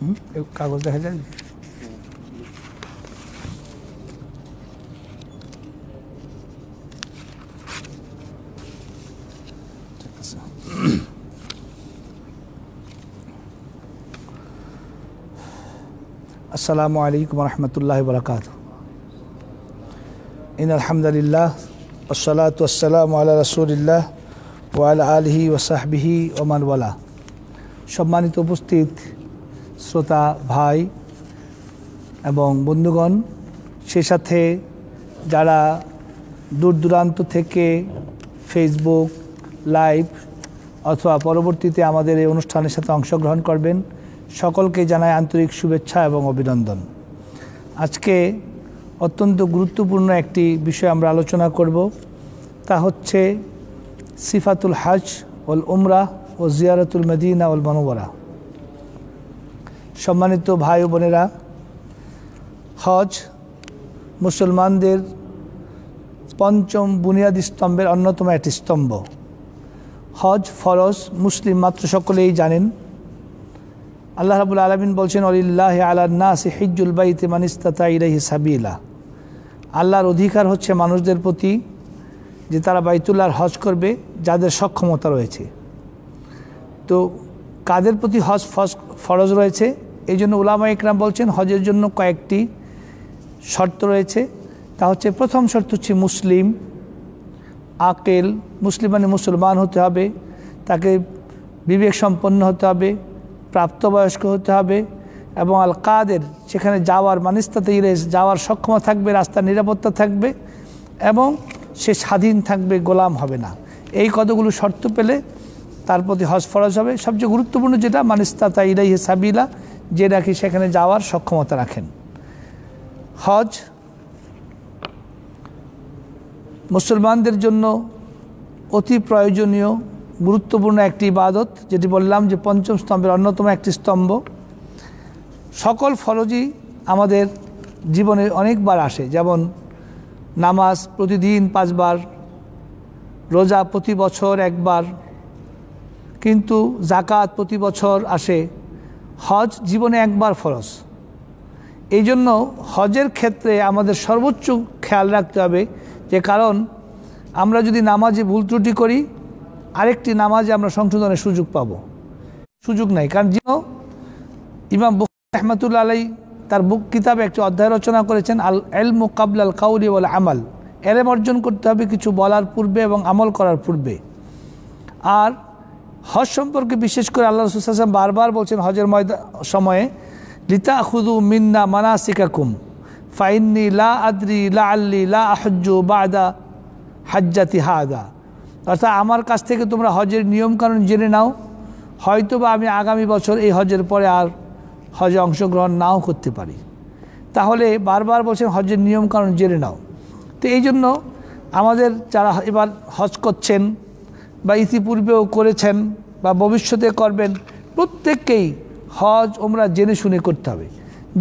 فلوس الكاغوز ده هلال السلام عليكم ورحمة الله وبركاته إن الحمد لله والصلاة والسلام على رسول الله وعلى آله وصحبه ومن والاه সম্মানিত উপস্থিত শ্রোতা ভাই এবং বন্ধুগণ সে সাথে যারা দূর দূরান্ত থেকে ফেসবুক লাইভ অথবা পরবর্তীতে আমাদের এই অনুষ্ঠানের সাথে অংশগ্রহণ করবেন সকলকে জানায় আন্তরিক শুভেচ্ছা এবং অভিনন্দন আজকে অত্যন্ত গুরুত্বপূর্ণ একটি বিষয় আমরা আলোচনা করব তা হচ্ছে সিফাতুল হাজ ওল উমরা ও জিয়ারতুল মদিনা ওল মনোবরা সম্মানিত ভাই বোনেরা হজ মুসলমানদের পঞ্চম বুনিয়াদী স্তম্ভের অন্যতম একটি স্তম্ভ হজ ফরজ মুসলিম মাত্র সকলেই জানেন আল্লাহ রাবুল আলমিন বলছেন অলিল্লাহ আলান্নাস হিজুল বাইতে মানিস্তাতা ইরাহি সাবিলা আল্লাহর অধিকার হচ্ছে মানুষদের প্রতি যে তারা বাইতুল্লাহর হজ করবে যাদের সক্ষমতা রয়েছে তো কাদের প্রতি হজ ফজ ফরজ রয়েছে এই জন্য উলামা ইকরাম বলছেন হজের জন্য কয়েকটি শর্ত রয়েছে তা হচ্ছে প্রথম শর্ত হচ্ছে মুসলিম আকেল মুসলিম মানে মুসলমান হতে হবে তাকে বিবেক সম্পন্ন হতে হবে প্রাপ্তবয়স্ক হতে হবে এবং আল কাদের সেখানে যাওয়ার মানিস্তাতে ইরেস যাওয়ার সক্ষমতা থাকবে রাস্তার নিরাপত্তা থাকবে এবং সে স্বাধীন থাকবে গোলাম হবে না এই কতগুলো শর্ত পেলে তার প্রতি হজ ফরজ হবে সবচেয়ে গুরুত্বপূর্ণ যেটা মানিস্তাতা ইরাই সাবিলা যে নাকি সেখানে যাওয়ার সক্ষমতা রাখেন হজ মুসলমানদের জন্য অতি প্রয়োজনীয় গুরুত্বপূর্ণ একটি ইবাদত যেটি বললাম যে পঞ্চম স্তম্ভের অন্যতম একটি স্তম্ভ সকল ফরজই আমাদের জীবনে অনেকবার আসে যেমন নামাজ প্রতিদিন পাঁচবার রোজা প্রতি বছর একবার কিন্তু জাকাত প্রতি বছর আসে হজ জীবনে একবার ফরজ এই জন্য হজের ক্ষেত্রে আমাদের সর্বোচ্চ খেয়াল রাখতে হবে যে কারণ আমরা যদি নামাজে ভুল ত্রুটি করি আরেকটি নামাজে আমরা সংশোধনের সুযোগ পাব সুযোগ নাই কারণ যেন ইমাম রহমতুল্লা আলাই তার বুক কিতাবে একটি অধ্যায় রচনা করেছেন আল এলমু আল কাউরি বলে আমাল এলেম অর্জন করতে হবে কিছু বলার পূর্বে এবং আমল করার পূর্বে আর হজ সম্পর্কে বিশেষ করে আল্লাহ আসলাম বারবার বলছেন হজের ময়দা সময়ে লিতা খুদু মিন্না মানাসিকাকুম ফাইন্নি লা আদ্রি লা আল্লি লা আহজ্জু বাদা হাজ্জাতি হাদা অর্থাৎ আমার কাছ থেকে তোমরা হজের নিয়মকানুন জেনে নাও হয়তো বা আমি আগামী বছর এই হজের পরে আর হজে অংশগ্রহণ নাও করতে পারি তাহলে বারবার বলছেন হজের নিয়মকানুন জেনে নাও তো এই জন্য আমাদের যারা এবার হজ করছেন বা ইতিপূর্বেও করেছেন বা ভবিষ্যতে করবেন প্রত্যেককেই হজ ওমরা জেনে শুনে করতে হবে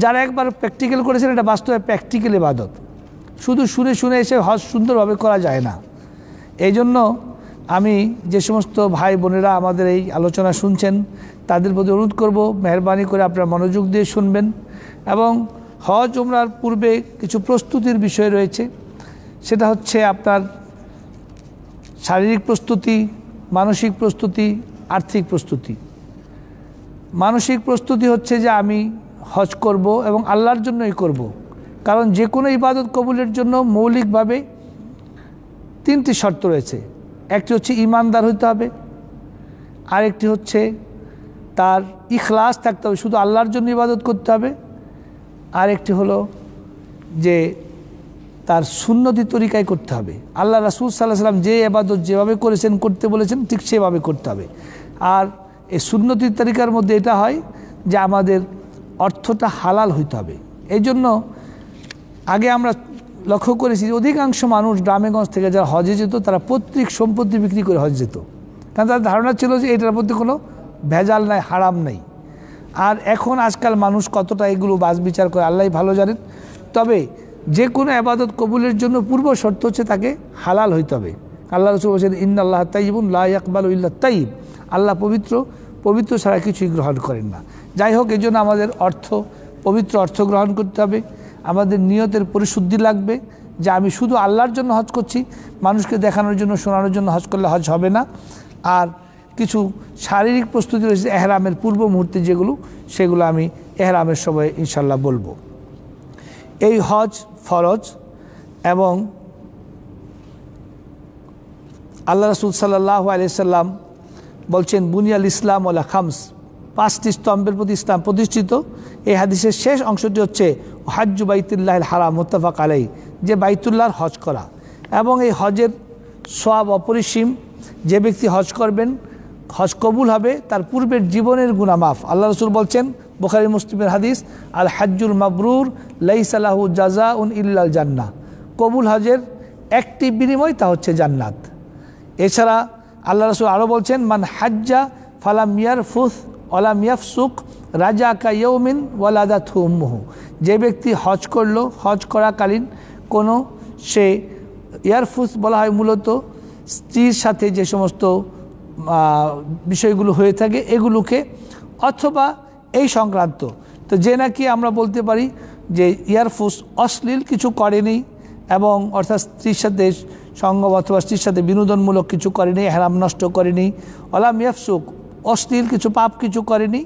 যারা একবার প্র্যাকটিক্যাল করেছেন এটা বাস্তবে প্র্যাকটিক্যাল ইবাদত শুধু শুনে শুনে এসে হজ সুন্দরভাবে করা যায় না এই জন্য আমি যে সমস্ত ভাই বোনেরা আমাদের এই আলোচনা শুনছেন তাদের প্রতি অনুরোধ করব মেহরবানি করে আপনারা মনোযোগ দিয়ে শুনবেন এবং হজ ওমরার পূর্বে কিছু প্রস্তুতির বিষয় রয়েছে সেটা হচ্ছে আপনার শারীরিক প্রস্তুতি মানসিক প্রস্তুতি আর্থিক প্রস্তুতি মানসিক প্রস্তুতি হচ্ছে যে আমি হজ করব এবং আল্লাহর জন্যই করব। কারণ যে কোনো ইবাদত কবুলের জন্য মৌলিকভাবে তিনটি শর্ত রয়েছে একটি হচ্ছে ইমানদার হইতে হবে আরেকটি হচ্ছে তার ইখলাস থাকতে হবে শুধু আল্লাহর জন্য ইবাদত করতে হবে আরেকটি হলো যে তার সুন্নতি তরিকায় করতে হবে আল্লাহ রাসুল সাল্লাহ সাল্লাম যে এবাদত যেভাবে করেছেন করতে বলেছেন ঠিক সেভাবে করতে হবে আর এই সুন্নতি তরিকার মধ্যে এটা হয় যে আমাদের অর্থটা হালাল হইতে হবে এই জন্য আগে আমরা লক্ষ্য করেছি যে অধিকাংশ মানুষ গ্রামেগঞ্জ থেকে যারা হজে যেত তারা পৈতৃক সম্পত্তি বিক্রি করে হজ যেত কারণ তার ধারণা ছিল যে এটার মধ্যে কোনো ভেজাল নাই হারাম নাই আর এখন আজকাল মানুষ কতটা এগুলো বাস বিচার করে আল্লাহ ভালো জানেন তবে যে কোনো আবাদত কবুলের জন্য পূর্ব শর্ত হচ্ছে তাকে হালাল হইতে হবে আল্লাহ রসুল বলছেন আল্লাহ তাইবুন লা ইকবাল উল্লাহ তাইব আল্লাহ পবিত্র পবিত্র ছাড়া কিছুই গ্রহণ করেন না যাই হোক এজন্য আমাদের অর্থ পবিত্র অর্থ গ্রহণ করতে হবে আমাদের নিয়তের পরিশুদ্ধি লাগবে যে আমি শুধু আল্লাহর জন্য হজ করছি মানুষকে দেখানোর জন্য শোনানোর জন্য হজ করলে হজ হবে না আর কিছু শারীরিক প্রস্তুতি রয়েছে এহরামের পূর্ব মুহূর্তে যেগুলো সেগুলো আমি এহরামের সময় ইনশাল্লাহ বলবো এই হজ ফরজ এবং আল্লাহ রসুল সাল্লাহ আলিয়াল্লাম বলছেন বুনিয়াল ইসলাম ওলা খামস পাঁচটি স্তম্ভের প্রতি ইসলাম প্রতিষ্ঠিত এই হাদিসের শেষ অংশটি হচ্ছে হাজ্জু বাইতুল্লাহ হারাম মোত্তাফাক আলাই যে বাইতুল্লাহর হজ করা এবং এই হজের সব অপরিসীম যে ব্যক্তি হজ করবেন হজ কবুল হবে তার পূর্বের জীবনের গুণামাফ আল্লাহ রসুল বলছেন বোখারি মুসলিমের হাদিস আল হাজ্জুল মাবরুর লাইসালাহু জাজা উন ইল্লাল জান্না কবুল হজের একটি বিনিময় তা হচ্ছে জান্নাত এছাড়া আল্লাহ রসুল আরও বলছেন মান হাজ্জা ফালামিয়ার ফুস মিয়াফ সুখ রাজা ইয়ৌমিন ওয়ালাদা থুমহু যে ব্যক্তি হজ করল হজ করাকালীন কোনো সে ইয়ারফুস বলা হয় মূলত স্ত্রীর সাথে যে সমস্ত বিষয়গুলো হয়ে থাকে এগুলোকে অথবা এই সংক্রান্ত তো যে নাকি আমরা বলতে পারি যে ইয়ারফোর্স অশ্লীল কিছু করেনি এবং অর্থাৎ স্ত্রীর সাথে সঙ্গ অথবা স্ত্রীর সাথে বিনোদনমূলক কিছু করেনি হেরাম নষ্ট করেনি অলাম ইয়ফসুক অশ্লীল কিছু পাপ কিছু করেনি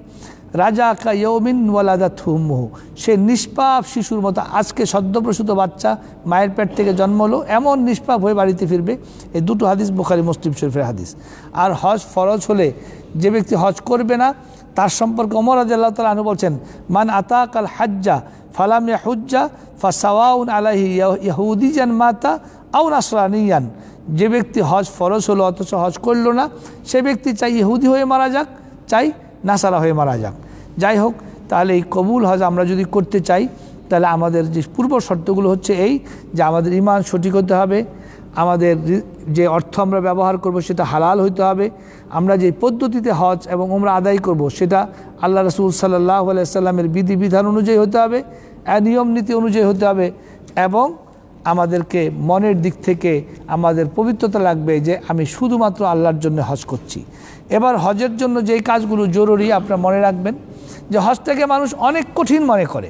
রাজা আকা ইয়মিন ওয়ালাদা থুমহ সে নিষ্পাপ শিশুর মতো আজকে সদ্যপ্রসূত বাচ্চা মায়ের পেট থেকে জন্ম হলো এমন নিষ্পাপ হয়ে বাড়িতে ফিরবে এই দুটো হাদিস বোখারি মুসলিম শরীফের হাদিস আর হজ ফরজ হলে যে ব্যক্তি হজ করবে না তার সম্পর্কে অমর আজাল্লাহ তালা আনু বলছেন মান আতাক আল হাজ্জা ফালাম ইয়াহুজ্জা ফাসাওয়াউন আলাহি ইয়াহুদিজান মাতা আউন আসরানিয়ান যে ব্যক্তি হজ ফরজ হলো অথচ হজ করল না সে ব্যক্তি চাই ইহুদি হয়ে মারা যাক চাই নাসারা হয়ে মারা যাক যাই হোক তাহলে এই কবুল হজ আমরা যদি করতে চাই তাহলে আমাদের যে পূর্ব শর্তগুলো হচ্ছে এই যে আমাদের ইমান সঠিক হতে হবে আমাদের যে অর্থ আমরা ব্যবহার করব সেটা হালাল হইতে হবে আমরা যে পদ্ধতিতে হজ এবং আমরা আদায় করব সেটা আল্লাহ রসুল সাল্লাহ আলাইসাল্লামের বিধিবিধান অনুযায়ী হতে হবে নিয়ম নীতি অনুযায়ী হতে হবে এবং আমাদেরকে মনের দিক থেকে আমাদের পবিত্রতা লাগবে যে আমি শুধুমাত্র আল্লাহর জন্য হজ করছি এবার হজের জন্য যেই কাজগুলো জরুরি আপনারা মনে রাখবেন যে হজটাকে মানুষ অনেক কঠিন মনে করে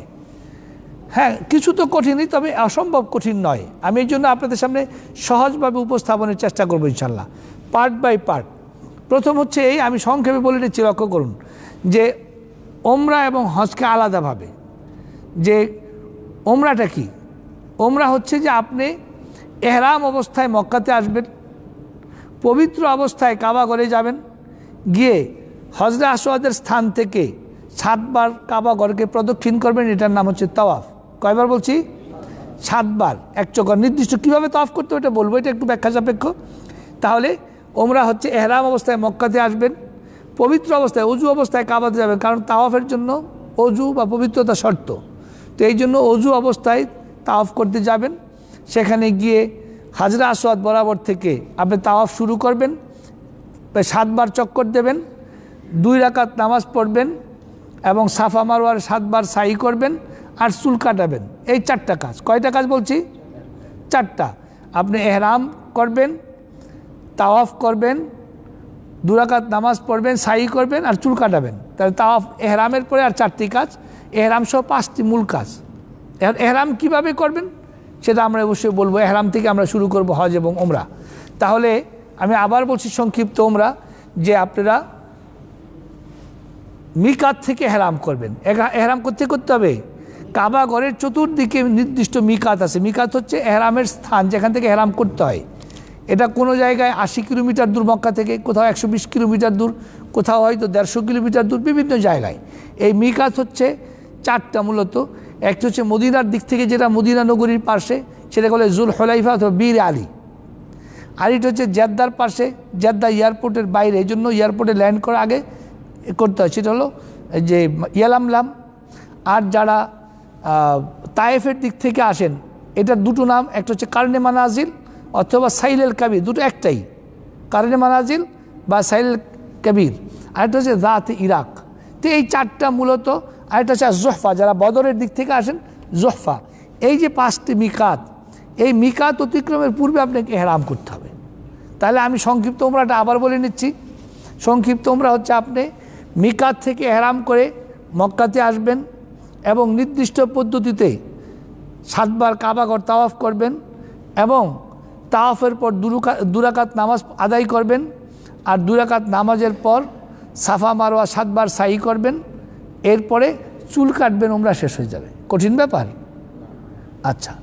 হ্যাঁ কিছু তো কঠিনই তবে অসম্ভব কঠিন নয় আমি এই জন্য আপনাদের সামনে সহজভাবে উপস্থাপনের চেষ্টা করবো ইনশাল্লাহ পার্ট বাই পার্ট প্রথম হচ্ছে এই আমি সংক্ষেপে বলে নিচ্ছি লক্ষ্য করুন যে ওমরা এবং হজকে আলাদাভাবে যে ওমরাটা কি ওমরা হচ্ছে যে আপনি এহরাম অবস্থায় মক্কাতে আসবেন পবিত্র অবস্থায় কাবা ঘরে যাবেন গিয়ে হজরা আসোয়াদের স্থান থেকে সাতবার কাবা ঘরকে প্রদক্ষিণ করবেন এটার নাম হচ্ছে তাওয়াফ কয়বার বলছি সাতবার এক চক্কর নির্দিষ্ট কীভাবে তফ করতে এটা বলবো এটা একটু ব্যাখ্যা সাপেক্ষ তাহলে ওমরা হচ্ছে এহরাম অবস্থায় মক্কাতে আসবেন পবিত্র অবস্থায় অজু অবস্থায় কাবাতে যাবেন কারণ তাওয়াফের জন্য অজু বা পবিত্রতা শর্ত তো এই জন্য অজু অবস্থায় তাওয়াফ করতে যাবেন সেখানে গিয়ে হাজরা আসোয়াদ বরাবর থেকে আপনি তাওয়াফ শুরু করবেন সাতবার চক্কর দেবেন দুই রাকাত নামাজ পড়বেন এবং সাফা মারোয়ার সাতবার সাই করবেন আর চুল কাটাবেন এই চারটা কাজ কয়টা কাজ বলছি চারটা আপনি এহরাম করবেন তাওয়াফ করবেন দুরাকাত নামাজ পড়বেন সাই করবেন আর চুল কাটাবেন তাহলে তাওয়াফ এহরামের পরে আর চারটি কাজ এহরাম সহ পাঁচটি মূল কাজ এহরাম কীভাবে করবেন সেটা আমরা অবশ্যই বলবো এহরাম থেকে আমরা শুরু করব হজ এবং ওমরা তাহলে আমি আবার বলছি সংক্ষিপ্ত ওমরা যে আপনারা মিকাত থেকে হেরাম করবেন এহরাম করতে করতে হবে কাবা ঘরের চতুর্দিকে নির্দিষ্ট মিকাত আছে মিকাত হচ্ছে এহরামের স্থান যেখান থেকে এহরাম করতে হয় এটা কোনো জায়গায় আশি কিলোমিটার দূর মক্কা থেকে কোথাও একশো কিলোমিটার দূর কোথাও হয়তো দেড়শো কিলোমিটার দূর বিভিন্ন জায়গায় এই মিকাত হচ্ছে চারটা মূলত একটি হচ্ছে মদিনার দিক থেকে যেটা মদিনা নগরীর পাশে সেটা বলে জুল হলাইফা অথবা বীর আলী আরেকটা হচ্ছে জেদ্দার পাশে জেদ্দা এয়ারপোর্টের বাইরে এই জন্য এয়ারপোর্টে ল্যান্ড করার আগে করতে হয় সেটা হলো যে ইয়ালামলাম আর যারা তায়েফের দিক থেকে আসেন এটা দুটো নাম একটা হচ্ছে কারণে মানাজিল অথবা সাইলেল কাবির দুটো একটাই কারণে মানাজিল বা সাইলেল কাবির আরেকটা হচ্ছে রাত ইরাক তো এই চারটা মূলত আরেকটা হচ্ছে জোহফা যারা বদরের দিক থেকে আসেন জোহফা এই যে পাঁচটি মিকাত এই মিকাত অতিক্রমের পূর্বে আপনাকে হেরাম করতে হবে তাহলে আমি সংক্ষিপ্ত ওমরাটা আবার বলে নিচ্ছি সংক্ষিপ্ত ওমরা হচ্ছে আপনি মিকাত থেকে হেরাম করে মক্কাতে আসবেন এবং নির্দিষ্ট পদ্ধতিতে সাতবার কাবাগর তাওয়াফ করবেন এবং তাওয়াফের পর দুরুকা দুরাকাত নামাজ আদায় করবেন আর দুরাকাত নামাজের পর সাফা মারোয়া সাতবার সাই করবেন এরপরে চুল কাটবেন ওমরা শেষ হয়ে যাবে কঠিন ব্যাপার আচ্ছা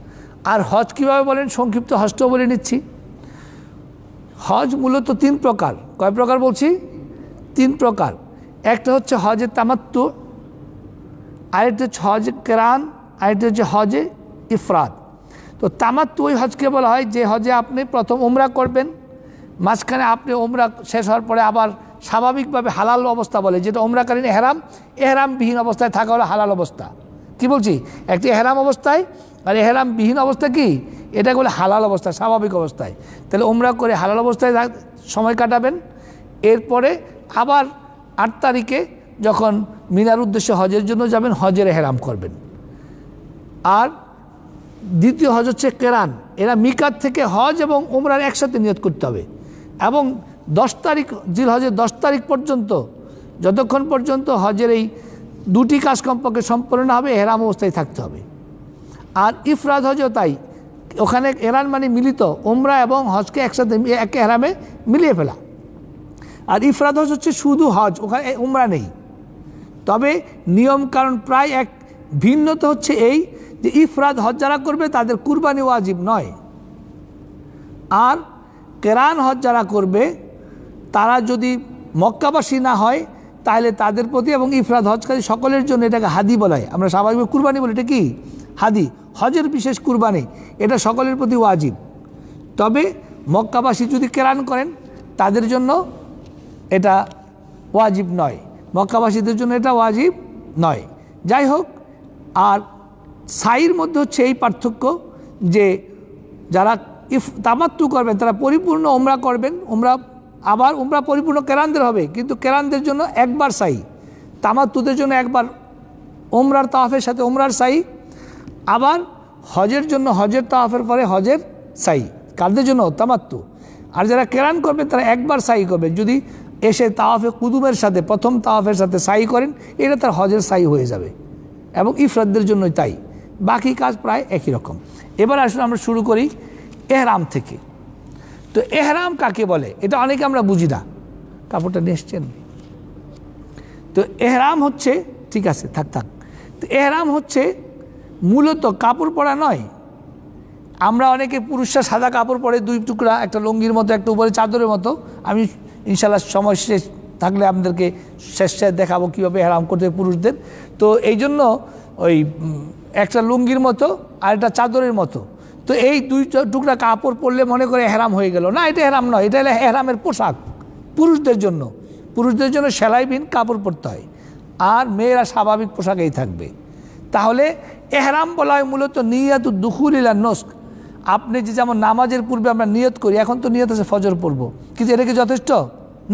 আর হজ কীভাবে বলেন সংক্ষিপ্ত হজটাও বলে নিচ্ছি হজ মূলত তিন প্রকার কয় প্রকার বলছি তিন প্রকার একটা হচ্ছে হজের তামাত্ম আরেকটি হচ্ছে হজ কেরান আরেকটি হচ্ছে হজ ইফরাদ তো তামাত ওই হজকে বলা হয় যে হজে আপনি প্রথম উমরা করবেন মাঝখানে আপনি ওমরা শেষ হওয়ার পরে আবার স্বাভাবিকভাবে হালাল অবস্থা বলে যেটা ওমরাকালীন এহরাম এহরামবিহীন অবস্থায় থাকা হলো হালাল অবস্থা কি বলছি একটি এহরাম অবস্থায় আর এহরামবিহীন অবস্থা কি এটা বলে হালাল অবস্থা স্বাভাবিক অবস্থায় তাহলে উমরা করে হালাল অবস্থায় সময় কাটাবেন এরপরে আবার আট তারিখে যখন মিনার উদ্দেশ্যে হজের জন্য যাবেন হজের হেরাম করবেন আর দ্বিতীয় হজ হচ্ছে কেরান এরা মিকাত থেকে হজ এবং উমরার একসাথে নিয়ত করতে হবে এবং দশ তারিখ জিল হজের দশ তারিখ পর্যন্ত যতক্ষণ পর্যন্ত হজের এই দুটি কাজ কমপক্ষে সম্পন্ন হবে হেরাম অবস্থায় থাকতে হবে আর ইফরাজ হজও তাই ওখানে এরান মানে মিলিত ওমরা এবং হজকে একসাথে একে হেরামে মিলিয়ে ফেলা আর ইফরাদ হজ হচ্ছে শুধু হজ ওখানে উমরা নেই তবে নিয়ম কারণ প্রায় এক ভিন্নতা হচ্ছে এই যে ইফরাদ হজ যারা করবে তাদের কুরবানি ওয়াজিব নয় আর কেরান হজ যারা করবে তারা যদি মক্কাবাসী না হয় তাহলে তাদের প্রতি এবং ইফরাদ হজকারী সকলের জন্য এটাকে হাদি বলায় আমরা স্বাভাবিক কুরবানি বলি এটা কি হাদি হজের বিশেষ কুরবানি এটা সকলের প্রতি ওয়াজিব তবে মক্কাবাসী যদি কেরান করেন তাদের জন্য এটা ওয়াজিব নয় মক্কাবাসীদের জন্য এটা ওয়াজিব নয় যাই হোক আর সাইর মধ্যে হচ্ছে এই পার্থক্য যে যারা ইফ তামাত্তু করবেন তারা পরিপূর্ণ ওমরা করবেন ওমরা আবার ওমরা পরিপূর্ণ কেরানদের হবে কিন্তু কেরানদের জন্য একবার সাই তামাত্তুদের জন্য একবার ওমরার তাওয়াফের সাথে ওমরার সাই আবার হজের জন্য হজের তাওয়াফের পরে হজের সাই কাদের জন্য তামাত্তু আর যারা কেরান করবেন তারা একবার সাই করবে যদি এসে তাওয়াফে কুদুমের সাথে প্রথম তাওয়াফের সাথে সাই করেন এটা তার হজের সাই হয়ে যাবে এবং ইফরাদদের জন্যই তাই বাকি কাজ প্রায় একই রকম এবার আসলে আমরা শুরু করি এহরাম থেকে তো এহরাম কাকে বলে এটা অনেকে আমরা বুঝি না কাপড়টা নেসছেন তো এহরাম হচ্ছে ঠিক আছে থাক থাক তো এহরাম হচ্ছে মূলত কাপড় পরা নয় আমরা অনেকে পুরুষরা সাদা কাপড় পরে দুই টুকরা একটা লঙ্গির মতো একটা উপরে চাদরের মতো আমি ইনশাল্লাহ সময় শেষ থাকলে আপনাদেরকে শেষ শেষ দেখাবো কীভাবে হেরাম করতে হবে পুরুষদের তো এই জন্য ওই একটা লুঙ্গির মতো আর একটা চাদরের মতো তো এই দুই টুকরা কাপড় পরলে মনে করে হেরাম হয়ে গেল না এটা হেরাম নয় এটা হলে হেরামের পোশাক পুরুষদের জন্য পুরুষদের জন্য সেলাইবিহীন কাপড় পরতে হয় আর মেয়েরা স্বাভাবিক পোশাকেই থাকবে তাহলে এহরাম বলা হয় মূলত নিয়াত দুখুল ইলা নস্ক আপনি যে যেমন নামাজের পূর্বে আমরা নিয়ত করি এখন তো নিয়ত আছে ফজর পড়বো কিন্তু এটা কি যথেষ্ট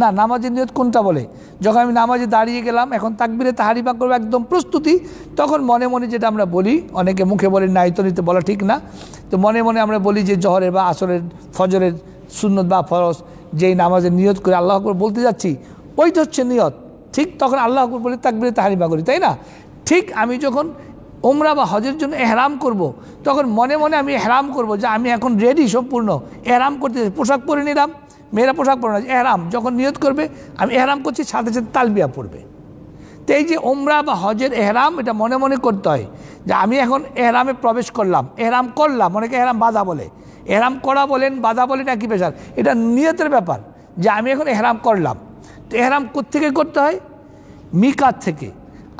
না নামাজের নিয়ত কোনটা বলে যখন আমি নামাজে দাঁড়িয়ে গেলাম এখন তাকবিরে তাহারি পাক করবো একদম প্রস্তুতি তখন মনে মনে যেটা আমরা বলি অনেকে মুখে বলে নাইতো নিতে বলা ঠিক না তো মনে মনে আমরা বলি যে জহরের বা আসরের ফজরের সুন্নত বা ফরস যেই নামাজের নিয়ত করে আল্লাহ করে বলতে যাচ্ছি ওইটা হচ্ছে নিয়ত ঠিক তখন আল্লাহ করে বলি তাকবিরে তাহারি পাক করি তাই না ঠিক আমি যখন ওমরা বা হজের জন্য এহরাম করব। তখন মনে মনে আমি এহরাম করব যে আমি এখন রেডি সম্পূর্ণ এহরাম করতে পোশাক পরে নিলাম মেয়েরা পোশাক পরে না এহরাম যখন নিয়ত করবে আমি এহরাম করছি সাথে সাথে তালবিয়া পড়বে তো এই যে ওমরা বা হজের এহরাম এটা মনে মনে করতে হয় যে আমি এখন এহরামে প্রবেশ করলাম এহরাম করলাম অনেকে এহরাম বাধা বলে এহরাম করা বলেন বাধা বলেন একই পেশার এটা নিয়তের ব্যাপার যে আমি এখন এহরাম করলাম তো এহরাম কোথেকে করতে হয় মিকাত থেকে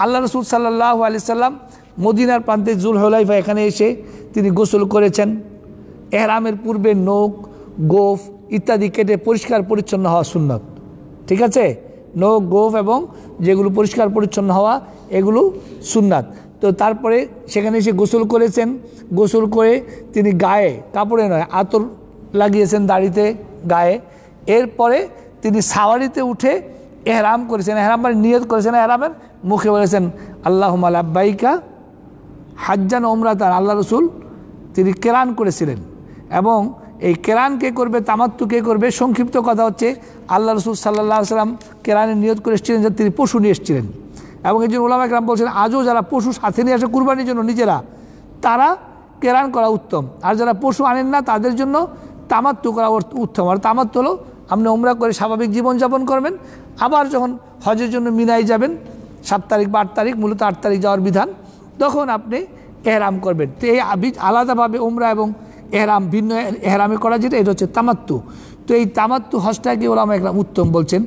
আল্লাহ রসুল সাল্লাহ আলি সাল্লাম মদিনার প্রান্তে জুল হলাইফা এখানে এসে তিনি গোসল করেছেন এহরামের পূর্বে নখ গোফ ইত্যাদি কেটে পরিষ্কার পরিচ্ছন্ন হওয়া সুন্নত ঠিক আছে নখ গোফ এবং যেগুলো পরিষ্কার পরিচ্ছন্ন হওয়া এগুলো সুন্নাত তো তারপরে সেখানে এসে গোসল করেছেন গোসল করে তিনি গায়ে কাপড়ে নয় আতর লাগিয়েছেন দাড়িতে গায়ে এরপরে তিনি সাওয়ারিতে উঠে এহরাম করেছেন এহরাম মানে নিয়ত করেছেন এহরামের মুখে বলেছেন আল্লাহ মাল আব্বাইকা হাজ্জান ওমরা তার আল্লাহ রসুল তিনি কেরান করেছিলেন এবং এই কেরান কে করবে তামাত্তু কে করবে সংক্ষিপ্ত কথা হচ্ছে আল্লাহ রসুল সাল্লাহ সাল্লাম কেরানে নিয়োগ করে এসেছিলেন যে তিনি পশু নিয়ে এসেছিলেন এবং একজন ওলামা কেরাম বলছেন আজও যারা পশু সাথে নিয়ে আসে কুরবানির জন্য নিজেরা তারা কেরান করা উত্তম আর যারা পশু আনেন না তাদের জন্য তামাত্তু করা উত্তম আর তামাত্তু হলো আপনি ওমরা করে স্বাভাবিক জীবনযাপন করবেন আবার যখন হজের জন্য মিনায় যাবেন সাত তারিখ বা আট তারিখ মূলত আট তারিখ যাওয়ার বিধান তখন আপনি এহরাম করবেন তো এই আলাদাভাবে উমরা এবং এহরাম ভিন্ন এহরামে করা যেটা এটা হচ্ছে তামাত্তু তো এই তামাত্তু হজটাকে ওলাম একরাম উত্তম বলছেন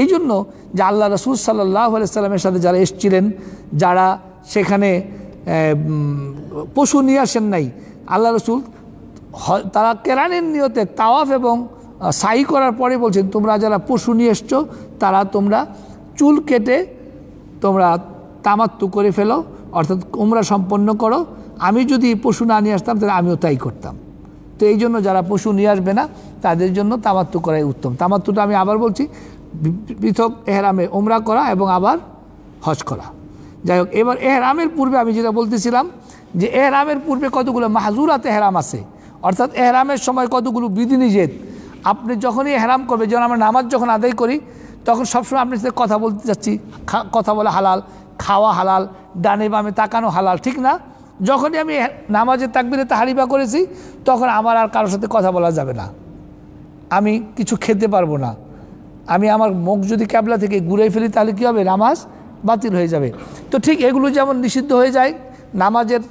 এই জন্য যে আল্লাহ রসুল সাল্লাহ আলাইসাল্লামের সাথে যারা এসছিলেন যারা সেখানে পশু নিয়ে আসেন নাই আল্লাহ রসুল তারা কেরানের নিয়তে তাওয়াফ এবং সাই করার পরে বলছেন তোমরা যারা পশু নিয়ে এসছো তারা তোমরা চুল কেটে তোমরা তামাত্তু করে ফেলো অর্থাৎ উমরা সম্পন্ন করো আমি যদি পশু না নিয়ে আসতাম তাহলে আমিও তাই করতাম তো এই জন্য যারা পশু নিয়ে আসবে না তাদের জন্য তামাত্তু করাই উত্তম তামাত্তুটা আমি আবার বলছি পৃথক এহরামে ওমরা করা এবং আবার হজ করা যাই হোক এবার এহরামের পূর্বে আমি যেটা বলতেছিলাম যে এহরামের পূর্বে কতগুলো মাহাজুরাত হেরাম আছে অর্থাৎ এহরামের সময় কতগুলো বিধিনিষেধ আপনি যখনই হেরাম করবে যেমন আমরা নামাজ যখন আদায় করি তখন সবসময় আপনার সাথে কথা বলতে যাচ্ছি কথা বলা হালাল খাওয়া হালাল ডানে বামে তাকানো হালাল ঠিক না যখনই আমি নামাজের তাকবিরে তাহারিবা করেছি তখন আমার আর কারোর সাথে কথা বলা যাবে না আমি কিছু খেতে পারবো না আমি আমার মুখ যদি ক্যাবলা থেকে ঘুরে ফেলি তাহলে কী হবে নামাজ বাতিল হয়ে যাবে তো ঠিক এগুলো যেমন নিষিদ্ধ হয়ে যায় নামাজের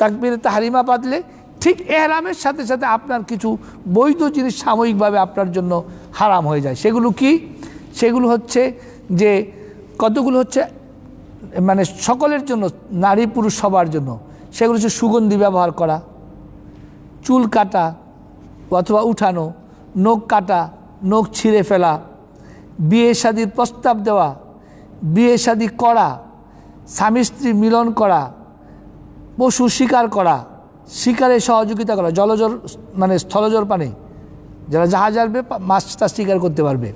তাকবিরে তাহারিমা পাতলে ঠিক এহরামের সাথে সাথে আপনার কিছু বৈধ জিনিস সাময়িকভাবে আপনার জন্য হারাম হয়ে যায় সেগুলো কি সেগুলো হচ্ছে যে কতগুলো হচ্ছে মানে সকলের জন্য নারী পুরুষ সবার জন্য সেগুলো হচ্ছে সুগন্ধি ব্যবহার করা চুল কাটা অথবা উঠানো নখ কাটা নখ ছিঁড়ে ফেলা বিয়ে শাদির প্রস্তাব দেওয়া বিয়ে শাদি করা স্বামী স্ত্রী মিলন করা পশু শিকার করা শিকারে সহযোগিতা করা জলজর মানে স্থলজর পানি যারা জাহাজ আসবে মাছটা শিকার করতে পারবে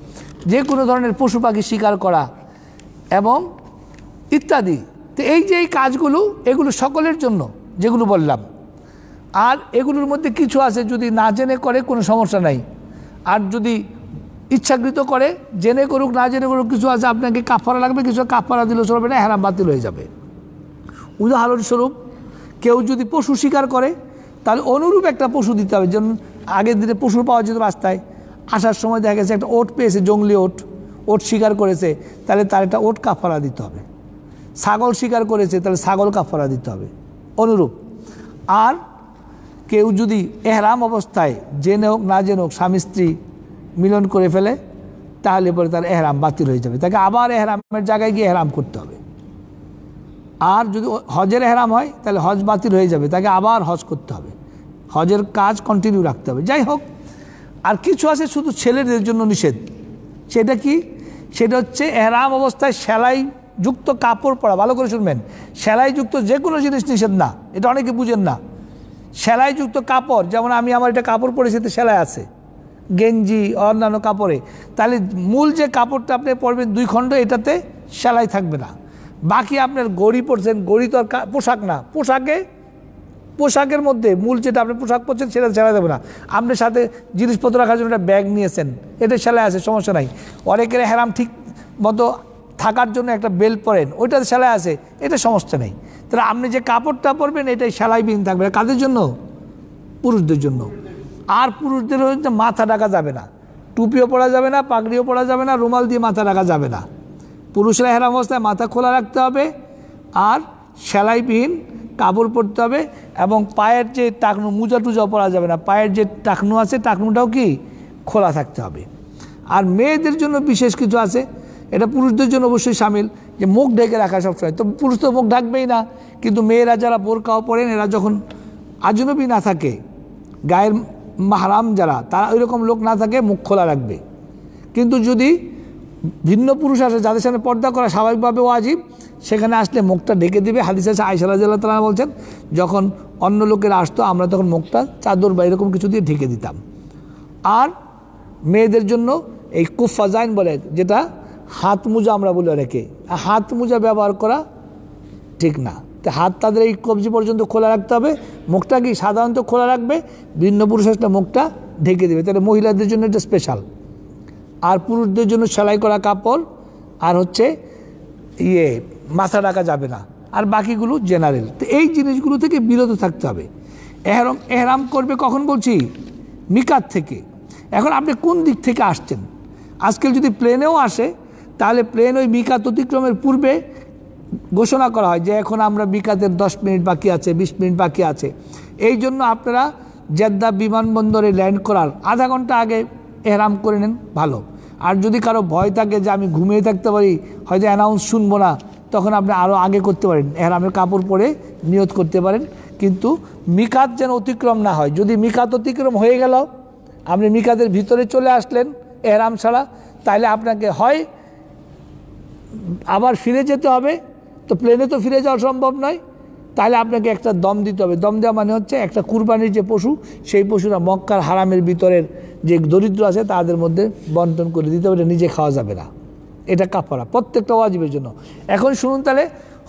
যে কোনো ধরনের পশু পাখি শিকার করা এবং ইত্যাদি তো এই যে এই কাজগুলো এগুলো সকলের জন্য যেগুলো বললাম আর এগুলোর মধ্যে কিছু আছে যদি না জেনে করে কোনো সমস্যা নাই আর যদি ইচ্ছাকৃত করে জেনে করুক না জেনে করুক কিছু আছে আপনাকে কাফারা লাগবে কিছু কাফারা দিলে চলবে না হ্যারাম বাতিল হয়ে যাবে উদাহরণস্বরূপ কেউ যদি পশু শিকার করে তাহলে অনুরূপ একটা পশু দিতে হবে যেমন আগের দিনে পশু পাওয়া যেত রাস্তায় আসার সময় দেখা গেছে একটা ওট পেয়েছে জঙ্গলি ওট ওট শিকার করেছে তাহলে তার একটা ওট কাফারা দিতে হবে ছাগল শিকার করেছে তাহলে ছাগল কাফারা দিতে হবে অনুরূপ আর কেউ যদি এহরাম অবস্থায় জেনে হোক না জেনে হোক স্বামী স্ত্রী মিলন করে ফেলে তাহলে পরে তার এহরাম বাতিল হয়ে যাবে তাকে আবার এহরামের জায়গায় গিয়ে এহরাম করতে হবে আর যদি হজের এহরাম হয় তাহলে হজ বাতিল হয়ে যাবে তাকে আবার হজ করতে হবে হজের কাজ কন্টিনিউ রাখতে হবে যাই হোক আর কিছু আছে শুধু ছেলেদের জন্য নিষেধ সেটা কি সেটা হচ্ছে এহরাম অবস্থায় সেলাই যুক্ত কাপড় পরা ভালো করে শুনবেন সেলাইযুক্ত যে কোনো জিনিস নিষেধ না এটা অনেকে বুঝেন না সেলাইযুক্ত কাপড় যেমন আমি আমার এটা কাপড় পরেছি তো সেলাই আছে গেঞ্জি অন্যান্য কাপড়ে তাহলে মূল যে কাপড়টা আপনি পরবেন দুই খণ্ড এটাতে সেলাই থাকবে না বাকি আপনার গড়ি পরছেন গড়ি তো আর পোশাক না পোশাকে পোশাকের মধ্যে মূল যেটা আপনি পোশাক পরছেন সেটা সেলাই দেবে না আপনি সাথে জিনিসপত্র রাখার জন্য একটা ব্যাগ নিয়েছেন এটা সেলাই আছে সমস্যা নাই অনেকের হ্যারাম ঠিক মতো থাকার জন্য একটা বেল্ট পরেন ওইটা সেলাই আছে এটা সমস্যা নেই তাহলে আপনি যে কাপড়টা পরবেন এটাই বিন থাকবে কাদের জন্য পুরুষদের জন্য আর পুরুষদের হচ্ছে মাথা ঢাকা যাবে না টুপিও পরা যাবে না পাগড়িও পরা যাবে না রুমাল দিয়ে মাথা ঢাকা যাবে না পুরুষরা হেরাম অবস্থায় মাথা খোলা রাখতে হবে আর সেলাইবিহীন কাপড় পরতে হবে এবং পায়ের যে টাকনু মোজা টুজা পরা যাবে না পায়ের যে টাকনু আছে টাকনুটাও কি খোলা থাকতে হবে আর মেয়েদের জন্য বিশেষ কিছু আছে এটা পুরুষদের জন্য অবশ্যই সামিল যে মুখ ঢেকে রাখা সবসময় তো পুরুষ তো মুখ ঢাকবেই না কিন্তু মেয়েরা যারা বোরকাও পরেন এরা যখন আজনবী না থাকে গায়ের মাহারাম যারা তারা ওই রকম লোক না থাকে মুখ খোলা রাখবে কিন্তু যদি ভিন্ন পুরুষ আসে যাদের সামনে পর্দা করা স্বাভাবিকভাবে ওয়াজিব সেখানে আসলে মুখটা ঢেকে দিবে হাদিস আছে জেলা তালা বলছেন যখন অন্য লোকেরা আসতো আমরা তখন মুখটা চাদর বা এরকম কিছু দিয়ে ঢেকে দিতাম আর মেয়েদের জন্য এই কুফাজাইন বলে যেটা হাত মুজা আমরা বলে রেখে হাত মোজা ব্যবহার করা ঠিক না তো হাত তাদের এই কবজি পর্যন্ত খোলা রাখতে হবে মুখটা কি সাধারণত খোলা রাখবে ভিন্ন পুরুষের মুখটা ঢেকে দেবে তাহলে মহিলাদের জন্য এটা স্পেশাল আর পুরুষদের জন্য সেলাই করা কাপড় আর হচ্ছে ইয়ে মাথা ডাকা যাবে না আর বাকিগুলো জেনারেল তো এই জিনিসগুলো থেকে বিরত থাকতে হবে এহরাম এহরাম করবে কখন বলছি মিকাত থেকে এখন আপনি কোন দিক থেকে আসছেন আজকাল যদি প্লেনেও আসে তাহলে প্লেন ওই মিকাত অতিক্রমের পূর্বে ঘোষণা করা হয় যে এখন আমরা বিকাতের 10 মিনিট বাকি আছে 20 মিনিট বাকি আছে এই জন্য আপনারা জেদ্দা বিমানবন্দরে ল্যান্ড করার আধা ঘন্টা আগে এহরাম করে নেন ভালো আর যদি কারো ভয় থাকে যে আমি ঘুমিয়ে থাকতে পারি হয়তো অ্যানাউন্স শুনবো না তখন আপনি আরও আগে করতে পারেন এহরামের কাপড় পরে নিয়ত করতে পারেন কিন্তু মিকাত যেন অতিক্রম না হয় যদি মিকাত অতিক্রম হয়ে গেল আপনি মিকাতের ভিতরে চলে আসলেন এহরাম ছাড়া তাহলে আপনাকে হয় আবার ফিরে যেতে হবে তো প্লেনে তো ফিরে যাওয়া সম্ভব নয় তাহলে আপনাকে একটা দম দিতে হবে দম দেওয়া মানে হচ্ছে একটা কুরবানির যে পশু সেই পশুরা মক্কার হারামের ভিতরের যে দরিদ্র আছে তাদের মধ্যে বন্টন করে দিতে হবে নিজে খাওয়া যাবে না এটা কাপড়া প্রত্যেকটা ওয়াজিবের জন্য এখন শুনুন তাহলে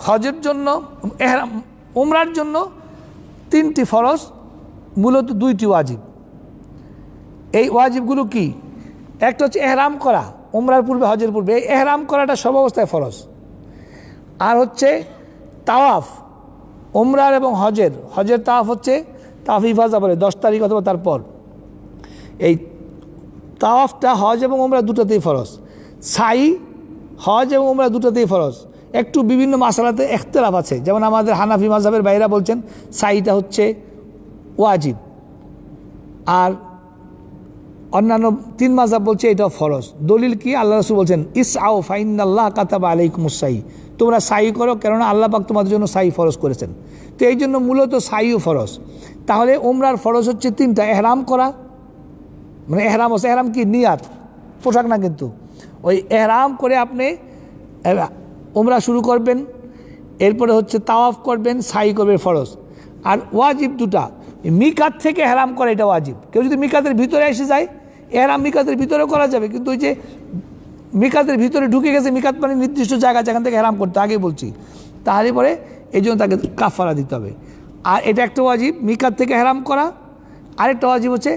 হজের জন্য এহরাম উমরার জন্য তিনটি ফরজ মূলত দুইটি ওয়াজিব এই ওয়াজিবগুলো কি একটা হচ্ছে এহরাম করা উমরার পূর্বে হজের পূর্বে এহরাম করাটা সব অবস্থায় ফরজ আর হচ্ছে তাওয়াফ উমরার এবং হজের হজের তাওয়াফ হচ্ছে তাফ ইফাজা বলে দশ তারিখ অথবা তারপর এই তাওয়াফটা হজ এবং উমরা দুটাতেই ফরজ সাই হজ এবং উমরা দুটাতেই ফরজ একটু বিভিন্ন মাসালাতে একতলাফ আছে যেমন আমাদের হানাফি মাজাবের বাইরা বলছেন সাইটা হচ্ছে ওয়াজিব আর অন্যান্য তিন মাজাব বলছে এটাও ফরজ দলিল কি আল্লাহ রসুল বলছেন ইস আও ফাইন আল্লাহ কাতাবা আলাইকুমুসাই তোমরা সাই করো কেননা আল্লাহ পাক তোমাদের জন্য সাই ফরজ করেছেন তো এই জন্য মূলত সাইও ফরজ তাহলে ওমরার ফরজ হচ্ছে তিনটা এহরাম করা মানে এহরাম হচ্ছে এহরাম কি নিয়াত পোশাক না কিন্তু ওই এহরাম করে আপনি ওমরা শুরু করবেন এরপরে হচ্ছে তাওয়াফ করবেন সাই করবেন ফরজ আর ওয়াজিব দুটা মিকাত থেকে হেরাম করা এটা ওয়াজিব কেউ যদি মিকাতের ভিতরে এসে যায় এর মিকাতের ভিতরে করা যাবে কিন্তু ওই যে মিকাতের ভিতরে ঢুকে গেছে মিকাত মানে নির্দিষ্ট জায়গা যেখান থেকে হেরাম করতে আগে বলছি তাহলে পরে এই জন্য তাকে কাফারা দিতে হবে আর এটা একটা ওয়াজিব মিকাত থেকে হেরাম করা আরেকটা ওয়াজিব হচ্ছে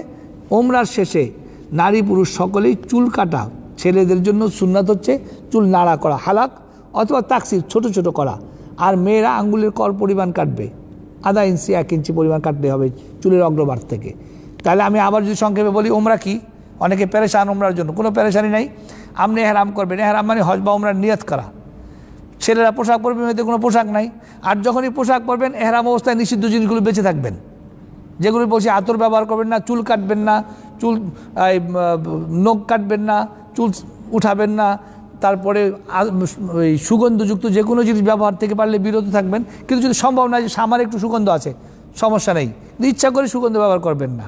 ওমরার শেষে নারী পুরুষ সকলেই চুল কাটা ছেলেদের জন্য সুন্নাত হচ্ছে চুল নাড়া করা হালাক অথবা তাকসির ছোট ছোট করা আর মেয়েরা আঙ্গুলের কর পরিমাণ কাটবে আধা ইঞ্চি এক ইঞ্চি পরিমাণ কাটতে হবে চুলের অগ্রবার থেকে তাহলে আমি আবার যদি সংক্ষেপে বলি ওমরা কী অনেকে পেরেশান উমরার জন্য কোনো পেরেশানি নাই আপনি হেরাম করবেন হেরাম মানে হজ বা উমরার নিয়ত করা ছেলেরা পোশাক পরবে মেয়েদের কোনো পোশাক নাই আর যখনই পোশাক পরবেন এহরাম অবস্থায় নিষিদ্ধ জিনিসগুলো বেঁচে থাকবেন যেগুলো বলছি আতর ব্যবহার করবেন না চুল কাটবেন না চুল নখ কাটবেন না চুল উঠাবেন না তারপরে ওই সুগন্ধযুক্ত যে কোনো জিনিস ব্যবহার থেকে পারলে বিরত থাকবেন কিন্তু যদি সম্ভব না যে সামার একটু সুগন্ধ আছে সমস্যা নেই ইচ্ছা করে সুগন্ধ ব্যবহার করবেন না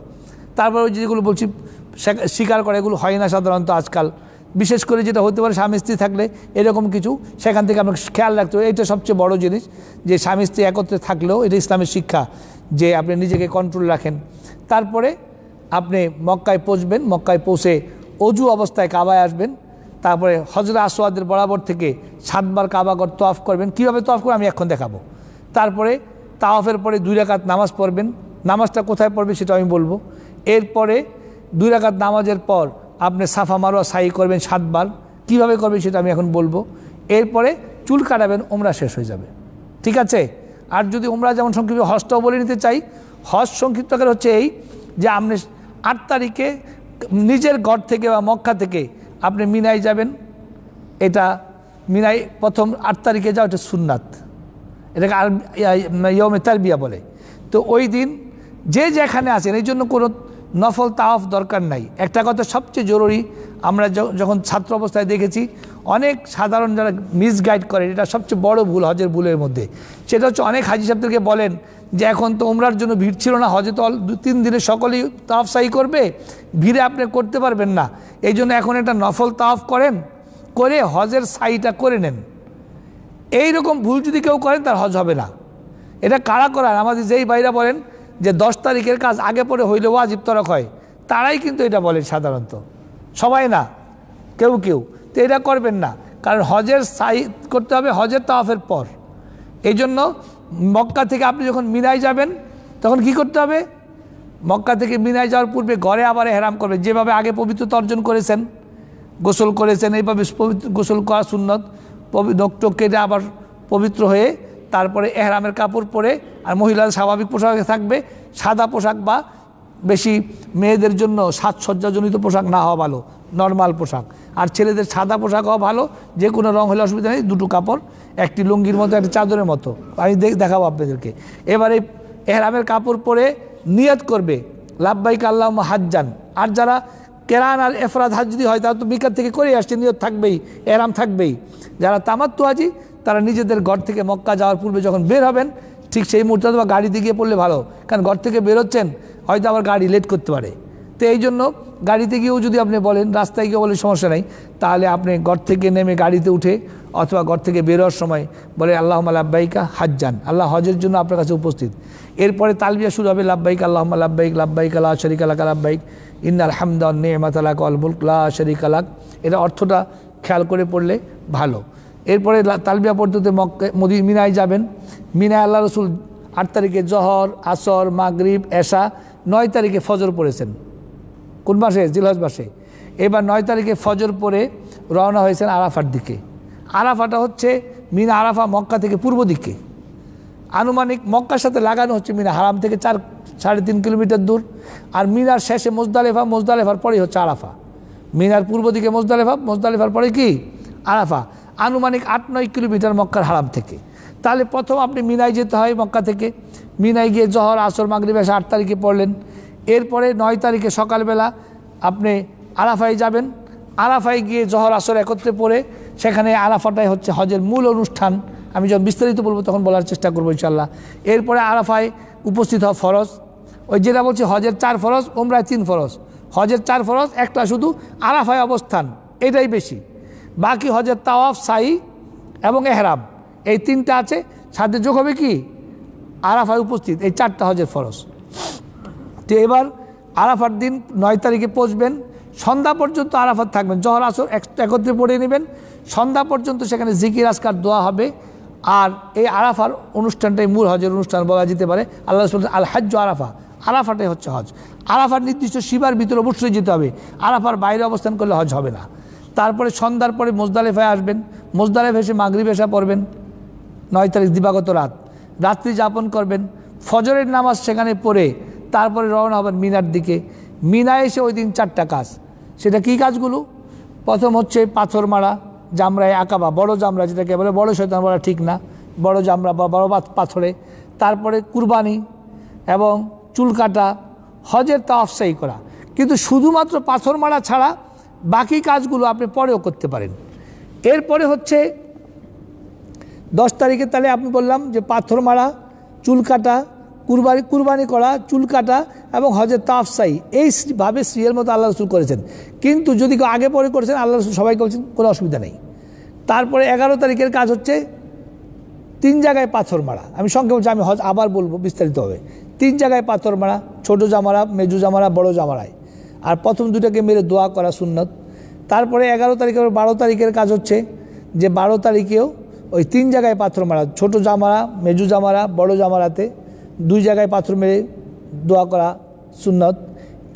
তারপরে ওই যেগুলো বলছি স্বীকার করে এগুলো হয় না সাধারণত আজকাল বিশেষ করে যেটা হতে পারে স্বামী স্ত্রী থাকলে এরকম কিছু সেখান থেকে আমরা খেয়াল রাখতে হবে এটা সবচেয়ে বড় জিনিস যে স্বামী স্ত্রী একত্রে থাকলেও এটা ইসলামের শিক্ষা যে আপনি নিজেকে কন্ট্রোল রাখেন তারপরে আপনি মক্কায় পৌঁছবেন মক্কায় পৌঁছে অজু অবস্থায় কাবায় আসবেন তারপরে হজরা আসোয়াদের বরাবর থেকে সাতবার কাবাগর তফ করবেন কীভাবে তফ করবেন আমি এখন দেখাবো তারপরে তাওয়াফের পরে দুই রাকাত নামাজ পড়বেন নামাজটা কোথায় পড়বে সেটা আমি বলবো এরপরে দুই রাকাত নামাজের পর আপনি সাফা মারোয়া সাই করবেন সাতবার কিভাবে করবেন সেটা আমি এখন বলবো এরপরে চুল কাটাবেন ওমরা শেষ হয়ে যাবে ঠিক আছে আর যদি ওমরা যেমন সংক্ষিপ্ত হজটাও বলে নিতে চাই হজ সংক্ষিপ্তকার হচ্ছে এই যে আপনি আট তারিখে নিজের ঘর থেকে বা মক্কা থেকে আপনি মিনায় যাবেন এটা মিনাই প্রথম আট তারিখে যাও এটা সুননাথ এটাকে আর ইয়মে তারবিয়া বলে তো ওই দিন যে যেখানে আছেন এই জন্য কোনো নফল তাওয়াফ দরকার নাই একটা কথা সবচেয়ে জরুরি আমরা যখন ছাত্র অবস্থায় দেখেছি অনেক সাধারণ যারা মিসগাইড করে এটা সবচেয়ে বড় ভুল হজের ভুলের মধ্যে সেটা হচ্ছে অনেক হাজি সাহেবদেরকে বলেন যে এখন তো ওমরার জন্য ভিড় ছিল না হজে তো দু তিন দিনে সকলেই সাই করবে ভিড়ে আপনি করতে পারবেন না এই জন্য এখন একটা নফল তাফ করেন করে হজের সাইটা করে নেন এই রকম ভুল যদি কেউ করেন তার হজ হবে না এটা কারা করার আমাদের যেই বাইরা বলেন যে দশ তারিখের কাজ আগে পরে হইলে ওয়াজিব তরক হয় তারাই কিন্তু এটা বলে সাধারণত সবাই না কেউ কেউ তো এটা করবেন না কারণ হজের সাই করতে হবে হজের তাওয়াফের পর এই জন্য মক্কা থেকে আপনি যখন মিনায় যাবেন তখন কি করতে হবে মক্কা থেকে মিনায় যাওয়ার পূর্বে ঘরে আবার হেরাম করবে যেভাবে আগে পবিত্রতা অর্জন করেছেন গোসল করেছেন এইভাবে পবিত্র গোসল করা সুন্নত পবি টোক কেটে আবার পবিত্র হয়ে তারপরে এহরামের কাপড় পরে আর মহিলার স্বাভাবিক পোশাক থাকবে সাদা পোশাক বা বেশি মেয়েদের জন্য সাজসজ্জাজনিত পোশাক না হওয়া ভালো নর্মাল পোশাক আর ছেলেদের সাদা পোশাক হওয়া ভালো যে কোনো রঙ হলে অসুবিধা নেই দুটো কাপড় একটি লুঙ্গির মতো একটি চাদরের মতো আমি দেখাবো আপনাদেরকে এবারে এহরামের কাপড় পরে নিয়াত করবে লাভবাইক আল্লাহ হাজান আর যারা কেরান আর এফরাদ হাজ যদি হয় তারা তো বিকার থেকে করে আসছে নিয়ত থাকবেই এরাম থাকবেই যারা তামাত্ম আজি তারা নিজেদের ঘর থেকে মক্কা যাওয়ার পূর্বে যখন বের হবেন ঠিক সেই মুহূর্তে অথবা গাড়িতে গিয়ে পড়লে ভালো কারণ ঘর থেকে বেরোচ্ছেন হয়তো আবার গাড়ি লেট করতে পারে তো এই জন্য গাড়িতে গিয়েও যদি আপনি বলেন রাস্তায় গিয়ে বলে সমস্যা নেই তাহলে আপনি ঘর থেকে নেমে গাড়িতে উঠে অথবা ঘর থেকে বেরোয়ার সময় বলে আল্লাহ হাজ যান আল্লাহ হজের জন্য আপনার কাছে উপস্থিত এরপরে তালবিয়া শুরু হবে লাব্বাইক আল্লাহ লাব্বাইক লাব্বাইক আল্লাহ শরিক আলাক লাব্বাইক ইন্নাল হামদান নেমাতালাক আলাক শরিক আলাক এটা অর্থটা খেয়াল করে পড়লে ভালো এরপরে তালবিয়া পর্যন্ত মক্কে মদি মিনায় যাবেন মিনায় আল্লাহ রসুল আট তারিখে জহর আসর মাগরিব এশা নয় তারিখে ফজর পড়েছেন কোন মাসে জিলহজ মাসে এবার নয় তারিখে ফজর পরে রওনা হয়েছেন আরাফার দিকে আরাফাটা হচ্ছে মিনা আরাফা মক্কা থেকে পূর্ব দিকে আনুমানিক মক্কার সাথে লাগানো হচ্ছে মিনা হারাম থেকে চার সাড়ে তিন কিলোমিটার দূর আর মিনার শেষে মোজদালেফা মোজদালেফার পরেই হচ্ছে আরাফা মিনার পূর্ব দিকে মোজদালেফা মোজদালেফার পরে কি আরাফা আনুমানিক আট নয় কিলোমিটার মক্কার হারাম থেকে তাহলে প্রথম আপনি মিনায় যেতে হয় মক্কা থেকে মিনায় গিয়ে জহর আসর মাগরিব এসে আট তারিখে পড়লেন এরপরে নয় তারিখে সকালবেলা আপনি আরাফায় যাবেন আরাফায় গিয়ে জহর আসর একত্রে পড়ে সেখানে আরাফাটাই হচ্ছে হজের মূল অনুষ্ঠান আমি যখন বিস্তারিত বলবো তখন বলার চেষ্টা করবো ইনশাল্লাহ এরপরে আরাফায় উপস্থিত হওয়া ফরজ ওই যেটা বলছি হজের চার ফরজ ওমরায় তিন ফরজ হজের চার ফরজ একটা শুধু আরাফায় অবস্থান এটাই বেশি বাকি হজের তাওয়াফ সাই এবং এহরাম এই তিনটা আছে সাথে যোগ হবে কি আরাফায় উপস্থিত এই চারটা হজের ফরজ তো এবার আরাফার দিন নয় তারিখে পৌঁছবেন সন্ধ্যা পর্যন্ত আরাফাত থাকবেন জহর আসর একত্রে পড়ে নেবেন সন্ধ্যা পর্যন্ত সেখানে জিকির আসকার দোয়া হবে আর এই আরাফার অনুষ্ঠানটাই মূল হজের অনুষ্ঠান বলা যেতে পারে আল্লাহ আল হাজ্য আরাফা আরাফাটাই হচ্ছে হজ আরাফার নির্দিষ্ট শিবার ভিতরে অবশ্যই যেতে হবে আরাফার বাইরে অবস্থান করলে হজ হবে না তারপরে সন্ধ্যার পরে মোজদালেফায় আসবেন মোজদালেফ এসে মাগরি পেশা পড়বেন নয় তারিখ দিবাগত রাত রাত্রি যাপন করবেন ফজরের নামাজ সেখানে পড়ে তারপরে রওনা হবেন মিনার দিকে মিনা এসে ওই দিন চারটা কাজ সেটা কি কাজগুলো প্রথম হচ্ছে পাথর মারা জামরায় আঁকাবা বড় জামরা যেটাকে বলে বড় শৈতান বলা ঠিক না বড় জামরা বা বড়ো পাথরে তারপরে কুরবানি এবং চুল কাটা হজের তা অফসাই করা কিন্তু শুধুমাত্র পাথর মারা ছাড়া বাকি কাজগুলো আপনি পরেও করতে পারেন এরপরে হচ্ছে দশ তারিখে তাহলে আপনি বললাম যে পাথর মারা চুল কাটা কুরবানি কুরবানি করা চুল কাটা এবং হজের তাফসাই এইভাবে স্ত্রীর মতো আল্লাহ রসুল করেছেন কিন্তু যদি কেউ আগে পরে করেছেন আল্লাহ রসুল সবাই করেছেন কোনো অসুবিধা নেই তারপরে এগারো তারিখের কাজ হচ্ছে তিন জায়গায় পাথর মারা আমি সংক্ষেপ আমি হজ আবার বলবো বিস্তারিতভাবে তিন জায়গায় পাথর মারা ছোটো জামারা মেজু জামারা বড় জামারায় আর প্রথম দুটাকে মেরে দোয়া করা সুন্নত তারপরে এগারো তারিখে বারো তারিখের কাজ হচ্ছে যে বারো তারিখেও ওই তিন জায়গায় পাথর মারা ছোট জামারা মেজু জামারা বড় জামারাতে দুই জায়গায় পাথর মেরে দোয়া করা সুন্নত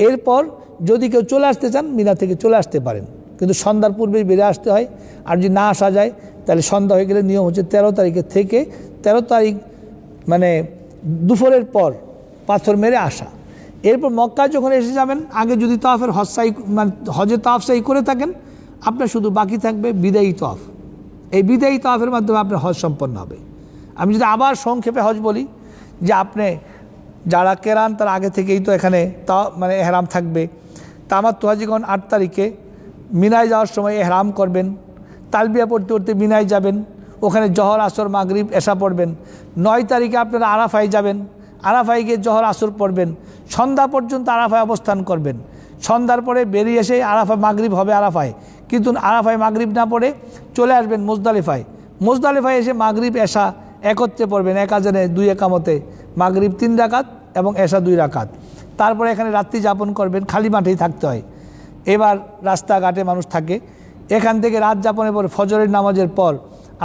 এরপর যদি কেউ চলে আসতে চান মিনা থেকে চলে আসতে পারেন কিন্তু সন্ধ্যার পূর্বেই বেড়ে আসতে হয় আর যদি না আসা যায় তাহলে সন্ধ্যা হয়ে গেলে নিয়ম হচ্ছে তেরো তারিখের থেকে তেরো তারিখ মানে দুপুরের পর পাথর মেরে আসা এরপর মক্কায় যখন এসে যাবেন আগে যদি তফের হজ সাই মানে হজে তফ সাই করে থাকেন আপনার শুধু বাকি থাকবে বিদায়ী তফ এই বিদায়ী তফের মাধ্যমে আপনার হজ সম্পন্ন হবে আমি যদি আবার সংক্ষেপে হজ বলি যে আপনি যারা কেরান তার আগে থেকেই তো এখানে তা মানে এহরাম থাকবে তা তামার তোহাজিগণ আট তারিখে মিনায় যাওয়ার সময় এহরাম করবেন তালবিয়া পড়তে পড়তে মিনায় যাবেন ওখানে জহর আসর মাগরিব এসা পড়বেন নয় তারিখে আপনারা আরাফাই যাবেন আরাফাই গিয়ে জহর আসর পড়বেন সন্ধ্যা পর্যন্ত আরাফায় অবস্থান করবেন সন্ধ্যার পরে বেরিয়ে এসে আরাফা মাগরীব হবে আরাফায় কিন্তু আরাফায় মাগরীব না পড়ে চলে আসবেন মুজদালিফায় মুজদালিফায় এসে মাগরীব এসা একত্রে পড়বেন আজনে দুই একামতে মাগরীব তিন রাকাত এবং এসা দুই রাকাত তারপরে এখানে রাত্রি যাপন করবেন খালি মাঠেই থাকতে হয় এবার রাস্তাঘাটে মানুষ থাকে এখান থেকে রাত যাপনের পর ফজরের নামাজের পর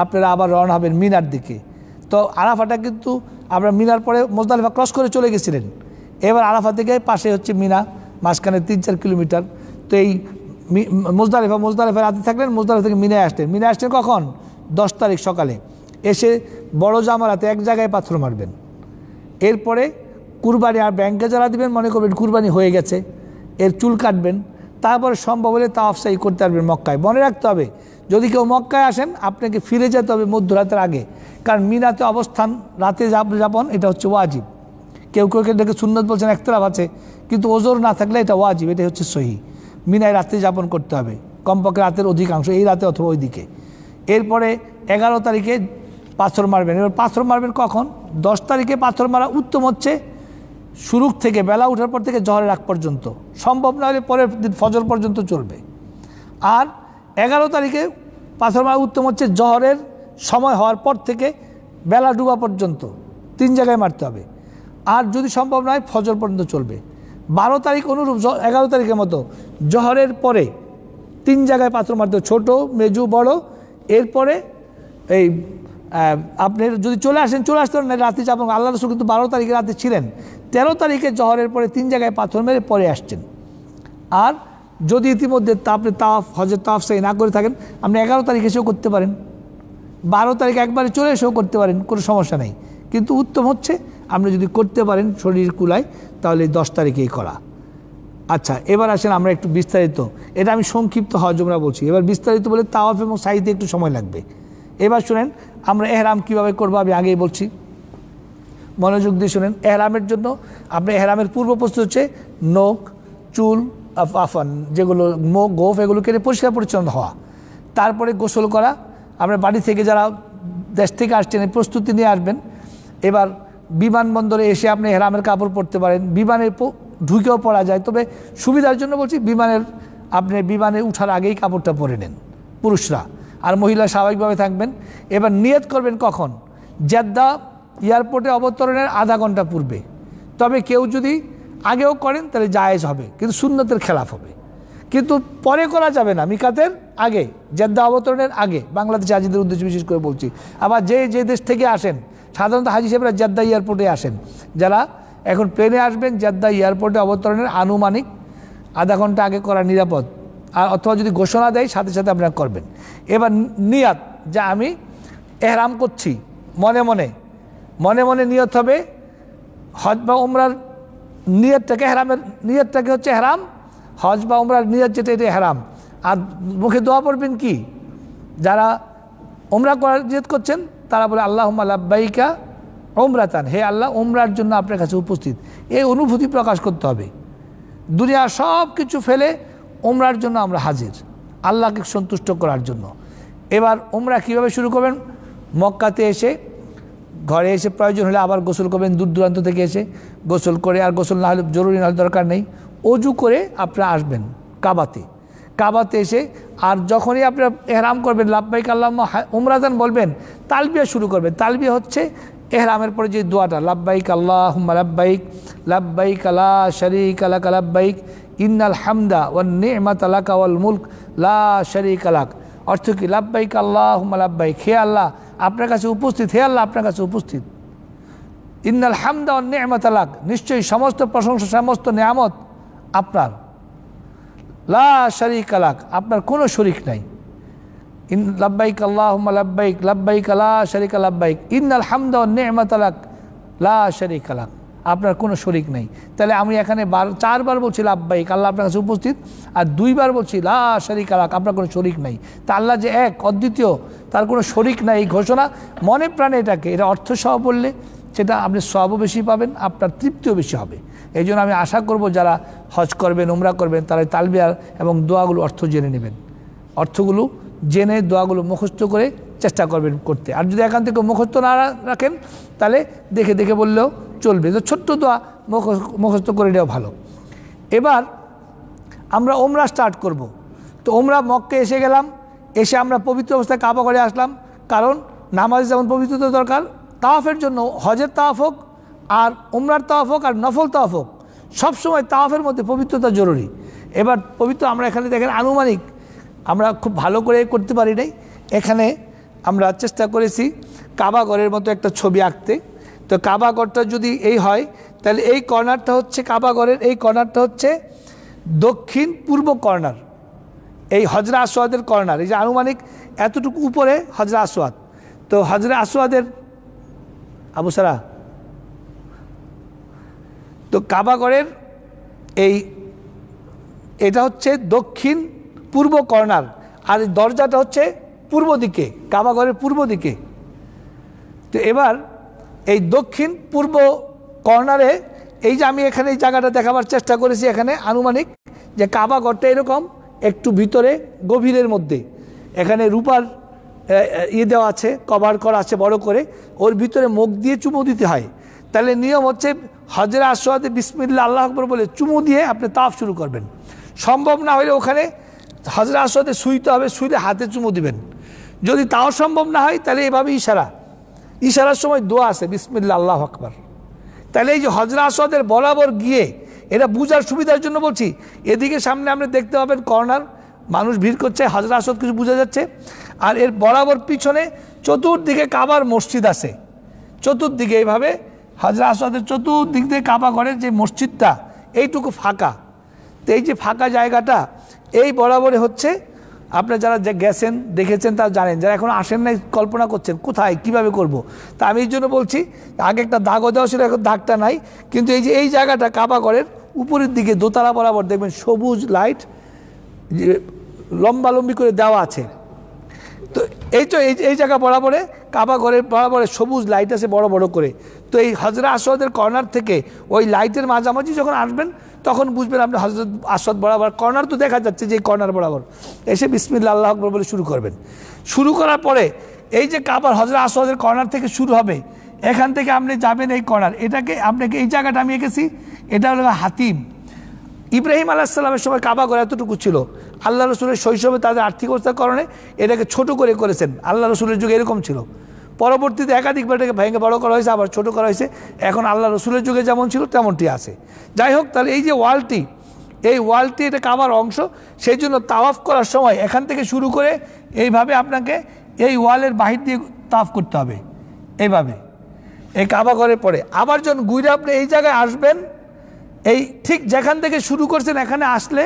আপনারা আবার রওনা হবেন মিনার দিকে তো আরাফাটা কিন্তু আপনার মিনার পরে মোজদালিফা ক্রস করে চলে গেছিলেন এবার আরাফা থেকে পাশে হচ্ছে মিনা মাঝখানে তিন চার কিলোমিটার তো এই মোজদারেফা মোজদারেফা রাতে থাকলেন মোজদারেফ থেকে মিনায় আসলেন মিনায় আসলেন কখন দশ তারিখ সকালে এসে বড় রাতে এক জায়গায় পাথর মারবেন এরপরে কুরবানি আর ব্যাংকে যারা দেবেন মনে করবেন কুরবানি হয়ে গেছে এর চুল কাটবেন তারপরে সম্ভব হলে তা অফসাই করতে পারবেন মক্কায় মনে রাখতে হবে যদি কেউ মক্কায় আসেন আপনাকে ফিরে যেতে হবে মধ্যরাতের আগে কারণ মিনাতে অবস্থান রাতে যাপন এটা হচ্ছে ওয়াজিব কেউ কেউ কেউ দেখে সুন্নত বলছেন একতলাভ আছে কিন্তু ওজোর না থাকলে এটা ওয়াজিব এটা হচ্ছে সহি মিনায় রাত্রি যাপন করতে হবে কমপক্ষে রাতের অধিকাংশ এই রাতে অথবা ওই দিকে এরপরে এগারো তারিখে পাথর মারবেন এবার পাথর মারবেন কখন দশ তারিখে পাথর মারা উত্তম হচ্ছে শুরু থেকে বেলা উঠার পর থেকে জহরের আগ পর্যন্ত সম্ভব না হলে পরের দিন ফজর পর্যন্ত চলবে আর এগারো তারিখে পাথর মারা উত্তম হচ্ছে জহরের সময় হওয়ার পর থেকে বেলা ডুবা পর্যন্ত তিন জায়গায় মারতে হবে আর যদি সম্ভব নয় ফজর পর্যন্ত চলবে বারো তারিখ অনুরূপ এগারো তারিখের মতো জহরের পরে তিন জায়গায় পাত্র মারতে ছোট মেজু বড় এরপরে এই আপনি যদি চলে আসেন চলে আসতে পারেন রাতে যাবেন আল্লাহ রসুল কিন্তু বারো তারিখে রাতে ছিলেন তেরো তারিখে জহরের পরে তিন জায়গায় পাথর মেরে পরে আসছেন আর যদি ইতিমধ্যে তা আপনি তাফ হজের তাফ সেই না করে থাকেন আপনি এগারো তারিখে এসেও করতে পারেন বারো তারিখে একবারে চলে এসেও করতে পারেন কোনো সমস্যা নেই কিন্তু উত্তম হচ্ছে আপনি যদি করতে পারেন শরীর কুলায় তাহলে দশ তারিখেই করা আচ্ছা এবার আসেন আমরা একটু বিস্তারিত এটা আমি সংক্ষিপ্ত হওয়ার জন্য বলছি এবার বিস্তারিত বলে তাওয়াফ এবং সাইতে একটু সময় লাগবে এবার শুনেন আমরা এহরাম কীভাবে করবো আমি আগেই বলছি মনোযোগ দিয়ে শুনেন এহরামের জন্য আপনি এহরামের পূর্ব প্রস্তুত হচ্ছে নখ চুল আফান যেগুলো মো গোফ এগুলো কেটে পরিষ্কার পরিচ্ছন্ন হওয়া তারপরে গোসল করা আমরা বাড়ি থেকে যারা দেশ থেকে আসছেন প্রস্তুতি নিয়ে আসবেন এবার বিমানবন্দরে এসে আপনি হেরামের কাপড় পরতে পারেন বিমানে ঢুকেও পরা যায় তবে সুবিধার জন্য বলছি বিমানের আপনি বিমানে উঠার আগেই কাপড়টা পরে নেন পুরুষরা আর মহিলা স্বাভাবিকভাবে থাকবেন এবার নিয়ত করবেন কখন জেদ্দা এয়ারপোর্টে অবতরণের আধা ঘন্টা পূর্বে তবে কেউ যদি আগেও করেন তাহলে জায়েজ হবে কিন্তু সুন্নতের খেলাফ হবে কিন্তু পরে করা যাবে না মিকাতের আগে জেদ্দা অবতরণের আগে বাংলাদেশ আজিদের উদ্দেশ্য বিশেষ করে বলছি আবার যে যে দেশ থেকে আসেন সাধারণত হাজি সাহেবরা জাদ্দা এয়ারপোর্টে আসেন যারা এখন প্লেনে আসবেন জাদ্দা এয়ারপোর্টে অবতরণের আনুমানিক আধা ঘন্টা আগে করা নিরাপদ আর অথবা যদি ঘোষণা দেয় সাথে সাথে আপনারা করবেন এবার নিয়াত যা আমি এহরাম করছি মনে মনে মনে মনে নিয়ত হবে হজ বা উমরার নিয়তটাকে হেরামের নিয়তটাকে হচ্ছে হেরাম হজ বা উমরার নিয়ত যেটা এটা হেরাম আর মুখে দোয়া পড়বেন কি যারা উমরা করার নিয়ত করছেন তারা বলে আল্লাহ লাব্বাইকা ওমরাতান হে আল্লাহ ওমরার জন্য আপনার কাছে উপস্থিত এই অনুভূতি প্রকাশ করতে হবে দুনিয়ার সব কিছু ফেলে ওমরার জন্য আমরা হাজির আল্লাহকে সন্তুষ্ট করার জন্য এবার ওমরা কিভাবে শুরু করবেন মক্কাতে এসে ঘরে এসে প্রয়োজন হলে আবার গোসল করবেন দূর দূরান্ত থেকে এসে গোসল করে আর গোসল না হলে জরুরি না হলে দরকার নেই অজু করে আপনারা আসবেন কাবাতে কাবাতে এসে আর যখনই আপনি এহরাম করবেন লাভবাইক আল্লাহ উমরাজান বলবেন তালবিয়া শুরু করবেন তালবিয়া হচ্ছে এহরামের পরে যে দোয়াটা লাভবাইক আল্লাহ লাভবাইক লাভবাইক আলা শরিক আলাক লাভবাইক ইন্নাল হামদা ওয়ান নেমাত আলাক ওয়াল মুলক লা শরিক আলাক অর্থ কি লাভবাইক আল্লাহ লাভবাইক হে আল্লাহ আপনার কাছে উপস্থিত হে আল্লাহ আপনার কাছে উপস্থিত ইন্নাল হামদা ওয়ান নেমাত আলাক নিশ্চয়ই সমস্ত প্রশংসা সমস্ত নেয়ামত আপনার লা আলাক আপনার কোনো শরিক নাই ইন লাব্বাইক আল্লাহমা লাব্বাইক লাব্বাইক লা শরিক লাব্বাইক ইন আলহামদ নেহমত আলাক লা আলাক আপনার কোনো শরিক নেই তাহলে আমি এখানে বার চারবার বলছি লাব্বাইক আল্লাহ আপনার কাছে উপস্থিত আর দুইবার বলছি লা শরিক আলাক আপনার কোনো শরিক নাই তা আল্লাহ যে এক অদ্বিতীয় তার কোনো শরিক নাই এই ঘোষণা মনে প্রাণে এটাকে এটা অর্থসহ বললে সেটা আপনি সবও বেশি পাবেন আপনার তৃপ্তিও বেশি হবে এই আমি আশা করব যারা হজ করবেন উমরা করবেন তারা তালবিয়ার এবং দোয়াগুলো অর্থ জেনে নেবেন অর্থগুলো জেনে দোয়াগুলো মুখস্থ করে চেষ্টা করবেন করতে আর যদি এখান থেকে মুখস্থ না রাখেন তাহলে দেখে দেখে বললেও চলবে তো ছোট্ট দোয়া মুখ মুখস্থ করে নেওয়া ভালো এবার আমরা ওমরা স্টার্ট করব। তো ওমরা মককে এসে গেলাম এসে আমরা পবিত্র অবস্থায় কাবা করে আসলাম কারণ নামাজ যেমন পবিত্রতা দরকার তাফের জন্য হজের তাফ হোক আর উমরার তাওয়াফ হোক আর নফল তাওয়াফ হোক সবসময় তাওয়াফের মধ্যে পবিত্রতা জরুরি এবার পবিত্র আমরা এখানে দেখেন আনুমানিক আমরা খুব ভালো করে করতে পারি নাই এখানে আমরা চেষ্টা করেছি কাবাগরের মতো একটা ছবি আঁকতে তো কাবাগড়টা যদি এই হয় তাহলে এই কর্নারটা হচ্ছে কাবাগরের এই কর্নারটা হচ্ছে দক্ষিণ পূর্ব কর্নার এই হজরা আসোয়াদের কর্নার এই যে আনুমানিক এতটুকু উপরে হজরা আসোয়াদ তো হজরা আসোয়াদের আবু সারা তো কাবাগড়ের এই এটা হচ্ছে দক্ষিণ পূর্ব কর্নার আর দরজাটা হচ্ছে পূর্ব দিকে কাবাগড়ের পূর্ব দিকে তো এবার এই দক্ষিণ পূর্ব কর্নারে এই যে আমি এখানে এই জায়গাটা দেখাবার চেষ্টা করেছি এখানে আনুমানিক যে কাবাগড়টা এরকম একটু ভিতরে গভীরের মধ্যে এখানে রূপার ইয়ে দেওয়া আছে কভার করা আছে বড় করে ওর ভিতরে মুখ দিয়ে চুমো দিতে হয় তাহলে নিয়ম হচ্ছে হজরা আসোয়াদে বিসমিল্লা আল্লাহ আকবর বলে চুমু দিয়ে আপনি তাফ শুরু করবেন সম্ভব না হলে ওখানে হজরা আসোয়াদে শুইতে হবে শুইলে হাতে চুমু দিবেন যদি তাও সম্ভব না হয় তাহলে এভাবে ইশারা ইশারার সময় দোয়া আছে বিসমিল্লা আল্লাহ আকবর তাহলে এই যে হজরা আসোয়াদের বরাবর গিয়ে এটা বুঝার সুবিধার জন্য বলছি এদিকে সামনে আপনি দেখতে পাবেন কর্নার মানুষ ভিড় করছে হজরা আসদ কিছু বোঝা যাচ্ছে আর এর বরাবর পিছনে চতুর্দিকে কাবার মসজিদ আছে চতুর্দিকে এইভাবে হাজরা আসাদের চতুর্দিক দিয়ে কাবা ঘরের যে মসজিদটা এইটুকু ফাঁকা তো এই যে ফাঁকা জায়গাটা এই বরাবরে হচ্ছে আপনারা যারা যে গেছেন দেখেছেন তারা জানেন যারা এখন আসেন নাই কল্পনা করছেন কোথায় কিভাবে করব। তা আমি এই জন্য বলছি আগে একটা দাগও দেওয়া ছিল এখন দাগটা নাই কিন্তু এই যে এই জায়গাটা কাবা ঘরের উপরের দিকে দোতলা বরাবর দেখবেন সবুজ লাইট লম্বালম্বি করে দেওয়া আছে এই তো এই এই জায়গা বরাবরে কাবা ঘরে বরাবরে সবুজ লাইট আছে বড় বড় করে তো এই হজরা আসদের কর্নার থেকে ওই লাইটের মাঝামাঝি যখন আসবেন তখন বুঝবেন আপনি হজরত আসদ বরাবর কর্নার তো দেখা যাচ্ছে যে কর্নার বরাবর এসে বিসমিল্লা আল্লাহ আকবর বলে শুরু করবেন শুরু করার পরে এই যে কাবার হজরা আসদের কর্নার থেকে শুরু হবে এখান থেকে আপনি যাবেন এই কর্নার এটাকে আপনাকে এই জায়গাটা আমি এঁকেছি এটা হলো হাতিম ইব্রাহিম সাল্লামের সময় কাবা ঘরে এতটুকু ছিল আল্লাহ রসুলের শৈশবে তাদের আর্থিক অবস্থার কারণে এটাকে ছোট করে করেছেন আল্লাহ রসুলের যুগে এরকম ছিল পরবর্তীতে একাধিকবার এটাকে ভেঙে বড় করা হয়েছে আবার ছোট করা হয়েছে এখন আল্লাহ রসুলের যুগে যেমন ছিল তেমনটি আছে যাই হোক তাহলে এই যে ওয়ালটি এই ওয়ালটি এটা কাবার অংশ সেই জন্য তাওয়াফ করার সময় এখান থেকে শুরু করে এইভাবে আপনাকে এই ওয়ালের বাহির দিয়ে তাফ করতে হবে এইভাবে এই কাবা করে পড়ে আবার যখন গুইরা আপনি এই জায়গায় আসবেন এই ঠিক যেখান থেকে শুরু করছেন এখানে আসলে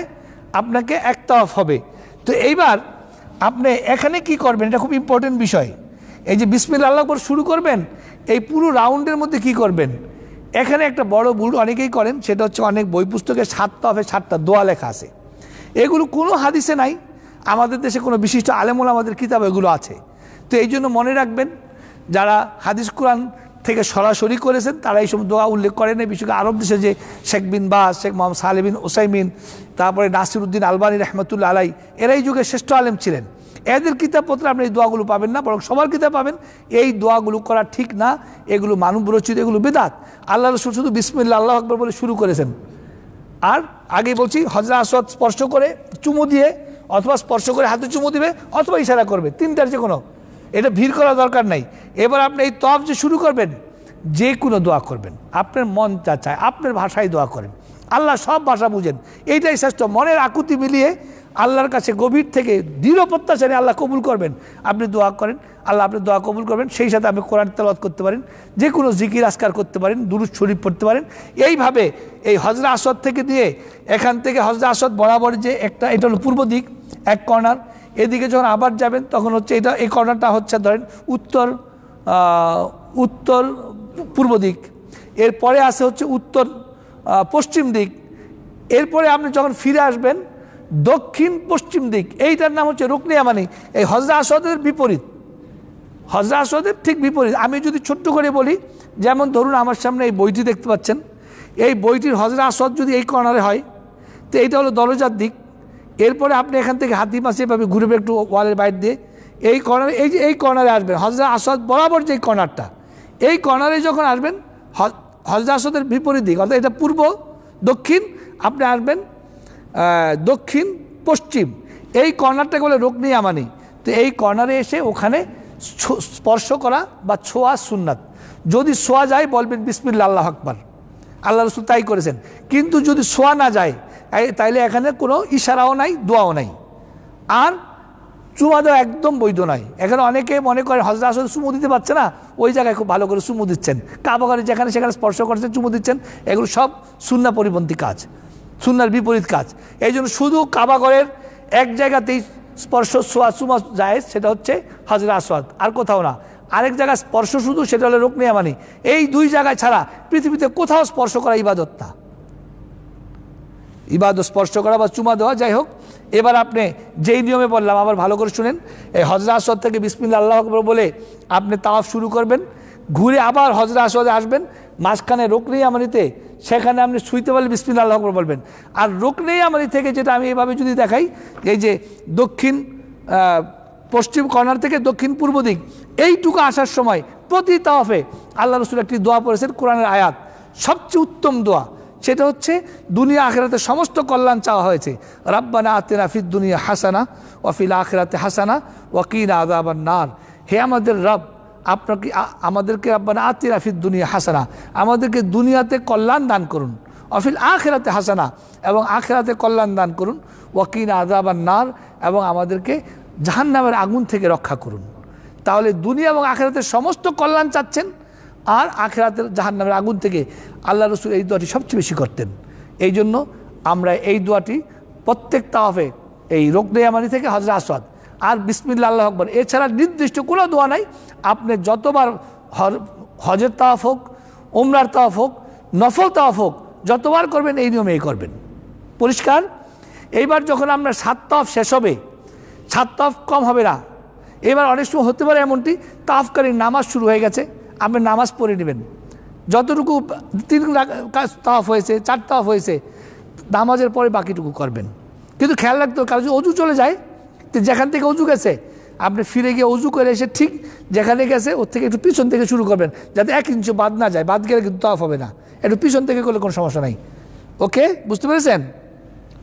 আপনাকে একটা অফ হবে তো এইবার আপনি এখানে কি করবেন এটা খুব ইম্পর্টেন্ট বিষয় এই যে বিসমিল আল্লাহ শুরু করবেন এই পুরো রাউন্ডের মধ্যে কি করবেন এখানে একটা বড় ভুল অনেকেই করেন সেটা হচ্ছে অনেক বই পুস্তকে সাতটা হবে সাতটা দোয়া লেখা আছে এগুলো কোনো হাদিসে নাই আমাদের দেশে কোনো বিশিষ্ট আলেমুল আমাদের কিতাব এগুলো আছে তো এই জন্য মনে রাখবেন যারা হাদিস কোরআন থেকে সরাসরি করেছেন তারা এইসব দোয়া উল্লেখ করেন এই করে আরব দেশে যে শেখ বিন বাস শেখ মোহাম্মদ সালেবিন ওসাইমিন তারপরে নাসির উদ্দিন আলবানী রহমতুল্লা আলাই এরাই যুগে শ্রেষ্ঠ আলেম ছিলেন এদের কিতাবপত্রে আপনি এই দোয়াগুলো পাবেন না বরং সবার কিতাব পাবেন এই দোয়াগুলো করা ঠিক না এগুলো মানব রচিত এগুলো বেদাত আল্লাহ রসুল শুধু বিসমিল্লা আল্লাহ আকবর বলে শুরু করেছেন আর আগে বলছি হজরা আসদ স্পর্শ করে চুমু দিয়ে অথবা স্পর্শ করে হাতে চুমু দিবে অথবা ইশারা করবে তিনটার যে কোনো এটা ভিড় করা দরকার নাই এবার আপনি এই তফ যে শুরু করবেন যে কোনো দোয়া করবেন আপনার মন যা চায় আপনার ভাষায় দোয়া করেন আল্লাহ সব ভাষা বুঝেন এইটাই শ্রেষ্ঠ মনের আকুতি মিলিয়ে আল্লাহর কাছে গভীর থেকে দৃঢ় প্রত্যাশা নিয়ে আল্লাহ কবুল করবেন আপনি দোয়া করেন আল্লাহ আপনি দোয়া কবুল করবেন সেই সাথে আপনি কোরআন তেলত করতে পারেন যে কোনো জিকির আসকার করতে পারেন দুরুজ শরীফ পড়তে পারেন এইভাবে এই হজরা আসদ থেকে দিয়ে এখান থেকে হজরা আসদ বরাবর যে একটা এটা হলো পূর্ব দিক এক কর্নার এদিকে যখন আবার যাবেন তখন হচ্ছে এটা এই কর্নারটা হচ্ছে ধরেন উত্তর উত্তর পূর্ব দিক এরপরে আছে হচ্ছে উত্তর পশ্চিম দিক এরপরে আপনি যখন ফিরে আসবেন দক্ষিণ পশ্চিম দিক এইটার নাম হচ্ছে রুকনিয়া মানে এই হজরা আসদের বিপরীত হজরা আসদের ঠিক বিপরীত আমি যদি ছোট্ট করে বলি যেমন ধরুন আমার সামনে এই বইটি দেখতে পাচ্ছেন এই বইটির হজরা আসদ যদি এই কর্নারে হয় তো এইটা হলো দরজার দিক এরপরে আপনি এখান থেকে হাতি পাশে এভাবে ঘুরবে একটু ওয়ালের বাইর দিয়ে এই কর্নার এই যে এই কর্নারে আসবেন হজরা আসাদ বরাবর যে কর্নারটা এই কর্নারে যখন আসবেন হজরা আসাদের বিপরীত দিক অর্থাৎ এটা পূর্ব দক্ষিণ আপনি আসবেন দক্ষিণ পশ্চিম এই কর্নারটাকে বলে রোগ নেই আমানি তো এই কর্নারে এসে ওখানে স্পর্শ করা বা ছোঁয়া সুন্নাত যদি শোয়া যায় বলবেন বিসমিল্লা আল্লাহ আকবর আল্লাহ রসুল তাই করেছেন কিন্তু যদি শোয়া না যায় তাইলে এখানে কোনো ইশারাও নাই দোয়াও নাই আর চুমা দেওয়া একদম বৈধ নয় এখানে অনেকে মনে করে হজরা আসলে চুমু দিতে পারছে না ওই জায়গায় খুব ভালো করে চুমু দিচ্ছেন কাবাগরে যেখানে সেখানে স্পর্শ করছেন চুমু দিচ্ছেন এগুলো সব সুন্না পরিপন্থী কাজ সুন্নার বিপরীত কাজ এই জন্য শুধু কাবাগরের এক জায়গাতেই স্পর্শ সোয়া চুমা যায় সেটা হচ্ছে হজরা আসওয়াদ আর কোথাও না আরেক জায়গায় স্পর্শ শুধু সেটা হলো রোগ নেয়া মানে এই দুই জায়গায় ছাড়া পৃথিবীতে কোথাও স্পর্শ করা ইবাদত না ইবাদ স্পর্শ করা বা চুমা দেওয়া যাই হোক এবার আপনি যেই নিয়মে বললাম আবার ভালো করে শুনেন এই হজরা আসর থেকে বিসমিল্লা আল্লাহ আকবর বলে আপনি তাওয়াফ শুরু করবেন ঘুরে আবার হজরা আসরে আসবেন মাঝখানে নেই আমানিতে সেখানে আপনি শুইতে পারলে বিসমিল্লা আল্লাহ আকবর বলবেন আর রোকনেই আমারি থেকে যেটা আমি এভাবে যদি দেখাই এই যে দক্ষিণ পশ্চিম কর্নার থেকে দক্ষিণ পূর্ব দিক এইটুকু আসার সময় প্রতি তাওয়াফে আল্লাহ রসুল একটি দোয়া পড়েছেন কোরআনের আয়াত সবচেয়ে উত্তম দোয়া সেটা হচ্ছে দুনিয়া আখেরাতে সমস্ত কল্যাণ চাওয়া হয়েছে রাব্বানা আতেনা ফির দুনিয়া হাসানা ওয়াফিল আখেরাতে হাসানা ওয়াকিন আদাবান নার হে আমাদের রব আপনাকে আমাদেরকে রাব্বানা আতেনা ফির দুনিয়া হাসানা আমাদেরকে দুনিয়াতে কল্যাণ দান করুন অফিল আখেরাতে হাসানা এবং আখেরাতে কল্যাণ দান করুন ওয়াকিন আদাবান নার এবং আমাদেরকে জাহান্নামের আগুন থেকে রক্ষা করুন তাহলে দুনিয়া এবং আখেরাতে সমস্ত কল্যাণ চাচ্ছেন আর আখেরাতের জাহান্নামের আগুন থেকে আল্লাহ রসুল এই দোয়াটি সবচেয়ে বেশি করতেন এই জন্য আমরা এই দোয়াটি প্রত্যেক তাওয়াফে এই রোগনেয়ামানি থেকে হজরা আসাদ আর বিসমিল্লা আল্লাহ আকবর এছাড়া নির্দিষ্ট কোনো দোয়া নাই আপনি যতবার হজের তাওয়াফ হোক উমরার তাওয়াফ হোক নফল তাওয়াফ হোক যতবার করবেন এই নিয়মেই করবেন পরিষ্কার এইবার যখন আমরা সাত তাফ শেষ হবে সাত তাফ কম হবে না এবার অনেক সময় হতে পারে এমনটি তাফকারীর নামাজ শুরু হয়ে গেছে আপনি নামাজ পড়ে নেবেন যতটুকু তিন কাজ তাফ হয়েছে চার তাফ হয়েছে নামাজের পরে বাকিটুকু করবেন কিন্তু খেয়াল রাখতে কারণ যদি অজু চলে যায় তো যেখান থেকে অজু গেছে আপনি ফিরে গিয়ে অজু করে এসে ঠিক যেখানে গেছে ওর থেকে একটু পিছন থেকে শুরু করবেন যাতে এক ইঞ্চি বাদ না যায় বাদ গেলে কিন্তু তাফ হবে না একটু পিছন থেকে করলে কোনো সমস্যা নাই ওকে বুঝতে পেরেছেন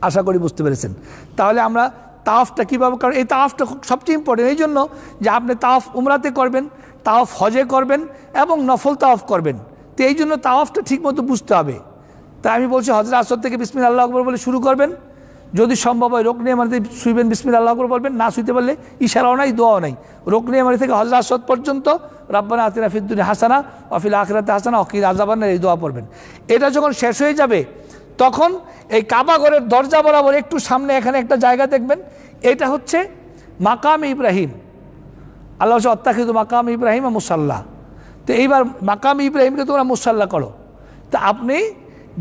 আশা করি বুঝতে পেরেছেন তাহলে আমরা তাফটা কীভাবে কারণ এই তাফটা সবচেয়ে ইম্পর্টেন্ট এই জন্য যে আপনি তাফ উমরাতে করবেন তাওফ হজে করবেন এবং নফল তাওফ করবেন তো এই জন্য তাওয়াফটা ঠিকমতো বুঝতে হবে তাই আমি বলছি হজর আসর থেকে বিসমিল আল্লাহ আকবর বলে শুরু করবেন যদি সম্ভব হয় রোগ নিয়ে মারিতে শুইবেন বিসমিল আল্লাহ আকবর বলবেন না শুইতে পারলে ইশারাও নাই দোয়াও নাই রোগ নিয়ে মারি থেকে হজরা আসর পর্যন্ত রাব্বানা আতিরা ফিদ্দুনি হাসানা অফিল আখরাতে হাসানা অকিল আজাবানের এই দোয়া পড়বেন এটা যখন শেষ হয়ে যাবে তখন এই কাবাগরের দরজা বরাবর একটু সামনে এখানে একটা জায়গা দেখবেন এটা হচ্ছে মাকাম ইব্রাহিম আল্লাহ হচ্ছে অত্যাখিত মাকাম ইব্রাহিম আর মুসাল্লাহ তো এইবার মাকাম ইব্রাহিমকে তোমরা মুসাল্লাহ করো তা আপনি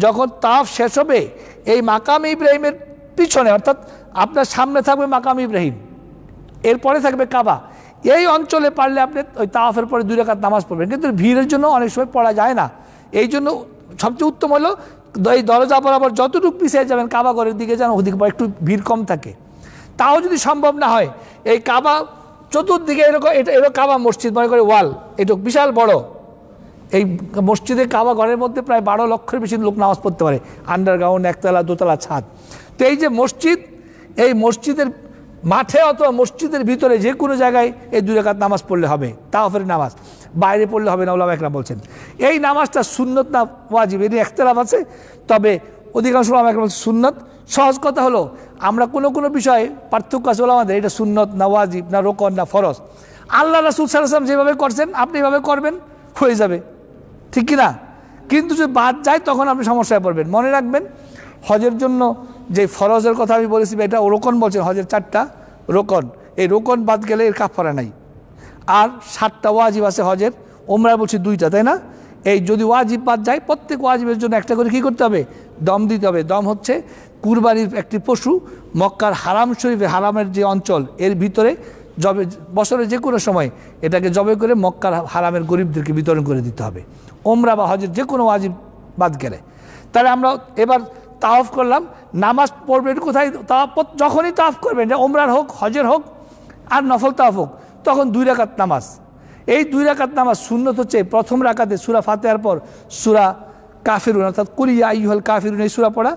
যখন তাফ শেষ হবে এই মাকাম ইব্রাহিমের পিছনে অর্থাৎ আপনার সামনে থাকবে মাকাম ইব্রাহিম এরপরে থাকবে কাবা এই অঞ্চলে পারলে আপনি ওই তাফের পরে দুই রাখাত নামাজ পড়বেন কিন্তু ভিড়ের জন্য অনেক সময় পড়া যায় না এই জন্য সবচেয়ে উত্তম হলো এই দরজা বরাবর যতটুকু পিছিয়ে যাবেন কাবা ঘরের দিকে যেন ওদিকে একটু ভিড় কম থাকে তাও যদি সম্ভব না হয় এই কাবা চতুর্দিকে এরকম এটা এরকম কাবা মসজিদ মনে করে ওয়াল এটুক বিশাল বড় এই মসজিদে কাবা ঘরের মধ্যে প্রায় বারো লক্ষের বেশি লোক নামাজ পড়তে পারে আন্ডারগ্রাউন্ড একতলা দোতলা ছাদ তো এই যে মসজিদ এই মসজিদের মাঠে অথবা মসজিদের ভিতরে যে কোনো জায়গায় এই দুই রেখাত নামাজ পড়লে হবে তাহফের নামাজ বাইরে পড়লে হবে না ওলামা একরাম বলছেন এই নামাজটা সুন্নত না ওয়াজিব এটি একতলাফ আছে তবে অধিকাংশ ওলামা একরাম সুন্নত সহজ কথা হলো আমরা কোনো কোনো বিষয়ে পার্থক্য আছে আমাদের এটা সুন্নত না ওয়াজিব না রোকন না ফরজ আল্লাহ রাসুল সাল্লাম যেভাবে করছেন আপনি এভাবে করবেন হয়ে যাবে ঠিক কি না কিন্তু যদি বাদ যায় তখন আপনি সমস্যায় পড়বেন মনে রাখবেন হজের জন্য যে ফরজের কথা আমি বলেছি এটা রোকন বলছেন হজের চারটা রোকন এই রোকন বাদ গেলে এর কাপ ফরা নাই আর সাতটা ওয়াজিব আছে হজের ওমরা বলছি দুইটা তাই না এই যদি ওয়াজিব বাদ যায় প্রত্যেক ওয়াজিবের জন্য একটা করে কি করতে হবে দম দিতে হবে দম হচ্ছে কুরবানির একটি পশু মক্কার হারাম শরীফে হারামের যে অঞ্চল এর ভিতরে জবে বছরের যে কোনো সময় এটাকে জবে করে মক্কার হারামের গরিবদেরকে বিতরণ করে দিতে হবে ওমরা বা হজের যে কোনো ওয়াজিব বাদ গেলে তাহলে আমরা এবার তাওফ করলাম নামাজ পড়বেন কোথায় তা যখনই তাফ করবেন যে ওমরার হোক হজের হোক আর নফল তাফ হোক তখন দুই রাকাত নামাজ এই দুই রাকাত নামাজ সুন্নত হচ্ছে প্রথম রাকাতে সুরা ফাতেহার পর সুরা কাফিরুন অর্থাৎ কুলিয়া ইহল কাফিরুন এই সুরা পড়া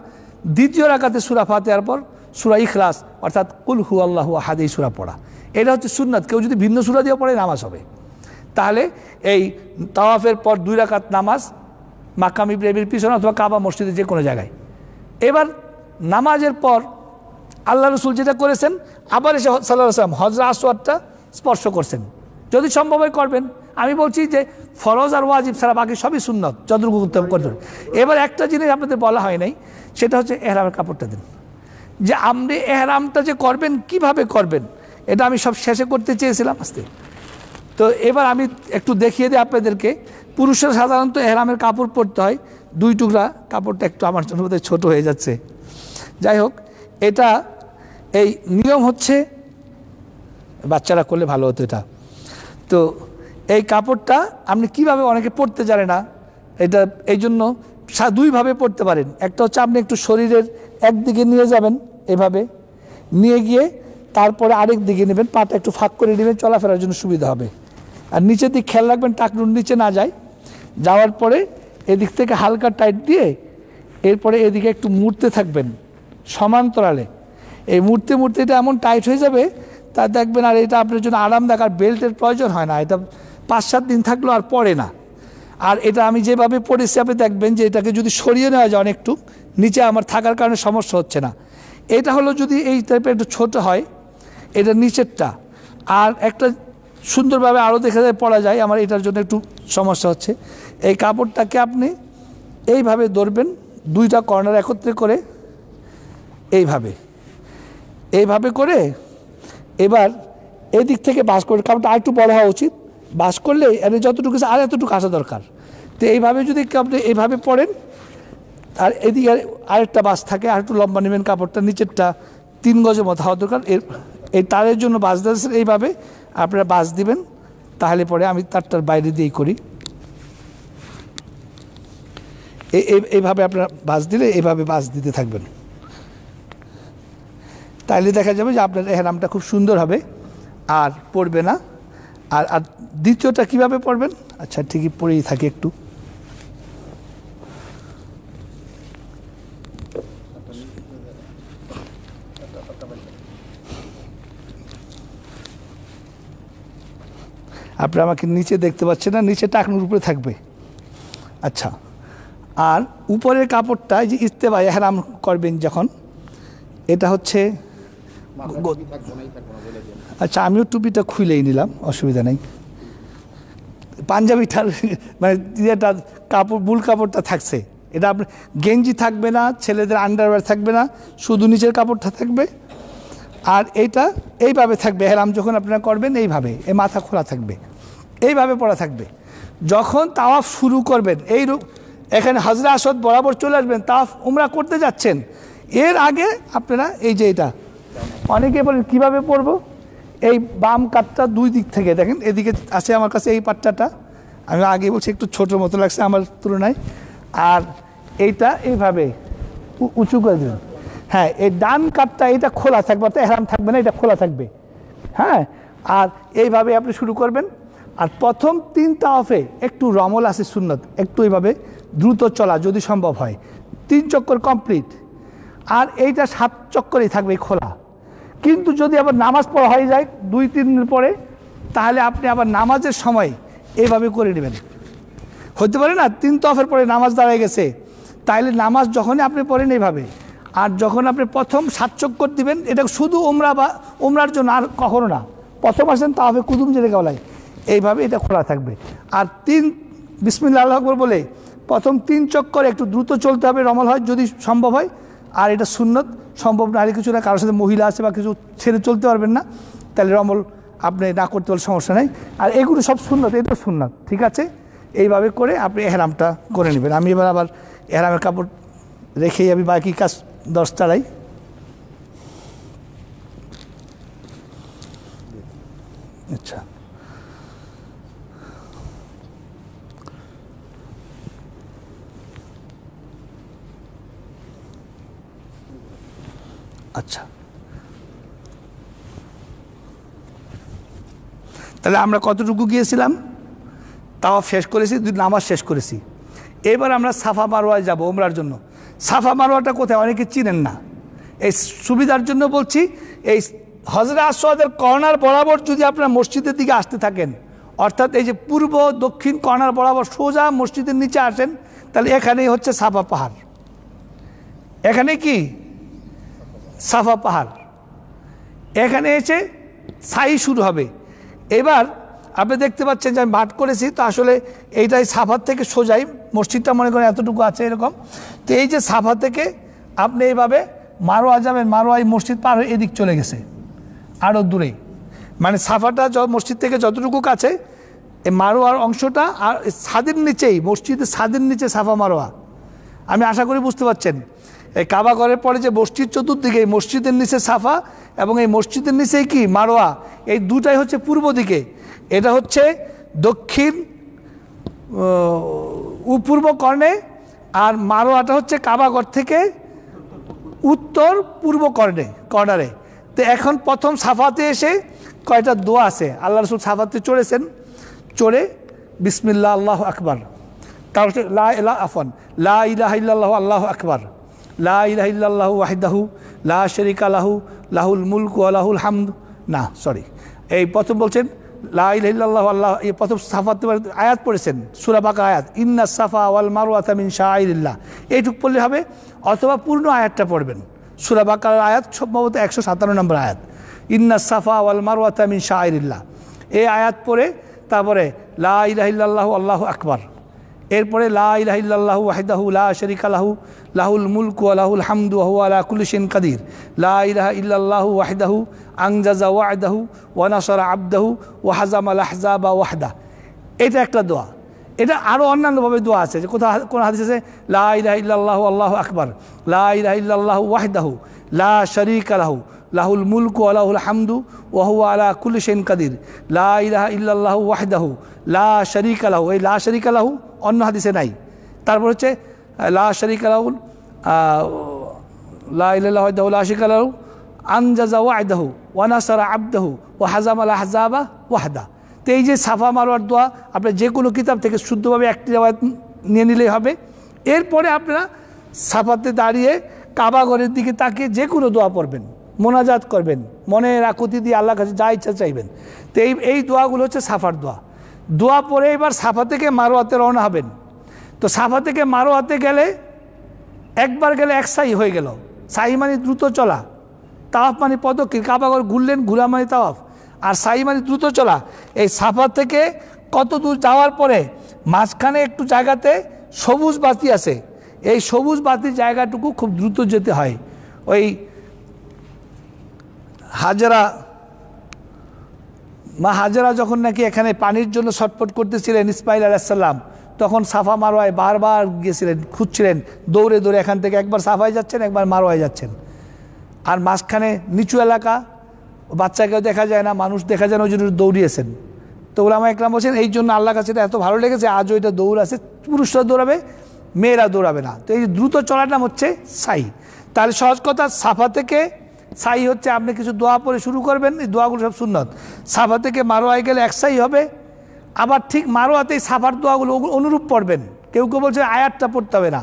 দ্বিতীয় রাকাতে সুরা ফাতেহার পর সুরা ইখলাস অর্থাৎ কুল হু আল্লাহু আহাদ এই সুরা পড়া এটা হচ্ছে সুননাথ কেউ যদি ভিন্ন সুরা দিয়ে পড়ে নামাজ হবে তাহলে এই তাওয়াফের পর দুই রাকাত নামাজ মাকাম ইব্রাহিমের পিছনে অথবা কাবা মসজিদে যে কোনো জায়গায় এবার নামাজের পর আল্লাহ রসুল যেটা করেছেন আবার এসে সাল্লাহ সাল্লাম হজরা আসোয়ারটা স্পর্শ করছেন যদি সম্ভব হয় করবেন আমি বলছি যে ফরজ আর ওয়াজিব ছাড়া বাকি সবই সুন্নত চন্দ্রগুপ্ত করবেন এবার একটা জিনিস আপনাদের বলা হয় নাই সেটা হচ্ছে এহরামের কাপড়টা দিন যে আপনি এহরামটা যে করবেন কিভাবে করবেন এটা আমি সব শেষে করতে চেয়েছিলাম আস্তে তো এবার আমি একটু দেখিয়ে দিই আপনাদেরকে পুরুষের সাধারণত এহরামের কাপড় পরতে হয় দুই টুকরা কাপড়টা একটু আমার জন্য বোধহয় ছোটো হয়ে যাচ্ছে যাই হোক এটা এই নিয়ম হচ্ছে বাচ্চারা করলে ভালো হতো এটা তো এই কাপড়টা আপনি কিভাবে অনেকে পড়তে জানে না এটা এই জন্য দুইভাবে পড়তে পারেন একটা হচ্ছে আপনি একটু শরীরের একদিকে নিয়ে যাবেন এভাবে নিয়ে গিয়ে তারপরে আরেক দিকে নেবেন পাটা একটু ফাঁক করে নেবেন চলাফেরার জন্য সুবিধা হবে আর নিচের দিক খেয়াল রাখবেন টাকনুর নিচে না যায় যাওয়ার পরে এদিক থেকে হালকা টাইট দিয়ে এরপরে এদিকে একটু মুড়তে থাকবেন সমান্তরালে এই মুড়তে মুড়তে এটা এমন টাইট হয়ে যাবে তা দেখবেন আর এটা আপনার জন্য আরামদায়ক আর বেল্টের প্রয়োজন হয় না এটা পাঁচ সাত দিন থাকলো আর পরে না আর এটা আমি যেভাবে পড়েছি আপনি দেখবেন যে এটাকে যদি সরিয়ে নেওয়া যায় অনেকটু নিচে আমার থাকার কারণে সমস্যা হচ্ছে না এটা হলো যদি এই টাইপের একটু ছোটো হয় এটা নিচেরটা আর একটা সুন্দরভাবে আরও দেখা যায় পড়া যায় আমার এটার জন্য একটু সমস্যা হচ্ছে এই কাপড়টাকে আপনি এইভাবে ধরবেন দুইটা কর্নার একত্রে করে এইভাবে এইভাবে করে এবার এদিক থেকে বাস করে আর আরেকটু বড় হওয়া উচিত বাস করলে এনে যতটুকু আর এতটুকু আসা দরকার তো এইভাবে যদি আপনি এইভাবে পড়েন আর এদিকে আরেকটা বাস থাকে আর একটু লম্বা নেবেন কাপড়টা নিচেরটা তিন গজের মতো হওয়া দরকার এর এই তারের জন্য বাস দিয়েছেন এইভাবে আপনারা বাস দিবেন তাহলে পরে আমি তারটার বাইরে দিয়েই করি এইভাবে আপনারা বাস দিলে এইভাবে বাস দিতে থাকবেন তাহলে দেখা যাবে যে আপনার এহরামটা খুব সুন্দর হবে আর পড়বে না আর আর দ্বিতীয়টা কীভাবে পড়বেন আচ্ছা ঠিকই পড়েই থাকি একটু আপনি আমাকে নিচে দেখতে পাচ্ছেন না নিচে টাকনুর উপরে থাকবে আচ্ছা আর উপরের কাপড়টা যে ইস্তেবা এহারাম করবেন যখন এটা হচ্ছে আচ্ছা আমিও টুপিটা খুলেই নিলাম অসুবিধা নেই পাঞ্জাবিটার মানে ইয়েটা কাপড় বুল কাপড়টা থাকছে এটা আপনার গেঞ্জি থাকবে না ছেলেদের আন্ডারওয়্যার থাকবে না শুধু নিচের কাপড়টা থাকবে আর এইটা এইভাবে থাকবে হেরাম যখন আপনারা করবেন এইভাবে এই মাথা খোলা থাকবে এইভাবে পড়া থাকবে যখন তাওয়াফ শুরু করবেন এই এখানে হাজরা আসদ বরাবর চলে আসবেন তাওয়াফ উমরা করতে যাচ্ছেন এর আগে আপনারা এই যে এটা অনেকে বলেন কিভাবে পরবো এই বাম কাঠটা দুই দিক থেকে দেখেন এদিকে আছে আমার কাছে এই পাট্টাটা আমি আগে বলছি একটু ছোট মতো লাগছে আমার তুলনায় আর এইটা এইভাবে উঁচু করে দেবেন হ্যাঁ এই ডান কাঠটা এটা খোলা থাকবে অর্থাৎ হেরাম থাকবে না এটা খোলা থাকবে হ্যাঁ আর এইভাবে আপনি শুরু করবেন আর প্রথম তিন অফে একটু রমল আছে সুন্নত একটু এইভাবে দ্রুত চলা যদি সম্ভব হয় তিন চক্কর কমপ্লিট আর এইটা সাত চক্করই থাকবে খোলা কিন্তু যদি আবার নামাজ পড়া হয়ে যায় দুই তিন দিন পরে তাহলে আপনি আবার নামাজের সময় এইভাবে করে নেবেন হতে পারে না তিন তফের পরে নামাজ দাঁড়ায় গেছে তাইলে নামাজ যখনই আপনি পড়েন এইভাবে আর যখন আপনি প্রথম সাত চক্কর দিবেন এটা শুধু ওমরা বা ওমরার জন্য আর কখনো না প্রথম আসেন তা হবে কুদুম জেলে গলায় এইভাবে এটা খোলা থাকবে আর তিন বিসমিল্লা আল্লাহ বলে প্রথম তিন চক্কর একটু দ্রুত চলতে হবে রমল হয় যদি সম্ভব হয় আর এটা সুন্নত সম্ভব না আর কিছু না কারোর সাথে মহিলা আছে বা কিছু ছেড়ে চলতে পারবেন না তাহলে রমল আপনি না করতে পারলে সমস্যা নেই আর এগুলো সব সুন্নত এটা সুন্নত ঠিক আছে এইভাবে করে আপনি এহরামটা করে নেবেন আমি এবার আবার এহরামের কাপড় রেখেই আমি বাকি কাজ দশ চালাই আচ্ছা আচ্ছা তাহলে আমরা কতটুকু গিয়েছিলাম তাও শেষ করেছি দুই নামাজ শেষ করেছি এবার আমরা সাফা মারোয়া যাব ওমরার জন্য সাফা মারোয়াটা কোথায় অনেকে চিনেন না এই সুবিধার জন্য বলছি এই হজরা আসাদের কর্নার বরাবর যদি আপনার মসজিদের দিকে আসতে থাকেন অর্থাৎ এই যে পূর্ব দক্ষিণ কর্নার বরাবর সোজা মসজিদের নিচে আসেন তাহলে এখানেই হচ্ছে সাফা পাহাড় এখানে কি সাফা পাহাড় এখানে এসে সাই শুরু হবে এবার আপনি দেখতে পাচ্ছেন যে আমি ভাট করেছি তো আসলে এইটাই সাফার থেকে সোজাই মসজিদটা মনে করেন এতটুকু আছে এরকম তো এই যে সাফা থেকে আপনি এইভাবে মারোয়া যাবেন মারোয়াই মসজিদ পার হয়ে এদিক চলে গেছে আরও দূরে মানে সাফাটা মসজিদ থেকে যতটুকু কাছে এই মারোয়ার অংশটা আর ছাদের নিচেই মসজিদের ছাদের নিচে সাফা মারোয়া আমি আশা করি বুঝতে পারছেন এই কাবাঘরের পরে যে মসজিদ চতুর্দিকে এই মসজিদের নিচে সাফা এবং এই মসজিদের নিচেই কি মারোয়া এই দুটাই হচ্ছে পূর্ব দিকে এটা হচ্ছে দক্ষিণ উপূর্ব কর্ণে আর মারোয়াটা হচ্ছে কাবাগর থেকে উত্তর পূর্ব কর্ণে কর্নারে তো এখন প্রথম সাফাতে এসে কয়টা দোয়া আছে আল্লাহ রসুল সাফাতে চড়েছেন চড়ে বিসমিল্লা আল্লাহ আকবর তারপর লা আফন লা ইলাহ ইল্লাহ আল্লাহ আকবর লাহ ওয়াহিদাহু লা শরিক লাহু লাহুল মুলক লাহুল হামদ না সরি এই প্রথম বলছেন লাহ আল্লাহ এই প্রথম সাফাতে আয়াত পড়েছেন সুরাবাকা আয়াত ইন্না সাফা ওয়াল মারুয়াতামিন শাহিল্লাহ এইটুক পড়লে হবে অথবা পূর্ণ আয়াতটা পড়বেন সুরাবাকার আয়াত সম্ভবত একশো সাতান্ন নম্বর আয়াত ইন্না সাফা ওয়াল মারুয়াতামিন শাহিল্লাহ এই আয়াত পড়ে তারপরে লাহ আল্লাহ আল্লাহ আকবার এরপরে লাহ ওয়াহিদাহু লা শরিক আলাহু লাহুল মুলকু আলাহুল হামদু আহু আলা কুলুসিন কাদির লাহ ইল্লাহ ওয়াহিদাহু আংজাজা ওয়াহদাহু ওয়ানাসর আবদাহু ওয়াহাজাম আলাহজা বা ওয়াহদা এটা একটা দোয়া এটা আরও অন্যান্যভাবে দোয়া আছে যে কোথাও কোনো হাদিস আছে লাহ ইল্লাহ আল্লাহ আকবর লাহ ইল্লাহ ওয়াহিদাহু লা শরিক আলাহু লাহুল মুলকু আলাহুল হামদু ওহু আলা কুলুসিন কাদির লাহ ইল্লাহ ওয়াহদাহু লা শরিক আলাহু এই লা শরিক আলাহু অন্য হাদিসে নাই তারপর হচ্ছে লা আলাউল লাহ লাশিক আলাউ আনজাজা আয়দাহু ওয়ানাসারা আবদাহু ও হাজাম আলা হাজাবা ওয়াহদা তো এই যে সাফা মারোয়ার দোয়া আপনার যে কোনো কিতাব থেকে শুদ্ধভাবে একটি রেওয়ায়ত নিয়ে নিলেই হবে এরপরে আপনারা সাফাতে দাঁড়িয়ে ঘরের দিকে তাকিয়ে যে কোনো দোয়া পড়বেন মোনাজাত করবেন মনের আকুতি দিয়ে আল্লাহ কাছে যা ইচ্ছা চাইবেন তো এই এই দোয়াগুলো হচ্ছে সাফার দোয়া দোয়া পরে এবার সাফা থেকে মারোয়াতে রওনা হবেন তো সাফা থেকে মারোয়াতে গেলে একবার গেলে এক সাই হয়ে গেল সাই মানে দ্রুত চলা তাওয়াফ মানে পদক্ষেপ কাবাগর ঘুরলেন ঘুরা মানে তাওয়াফ আর সাই মানে দ্রুত চলা এই সাফা থেকে কত দূর যাওয়ার পরে মাঝখানে একটু জায়গাতে সবুজ বাতি আছে এই সবুজ বাতির জায়গাটুকু খুব দ্রুত যেতে হয় ওই হাজারা মা হাজারা যখন নাকি এখানে পানির জন্য ছটফট করতেছিলেন ইসমাইল আলাইসাল্লাম তখন সাফা মারোয়ায় বারবার গিয়েছিলেন খুঁজছিলেন দৌড়ে দৌড়ে এখান থেকে একবার সাফায় যাচ্ছেন একবার মারোয়ায় যাচ্ছেন আর মাঝখানে নিচু এলাকা বাচ্চাকেও দেখা যায় না মানুষ দেখা যায় না ওই জন্য দৌড়িয়েছেন তো ওলামা একলাম বলছেন এই জন্য আল্লাহ কাছে এত ভালো লেগেছে আজও এটা দৌড় আছে পুরুষরা দৌড়াবে মেয়েরা দৌড়াবে না তো এই দ্রুত চলার নাম হচ্ছে সাই তাহলে সহজ কথা সাফা থেকে সাই হচ্ছে আপনি কিছু দোয়া পরে শুরু করবেন এই দোয়াগুলো সব সুন্নত সাফা থেকে মারোয়ায় গেলে এক সাই হবে আবার ঠিক মারোয়াতেই সাফার দোয়াগুলো অনুরূপ পড়বেন কেউ কেউ বলছে আয়াতটা পড়তে হবে না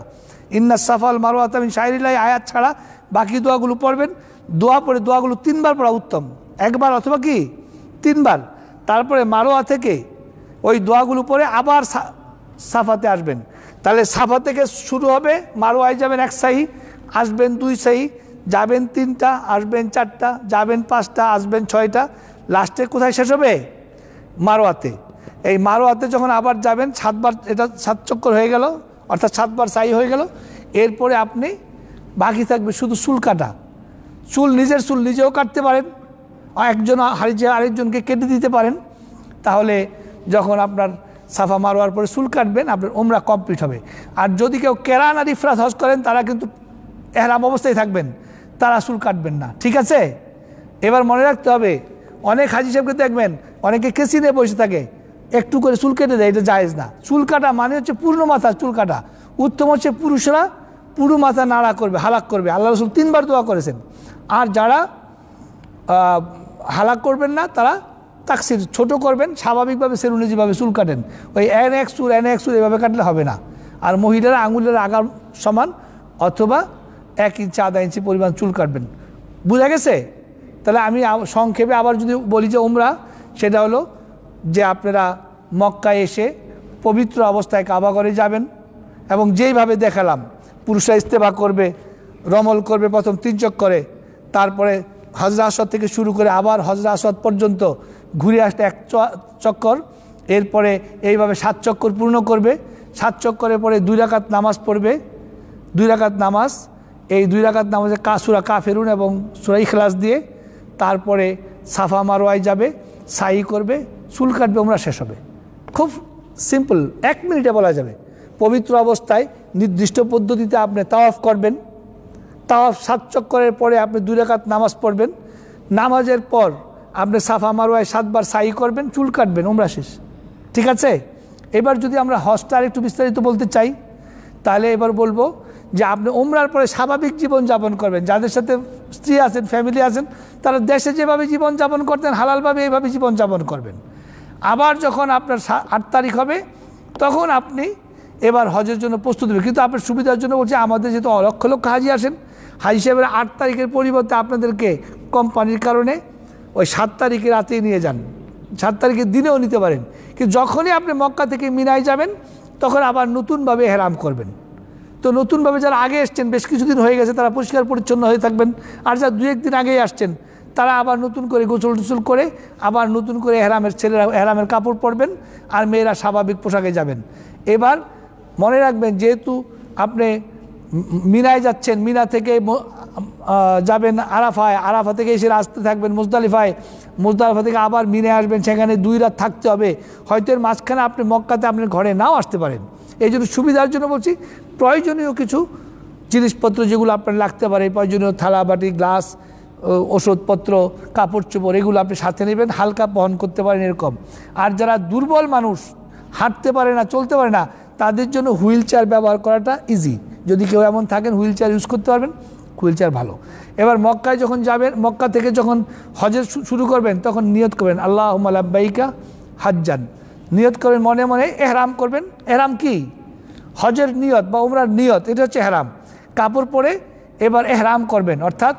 ইন্নাস সাফাল মারোয়াত আমি সাইরিলাই আয়াত ছাড়া বাকি দোয়াগুলো পড়বেন দোয়া পড়ে দোয়াগুলো তিনবার পড়া উত্তম একবার অথবা কি তিনবার তারপরে মারোয়া থেকে ওই দোয়াগুলো পরে আবার সাফাতে আসবেন তাহলে সাফা থেকে শুরু হবে মারোয়ায় যাবেন এক সাহি আসবেন দুই সাহি যাবেন তিনটা আসবেন চারটা যাবেন পাঁচটা আসবেন ছয়টা লাস্টে কোথায় শেষ হবে মারোয়াতে এই মারোয়াতে যখন আবার যাবেন সাতবার এটা সাত চক্কর হয়ে গেল অর্থাৎ সাতবার সাই হয়ে গেল এরপরে আপনি বাকি থাকবে শুধু চুল কাটা চুল নিজের চুল নিজেও কাটতে পারেন একজন হারিয়ে আরেকজনকে কেটে দিতে পারেন তাহলে যখন আপনার সাফা মারোয়ার পরে চুল কাটবেন আপনার ওমরা কমপ্লিট হবে আর যদি কেউ কেরান আর ইফরাত হজ করেন তারা কিন্তু এহরাম অবস্থায় থাকবেন তারা আসুল কাটবেন না ঠিক আছে এবার মনে রাখতে হবে অনেক হাজি সাহেবকে দেখবেন অনেকে কেসি নিয়ে বসে থাকে একটু করে চুল কেটে দেয় এটা জায়েজ না চুল কাটা মানে হচ্ছে পূর্ণ মাথা চুল কাটা উত্তম হচ্ছে পুরুষরা পুরো মাথা নাড়া করবে হালাক করবে আল্লাহ রসুল তিনবার দোয়া করেছেন আর যারা হালাক করবেন না তারা তাকসির ছোট করবেন স্বাভাবিকভাবে সেরুনে যেভাবে চুল কাটেন ওই এন এক চুল এন এক চুল এভাবে কাটলে হবে না আর মহিলারা আঙুলের আগার সমান অথবা এক ইঞ্চি আধা ইঞ্চি পরিমাণ চুল কাটবেন বুঝা গেছে তাহলে আমি সংক্ষেপে আবার যদি বলি যে ওমরা সেটা হলো যে আপনারা মক্কায় এসে পবিত্র অবস্থায় কাবা করে যাবেন এবং যেইভাবে দেখালাম পুরুষরা ইস্তেফা করবে রমল করবে প্রথম তিনচক করে তারপরে হজরা আসর থেকে শুরু করে আবার হজরা আসর পর্যন্ত ঘুরে আসতে এক চক্কর এরপরে এইভাবে সাত চক্কর পূর্ণ করবে সাত চক্করের পরে দুই রাকাত নামাজ পড়বে দুই রাকাত নামাজ এই দুই রাকাত নামাজে কা সুরা কা ফেরুন এবং সুরা ইখলাস দিয়ে তারপরে সাফা মারোয়ায় যাবে সাই করবে চুল কাটবে ওমরা শেষ হবে খুব সিম্পল এক মিনিটে বলা যাবে পবিত্র অবস্থায় নির্দিষ্ট পদ্ধতিতে আপনি তাওয়াফ করবেন তাওয়াফ সাত চক্করের পরে আপনি দুই রাকাত নামাজ পড়বেন নামাজের পর আপনি সাফা মারোয়াই সাতবার সাই করবেন চুল কাটবেন ওমরা শেষ ঠিক আছে এবার যদি আমরা হজটা একটু বিস্তারিত বলতে চাই তাহলে এবার বলবো যে আপনি ওমরার পরে স্বাভাবিক জীবন যাপন করবেন যাদের সাথে স্ত্রী আছেন ফ্যামিলি আছেন তারা দেশে যেভাবে জীবন যাপন করতেন হালালভাবে এইভাবে জীবন যাপন করবেন আবার যখন আপনার আট তারিখ হবে তখন আপনি এবার হজের জন্য প্রস্তুত হবে কিন্তু আপনার সুবিধার জন্য বলছে আমাদের যেহেতু লক্ষ লক্ষ হাজি আসেন হাজি সাহেবের আট তারিখের পরিবর্তে আপনাদেরকে কোম্পানির কারণে ওই সাত তারিখে রাতেই নিয়ে যান সাত তারিখের দিনেও নিতে পারেন কিন্তু যখনই আপনি মক্কা থেকে মিনায় যাবেন তখন আবার নতুনভাবে হেরাম করবেন তো নতুনভাবে যারা আগে এসছেন বেশ কিছুদিন হয়ে গেছে তারা পরিষ্কার পরিচ্ছন্ন হয়ে থাকবেন আর যারা দু একদিন আগেই আসছেন তারা আবার নতুন করে গোসল টুসল করে আবার নতুন করে হেরামের ছেলেরা হেরামের কাপড় পরবেন আর মেয়েরা স্বাভাবিক পোশাকে যাবেন এবার মনে রাখবেন যেহেতু আপনি মিনায় যাচ্ছেন মিনা থেকে যাবেন আরাফায় আরাফা থেকে এসে আসতে থাকবেন মুজদালিফায় মুজদালিফা থেকে আবার মিনে আসবেন সেখানে দুই রাত থাকতে হবে হয়তো এর মাঝখানে আপনি মক্কাতে আপনি ঘরে নাও আসতে পারেন এই জন্য সুবিধার জন্য বলছি প্রয়োজনীয় কিছু জিনিসপত্র যেগুলো আপনার লাগতে পারে প্রয়োজনীয় থালা বাটি গ্লাস ওষুধপত্র কাপড় চোপড় এগুলো আপনি সাথে নেবেন হালকা বহন করতে পারেন এরকম আর যারা দুর্বল মানুষ হাঁটতে পারে না চলতে পারে না তাদের জন্য হুইল চেয়ার ব্যবহার করাটা ইজি যদি কেউ এমন থাকেন হুইল চেয়ার ইউজ করতে পারবেন হুইল চেয়ার ভালো এবার মক্কায় যখন যাবেন মক্কা থেকে যখন হজের শুরু করবেন তখন নিয়ত করবেন আল্লাহ আলাব্বাইকা হাজ্জান নিয়ত করবেন মনে মনে এহরাম করবেন এহরাম কী হজের নিয়ত বা ওমরার নিয়ত এটা হচ্ছে হেরাম কাপড় পরে এবার এহরাম করবেন অর্থাৎ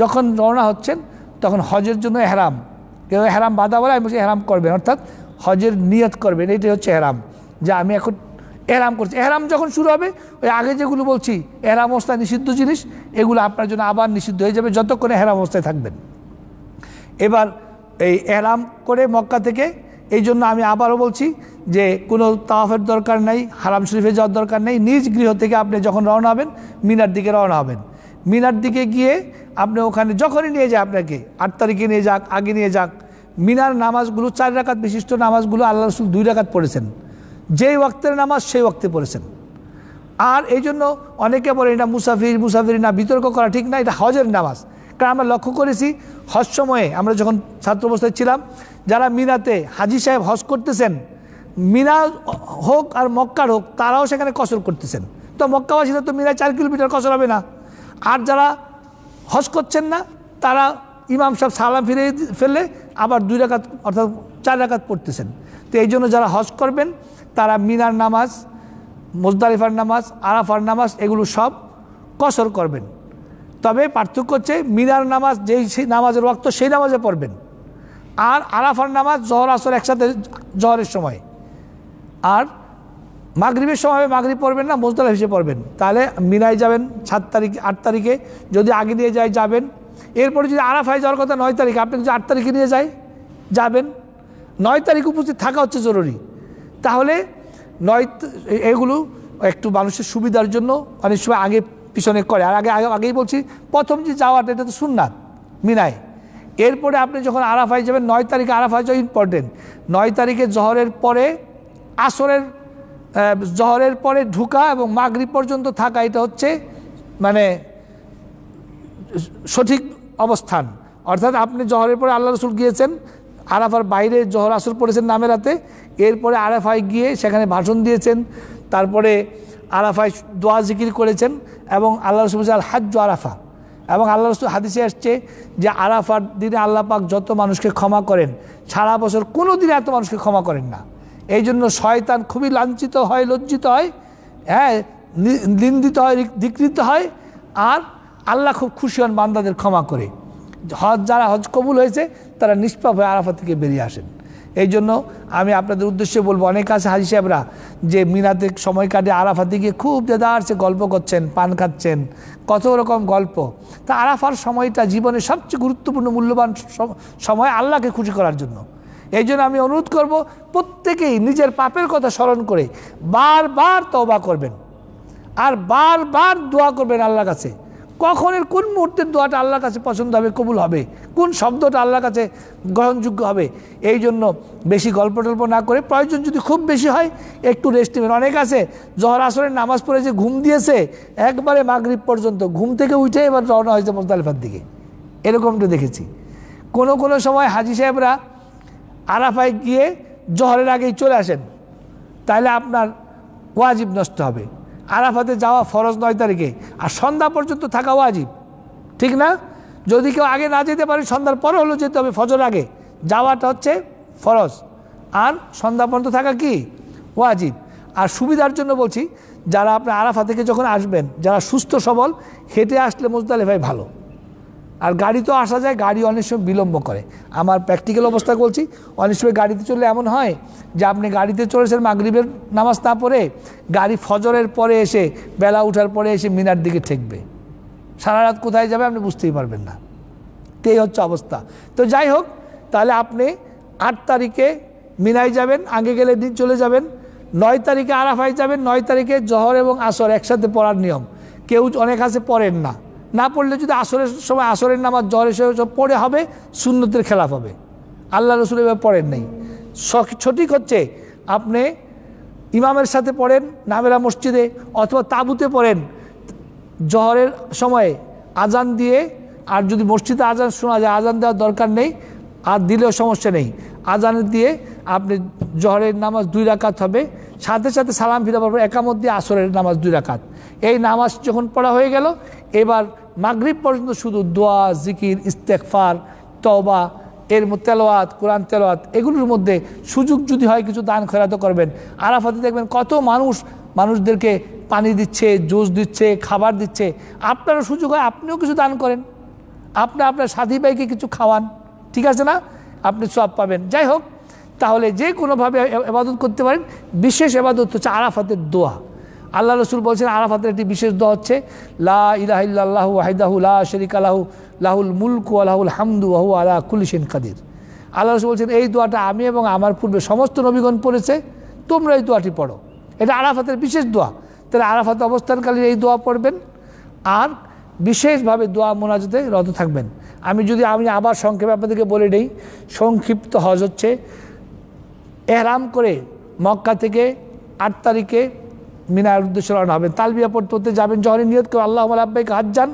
যখন রওনা হচ্ছেন তখন হজের জন্য এহরাম কেউ হেরাম বাধা বলে আমি বলছি এহরাম করবেন অর্থাৎ হজের নিয়ত করবেন এটাই হচ্ছে হেরাম যা আমি এখন এহরাম করছি এহরাম যখন শুরু হবে ওই আগে যেগুলো বলছি এহরাম অবস্থায় নিষিদ্ধ জিনিস এগুলো আপনার জন্য আবার নিষিদ্ধ হয়ে যাবে যতক্ষণে এহরাম অবস্থায় থাকবেন এবার এই এহরাম করে মক্কা থেকে এই জন্য আমি আবারও বলছি যে কোনো তাওয়াফের দরকার নাই হারাম শরীফে যাওয়ার দরকার নেই নিজ গৃহ থেকে আপনি যখন রওনা হবেন মিনার দিকে রওনা হবেন মিনার দিকে গিয়ে আপনি ওখানে যখনই নিয়ে যায় আপনাকে আট তারিখে নিয়ে যাক আগে নিয়ে যাক মিনার নামাজগুলো চার রাকাত বিশিষ্ট নামাজগুলো আল্লাহ রসুল দুই রাকাত পড়েছেন যেই ওয়াক্তের নামাজ সেই ওয়াক্তে পড়েছেন আর এই জন্য অনেকে বলে এটা মুসাফির মুসাফির না বিতর্ক করা ঠিক না এটা হজের নামাজ কারণ আমরা লক্ষ্য করেছি হজ সময়ে আমরা যখন ছাত্র অবস্থায় ছিলাম যারা মিনাতে হাজি সাহেব হজ করতেছেন মিনা হোক আর মক্কার হোক তারাও সেখানে কসর করতেছেন তো মক্কাবাসীরা তো মিনায় চার কিলোমিটার কসর হবে না আর যারা হজ করছেন না তারা ইমাম সাহেব সালাম ফিরে ফেলে আবার দুই রাখাত অর্থাৎ চার রাখাত পড়তেছেন তো এই জন্য যারা হজ করবেন তারা মিনার নামাজ মোজদারিফার নামাজ আরাফার নামাজ এগুলো সব কসর করবেন তবে পার্থক্য হচ্ছে মিনার নামাজ যেই সেই নামাজের রক্ত সেই নামাজে পড়বেন আর আরাফার নামাজ জহর আসর একসাথে জহরের সময় আর মাগরীবের সময় মাগরীব পড়বেন না মোজদালা হিসেবে পড়বেন তাহলে মিনায় যাবেন সাত তারিখে আট তারিখে যদি আগে নিয়ে যায় যাবেন এরপরে যদি আরাফায় যাওয়ার কথা নয় তারিখে আপনি যদি আট তারিখে নিয়ে যায় যাবেন নয় তারিখ উপস্থিত থাকা হচ্ছে জরুরি তাহলে নয় এগুলো একটু মানুষের সুবিধার জন্য অনেক সময় আগে পিছনে করে আর আগে আগেই বলছি প্রথম যে যাওয়াটা এটা তো সুননাথ মিনায় এরপরে আপনি যখন আরাফায় যাবেন নয় তারিখে আরাফায় যাওয়া ইম্পর্টেন্ট নয় তারিখে জহরের পরে আসরের জহরের পরে ঢুকা এবং মাগরি পর্যন্ত থাকা এটা হচ্ছে মানে সঠিক অবস্থান অর্থাৎ আপনি জহরের পরে আল্লাহ রসুল গিয়েছেন আরাফার বাইরে জহর আসর পড়েছেন নামেরাতে এরপরে আরাফায় গিয়ে সেখানে ভাষণ দিয়েছেন তারপরে আরাফায় দোয়া জিকির করেছেন এবং আল্লাহ রসুল আল হাজ্য আরাফা এবং আল্লাহ রসুল হাদিসে আসছে যে আরাফার দিনে আল্লাহ পাক যত মানুষকে ক্ষমা করেন সারা বছর কোনো দিনে এত মানুষকে ক্ষমা করেন না এই জন্য শয়তান খুবই লাঞ্ছিত হয় লজ্জিত হয় হ্যাঁ নিন্দিত হয় ধিকৃত হয় আর আল্লাহ খুব খুশি হন বান্দাদের ক্ষমা করে হজ যারা হজ কবুল হয়েছে তারা নিষ্পাপ হয়ে আরাফা থেকে বেরিয়ে আসেন এই জন্য আমি আপনাদের উদ্দেশ্যে বলবো অনেক আছে হাজি সাহেবরা যে মিনাতে সময় কাটে আরাফা থেকে খুব সে গল্প করছেন পান খাচ্ছেন কত রকম গল্প তা আরাফার সময়টা জীবনের সবচেয়ে গুরুত্বপূর্ণ মূল্যবান সময় আল্লাহকে খুশি করার জন্য এই জন্য আমি অনুরোধ করব প্রত্যেকেই নিজের পাপের কথা স্মরণ করে বারবার তবা করবেন আর বারবার দোয়া করবেন আল্লাহর কাছে কখনের কোন মুহূর্তের দোয়াটা আল্লাহর কাছে পছন্দ হবে কবুল হবে কোন শব্দটা আল্লাহর কাছে গ্রহণযোগ্য হবে এই জন্য বেশি গল্প টল্প না করে প্রয়োজন যদি খুব বেশি হয় একটু রেস্ট নেবেন অনেক আছে জহর আসরের নামাজ পড়েছে ঘুম দিয়েছে একবারে মাগরীব পর্যন্ত ঘুম থেকে উঠে এবার রওনা হয়েছে মোস্তালিফার দিকে এরকমটা দেখেছি কোনো কোনো সময় হাজি সাহেবরা আরাফায় গিয়ে জহরের আগেই চলে আসেন তাহলে আপনার ওয়াজিব নষ্ট হবে আরাফাতে যাওয়া ফরজ নয় তারিখে আর সন্ধ্যা পর্যন্ত থাকা ওয়াজিব ঠিক না যদি কেউ আগে না যেতে পারে সন্ধ্যার পরে হলেও যেতে হবে ফজর আগে যাওয়াটা হচ্ছে ফরজ আর সন্ধ্যা পর্যন্ত থাকা কি ওয়াজিব আর সুবিধার জন্য বলছি যারা আপনি আরাফা থেকে যখন আসবেন যারা সুস্থ সবল হেঁটে আসলে ভাই ভালো আর গাড়ি তো আসা যায় গাড়ি অনেক সময় বিলম্ব করে আমার প্র্যাকটিক্যাল অবস্থা বলছি অনেক সময় গাড়িতে চললে এমন হয় যে আপনি গাড়িতে চলেছেন মাগরীবের নামাজ না পড়ে গাড়ি ফজরের পরে এসে বেলা উঠার পরে এসে মিনার দিকে ঠেকবে সারা রাত কোথায় যাবে আপনি বুঝতেই পারবেন না তেই হচ্ছে অবস্থা তো যাই হোক তাহলে আপনি আট তারিখে মিনায় যাবেন আগে গেলে দিন চলে যাবেন নয় তারিখে আরাফায় যাবেন নয় তারিখে জহর এবং আসর একসাথে পড়ার নিয়ম কেউ অনেক আছে পড়েন না না পড়লে যদি আসরের সময় আসরের নামাজ জ্বরের সময় পড়ে হবে সুন্নতের খেলাফ হবে আল্লাহ রসুল এভাবে পড়েন নাই সঠিক হচ্ছে আপনি ইমামের সাথে পড়েন নামেরা মসজিদে অথবা তাঁবুতে পড়েন জহরের সময়ে আজান দিয়ে আর যদি মসজিদে আজান শোনা যায় আজান দেওয়ার দরকার নেই আর দিলেও সমস্যা নেই আজান দিয়ে আপনি জহরের নামাজ দুই রাকাত হবে সাথে সাথে সালাম ফিরাবার পর একামত দিয়ে আসরের নামাজ দুই রাকাত এই নামাজ যখন পড়া হয়ে গেল এবার মাগরীব পর্যন্ত শুধু দোয়া জিকির ইস্তেকফার তবা এর তেলোয়াত কোরআন তেলোয়াত এগুলোর মধ্যে সুযোগ যদি হয় কিছু দান খয়রাত করবেন আরাফাতে দেখবেন কত মানুষ মানুষদেরকে পানি দিচ্ছে জুস দিচ্ছে খাবার দিচ্ছে আপনারও সুযোগ হয় আপনিও কিছু দান করেন আপনি আপনার সাথী ভাইকে কিছু খাওয়ান ঠিক আছে না আপনি সব পাবেন যাই হোক তাহলে যে কোনোভাবে এবাদত করতে পারেন বিশেষ এবাদত হচ্ছে আরাফাতের দোয়া আল্লাহ রসুল বলছেন আরাফাতের একটি বিশেষ দোয়া হচ্ছে লা ইলাহিল্লাহ ওয়াহিদাহু লা শরিক আলাহু লাহুল মুলকু আলাহুল হামদু আহু আলা কুলিশেন কাদির আল্লাহ রসুল বলছেন এই দোয়াটা আমি এবং আমার পূর্বে সমস্ত নবীগণ পড়েছে তোমরা এই দোয়াটি পড়ো এটা আরাফাতের বিশেষ দোয়া তাহলে আরাফাতে অবস্থানকালীন এই দোয়া পড়বেন আর বিশেষভাবে দোয়া মোনাজাতে রত থাকবেন আমি যদি আমি আবার সংক্ষেপে আপনাদেরকে বলে নেই সংক্ষিপ্ত হজ হচ্ছে এহরাম করে মক্কা থেকে আট তারিখে মিনার উদ্দেশ্যে রওনা হবেন তালবিয়া পড়তে পড়তে যাবেন জহরের নিয়ত করে আল্লাহ আব্বাইক হাত যান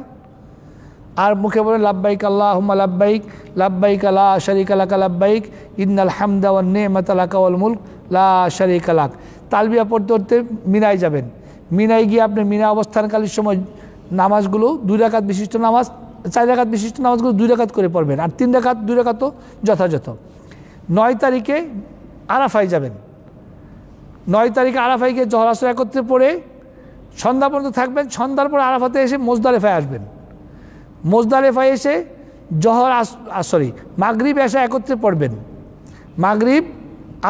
আর মুখে বলেন লাব্বাইক আল্লাহ আব্বাইক লাব্বাইক আলা শরিক আলাক লাব্বাইক ইন্নাল হামদাওয়ান নেমত আলাকাউল মুলক লা শরিক আলাক তালবিয়া পড়তে পড়তে মিনায় যাবেন মিনায় গিয়ে আপনি মিনা অবস্থানকালীর সময় নামাজগুলো দুই রাখাত বিশিষ্ট নামাজ চার রাখাত বিশিষ্ট নামাজগুলো দুই রাখাত করে পড়বেন আর তিন রাখাত দুই রাকাতও যথাযথ নয় তারিখে আরাফায় যাবেন নয় তারিখে আরাফাইকে গিয়ে জহরাসর একত্রে পড়ে সন্ধ্যা পর্যন্ত থাকবেন সন্ধ্যার পরে আরাফাতে এসে মোজদালেফায় আসবেন মোজদালেফায় এসে জহর সরি মাগরীব এসে একত্রে পড়বেন মাগরীব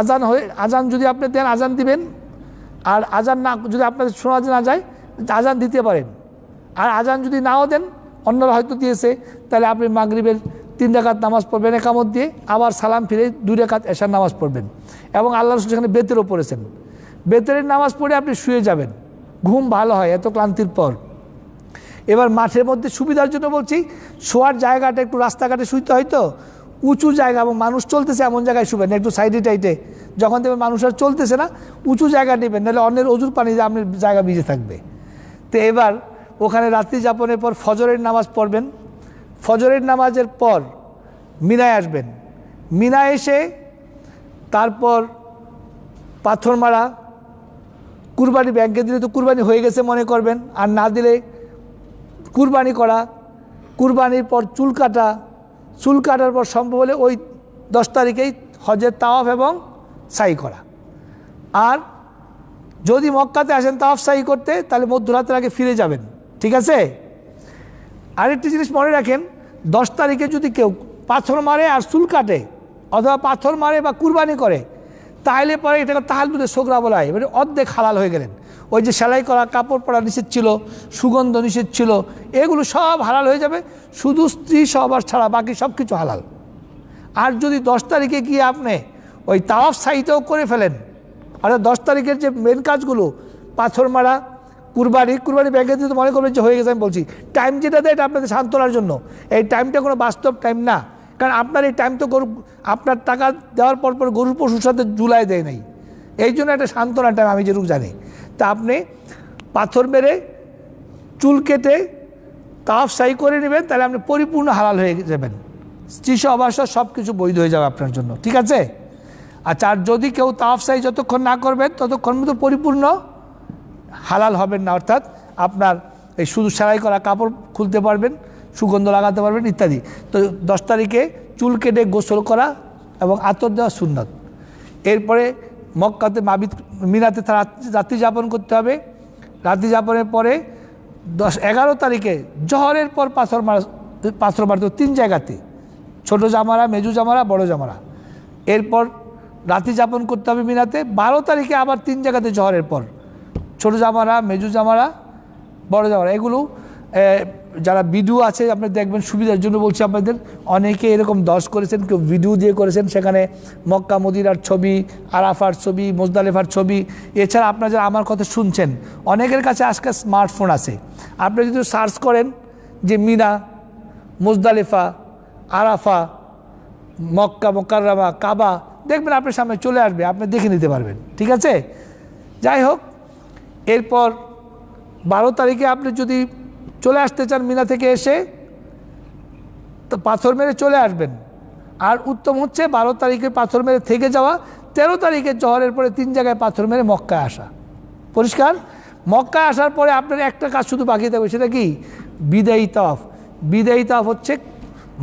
আজান হয়ে আজান যদি আপনি দেন আজান দিবেন আর আজান না যদি আপনাদের শোনা না যায় আজান দিতে পারেন আর আজান যদি নাও দেন অন্যরা হয়তো দিয়েছে তাহলে আপনি মাগরীবের তিন রেখাত নামাজ পড়বেন একামত দিয়ে আবার সালাম ফিরে দুই রেখাত এশার নামাজ পড়বেন এবং আল্লাহ রসুল সেখানে বেতেরও পড়েছেন বেতরের নামাজ পড়ে আপনি শুয়ে যাবেন ঘুম ভালো হয় এত ক্লান্তির পর এবার মাঠের মধ্যে সুবিধার জন্য বলছি শোয়ার জায়গাটা একটু রাস্তাঘাটে শুইতে হয়তো উঁচু জায়গা এবং মানুষ চলতেছে এমন জায়গায় শুবেন একটু সাইডে টাইটে যখন দেখবেন মানুষ আর চলতেছে না উঁচু জায়গা নেবেন নাহলে অন্যের অজুর পানি যে আপনার জায়গা ভিজে থাকবে তো এবার ওখানে রাত্রি যাপনের পর ফজরের নামাজ পড়বেন ফজরের নামাজের পর মিনায় আসবেন মিনায় এসে তারপর পাথর মারা কুরবানি ব্যাংকে দিলে তো কুরবানি হয়ে গেছে মনে করবেন আর না দিলে কুরবানি করা কুরবানির পর চুল কাটা চুল কাটার পর সম্ভব হলে ওই দশ তারিখেই হজের তাওয়াফ এবং সাই করা আর যদি মক্কাতে আসেন তাওয়াফ সাই করতে তাহলে মধ্যরাতের আগে ফিরে যাবেন ঠিক আছে আরেকটি জিনিস মনে রাখেন দশ তারিখে যদি কেউ পাথর মারে আর চুল কাটে অথবা পাথর মারে বা কুরবানি করে তাহলে পরে এটাকে তাহাল বুধে সোগরা বলা হয় মানে অর্ধেক হালাল হয়ে গেলেন ওই যে সেলাই করা কাপড় পরা নিষেধ ছিল সুগন্ধ নিষেধ ছিল এগুলো সব হালাল হয়ে যাবে শুধু স্ত্রী সবার ছাড়া বাকি সব কিছু হালাল আর যদি দশ তারিখে গিয়ে আপনি ওই তাওয়াফ সাইতেও করে ফেলেন আর দশ তারিখের যে মেন কাজগুলো পাথর মারা কুরবানি কুরবানি ব্যাংকে দিতে মনে করবেন যে হয়ে গেছে আমি বলছি টাইম যেটা দেয় এটা আপনাদের শান্ত জন্য এই টাইমটা কোনো বাস্তব টাইম না কারণ আপনার এই টাইম তো গরু আপনার টাকা দেওয়ার পর পর গরুর পশুর সাথে জুলাই দেয় নাই এই জন্য একটা সান্ত্বনা টাইম আমি যেরকম জানি তা আপনি পাথর মেরে চুল কেটে তাফ সাই করে নেবেন তাহলে আপনি পরিপূর্ণ হালাল হয়ে যাবেন স্ত্রী অবাসর সব কিছু বৈধ হয়ে যাবে আপনার জন্য ঠিক আছে আচ্ছা আর যদি কেউ তাফ সাই যতক্ষণ না করবেন ততক্ষণ মতো পরিপূর্ণ হালাল হবেন না অর্থাৎ আপনার এই শুধু সেলাই করা কাপড় খুলতে পারবেন সুগন্ধ লাগাতে পারবেন ইত্যাদি তো দশ তারিখে চুল কেটে গোসল করা এবং আতর দেওয়া সুন্নত এরপরে মক্কাতে মাবিদ মিনাতে রাত্রি যাপন করতে হবে রাত্রি যাপনের পরে দশ এগারো তারিখে জহরের পর পাথর মারা পাথর মারতে তিন জায়গাতে ছোটো জামারা মেজু জামারা বড় জামারা এরপর রাতি যাপন করতে হবে মিনাতে বারো তারিখে আবার তিন জায়গাতে জহরের পর ছোটো জামারা মেজু জামারা বড় জামারা এগুলো যারা ভিডিও আছে আপনি দেখবেন সুবিধার জন্য বলছি আপনাদের অনেকে এরকম দশ করেছেন কেউ ভিডিও দিয়ে করেছেন সেখানে মক্কা মদিরার ছবি আরাফার ছবি মোজদালেফার ছবি এছাড়া আপনারা যারা আমার কথা শুনছেন অনেকের কাছে আজকাল স্মার্টফোন আছে আপনি যদি সার্চ করেন যে মিনা মোজদালেফা আরাফা মক্কা মক্কারামা কাবা দেখবেন আপনার সামনে চলে আসবে আপনি দেখে নিতে পারবেন ঠিক আছে যাই হোক এরপর বারো তারিখে আপনি যদি চলে আসতে চান মিনা থেকে এসে তো পাথর মেরে চলে আসবেন আর উত্তম হচ্ছে বারো তারিখে পাথর মেরে থেকে যাওয়া তেরো তারিখে জহরের পরে তিন জায়গায় পাথর মেরে মক্কায় আসা পরিষ্কার মক্কায় আসার পরে আপনার একটা কাজ শুধু বাকি থাকবে সেটা কি বিদায়ী তফ বিদায়ী তফ হচ্ছে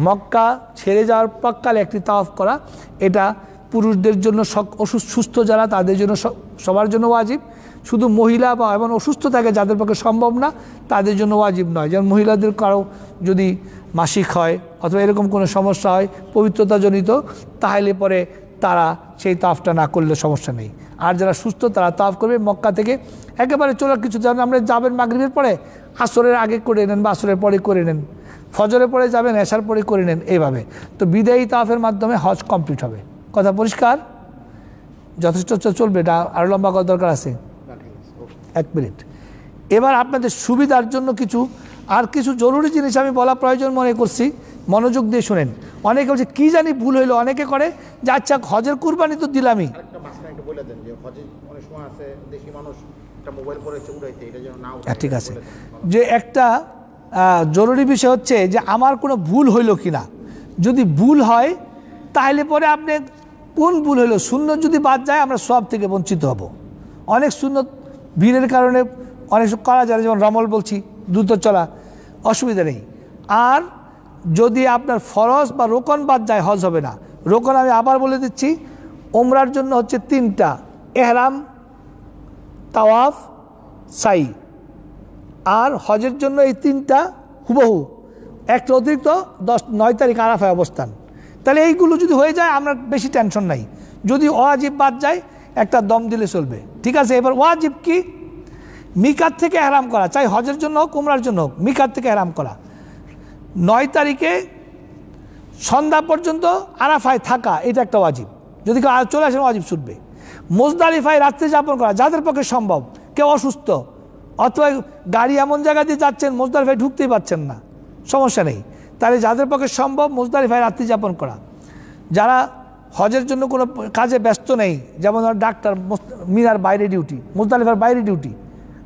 মক্কা ছেড়ে যাওয়ার পাক্কালে একটি তফ করা এটা পুরুষদের জন্য সুস্থ যারা তাদের জন্য সবার জন্য ওয়াজিব শুধু মহিলা বা এমন অসুস্থ থাকে যাদের পক্ষে সম্ভব না তাদের জন্য ওয়াজিব নয় যেমন মহিলাদের কারো যদি মাসিক হয় অথবা এরকম কোনো সমস্যা হয় পবিত্রতাজনিত তাহলে পরে তারা সেই তাফটা না করলে সমস্যা নেই আর যারা সুস্থ তারা তাফ করবে মক্কা থেকে একেবারে চলার কিছু যাবেন আমরা যাবেন মাগরীবের পরে আসরের আগে করে নেন বা আসরের পরে করে নেন ফজরের পরে যাবেন এসার পরে করে নেন এইভাবে তো বিদায়ী তাফের মাধ্যমে হজ কমপ্লিট হবে কথা পরিষ্কার যথেষ্ট চলবে এটা আরও লম্বা করার দরকার আছে এক মিনিট এবার আপনাদের সুবিধার জন্য কিছু আর কিছু জরুরি জিনিস আমি বলা প্রয়োজন মনে করছি মনোযোগ দিয়ে শোনেন অনেকে বলছে কী জানি ভুল হইলো অনেকে করে যে আচ্ছা হজের কুরবানি তো দিলামই হ্যাঁ, ঠিক আছে যে একটা জরুরি বিষয় হচ্ছে যে আমার কোনো ভুল হইলো কি না যদি ভুল হয় তাহলে পরে আপনি কোন ভুল হইলো শূন্য যদি বাদ যায় আমরা সব থেকে বঞ্চিত হব অনেক শূন্য ভিড়ের কারণে অনেক করা যায় যেমন রমল বলছি দ্রুত চলা অসুবিধা নেই আর যদি আপনার ফরজ বা রোকন বাদ যায় হজ হবে না রোকন আমি আবার বলে দিচ্ছি ওমরার জন্য হচ্ছে তিনটা এহরাম তাওয়াফ সাই আর হজের জন্য এই তিনটা হুবহু একটা অতিরিক্ত দশ নয় তারিখ আরাফায় অবস্থান তাহলে এইগুলো যদি হয়ে যায় আমরা বেশি টেনশন নাই যদি অজীব বাদ যায় একটা দম দিলে চলবে ঠিক আছে এবার ওয়াজিব কি মিকাত থেকে আরাম করা চাই হজের জন্য হোক উমরার জন্য হোক মিকাত থেকে আরাম করা নয় তারিখে সন্ধ্যা পর্যন্ত আরাফায় থাকা এটা একটা ওয়াজিব যদি কেউ চলে আসেন ওয়াজিব ছুটবে মোজদালিফায় রাত্রে যাপন করা যাদের পক্ষে সম্ভব কেউ অসুস্থ অথবা গাড়ি এমন জায়গা দিয়ে যাচ্ছেন মোজদালিফায় ঢুকতেই পাচ্ছেন না সমস্যা নেই তাহলে যাদের পক্ষে সম্ভব মোজদালিফায় রাত্রি যাপন করা যারা হজের জন্য কোনো কাজে ব্যস্ত নেই যেমন ডাক্তার মিনার বাইরে ডিউটি মুজদালিফার বাইরে ডিউটি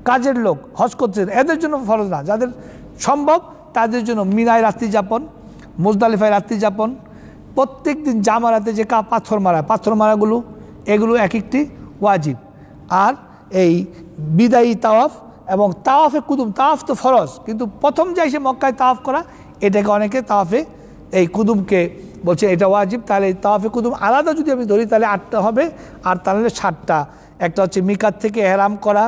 কাজের লোক হজ করছে এদের জন্য ফরজ না যাদের সম্ভব তাদের জন্য মিনায় রাত্রি যাপন মুজদালিফায় রাত্রি যাপন প্রত্যেক দিন জামারাতে যে কা পাথর মারা পাথর মারাগুলো এগুলো এক একটি ওয়াজিব আর এই বিদায়ী তাওয়াফ এবং তাওয়াফে কুদুম তাওয়াফ তো ফরজ কিন্তু প্রথম যাই সে মক্কায় তাওয়াফ করা এটাকে অনেকে তাওয়াফে এই কুদুমকে বলছেন এটা ওয়াজিব তাহলে তাওয়াফে কুদুম আলাদা যদি আমি ধরি তাহলে আটটা হবে আর তাহলে সাতটা একটা হচ্ছে মিকাত থেকে হেরাম করা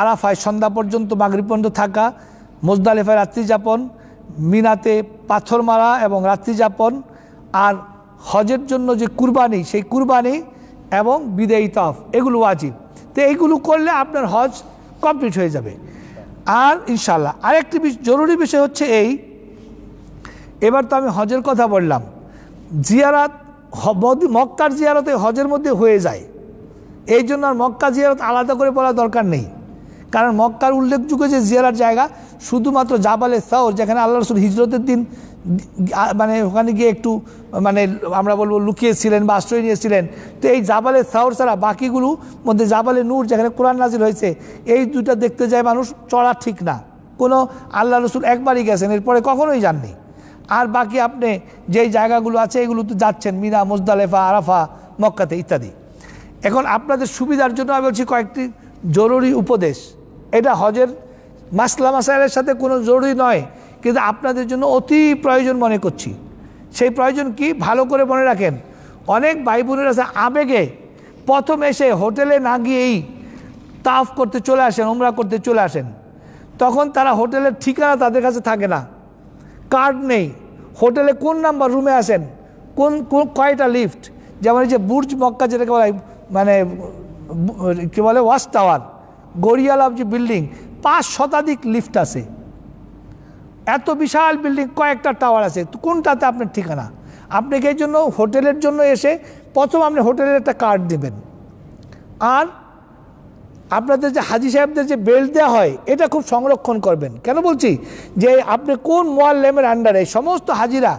আরাফায় সন্ধ্যা পর্যন্ত মাগরি পর্যন্ত থাকা মোজদালেফায় রাত্রিযাপন মিনাতে পাথর মারা এবং রাত্রিযাপন আর হজের জন্য যে কুরবানি সেই কুরবানি এবং বিদেয়ী তফ এগুলো ওয়াজিব তো এইগুলো করলে আপনার হজ কমপ্লিট হয়ে যাবে আর ইনশাল্লাহ আরেকটি জরুরি বিষয় হচ্ছে এই এবার তো আমি হজের কথা বললাম জিয়ারাত মক্কার জিয়ারতে হজের মধ্যে হয়ে যায় এই জন্য আর মক্কা জিয়ারত আলাদা করে বলা দরকার নেই কারণ মক্কার উল্লেখযোগ্য যে জিয়ারার জায়গা শুধুমাত্র জাবালে সাউর যেখানে আল্লাহ রসুল হিজরতের দিন মানে ওখানে গিয়ে একটু মানে আমরা বলবো লুকিয়েছিলেন বা আশ্রয় নিয়েছিলেন তো এই জাবালে সাউর ছাড়া বাকিগুলো মধ্যে জাবালে নূর যেখানে কোরআন নাজির হয়েছে এই দুটা দেখতে যায় মানুষ চড়া ঠিক না কোনো আল্লাহ রসুল একবারই গেছেন এরপরে কখনোই যাননি আর বাকি আপনি যেই জায়গাগুলো আছে এগুলো তো যাচ্ছেন মিনা মুজদালেফা আরাফা মক্কাতে ইত্যাদি এখন আপনাদের সুবিধার জন্য আমি বলছি কয়েকটি জরুরি উপদেশ এটা হজের মাসলা মাসাইলের সাথে কোনো জরুরি নয় কিন্তু আপনাদের জন্য অতি প্রয়োজন মনে করছি সেই প্রয়োজন কি ভালো করে মনে রাখেন অনেক ভাই বোনের আছে আবেগে প্রথম এসে হোটেলে না গিয়েই তাফ করতে চলে আসেন ওমরা করতে চলে আসেন তখন তারা হোটেলের ঠিকানা তাদের কাছে থাকে না কার্ড নেই হোটেলে কোন নাম্বার রুমে আসেন কোন কোন কয়টা লিফট যেমন এই যে বুর্জ মক্কা যেটাকে বলা মানে কী বলে ওয়াশ টাওয়ার গড়িয়াল অফ যে বিল্ডিং পাঁচ শতাধিক লিফট আছে এত বিশাল বিল্ডিং কয়েকটা টাওয়ার আছে তো কোনটাতে আপনার ঠিকানা আপনাকে এই জন্য হোটেলের জন্য এসে প্রথম আপনি হোটেলের একটা কার্ড দেবেন আর আপনাদের যে হাজি সাহেবদের যে বেল্ট দেওয়া হয় এটা খুব সংরক্ষণ করবেন কেন বলছি যে আপনি কোন মোয়াল্লেমের আন্ডারে সমস্ত হাজিরা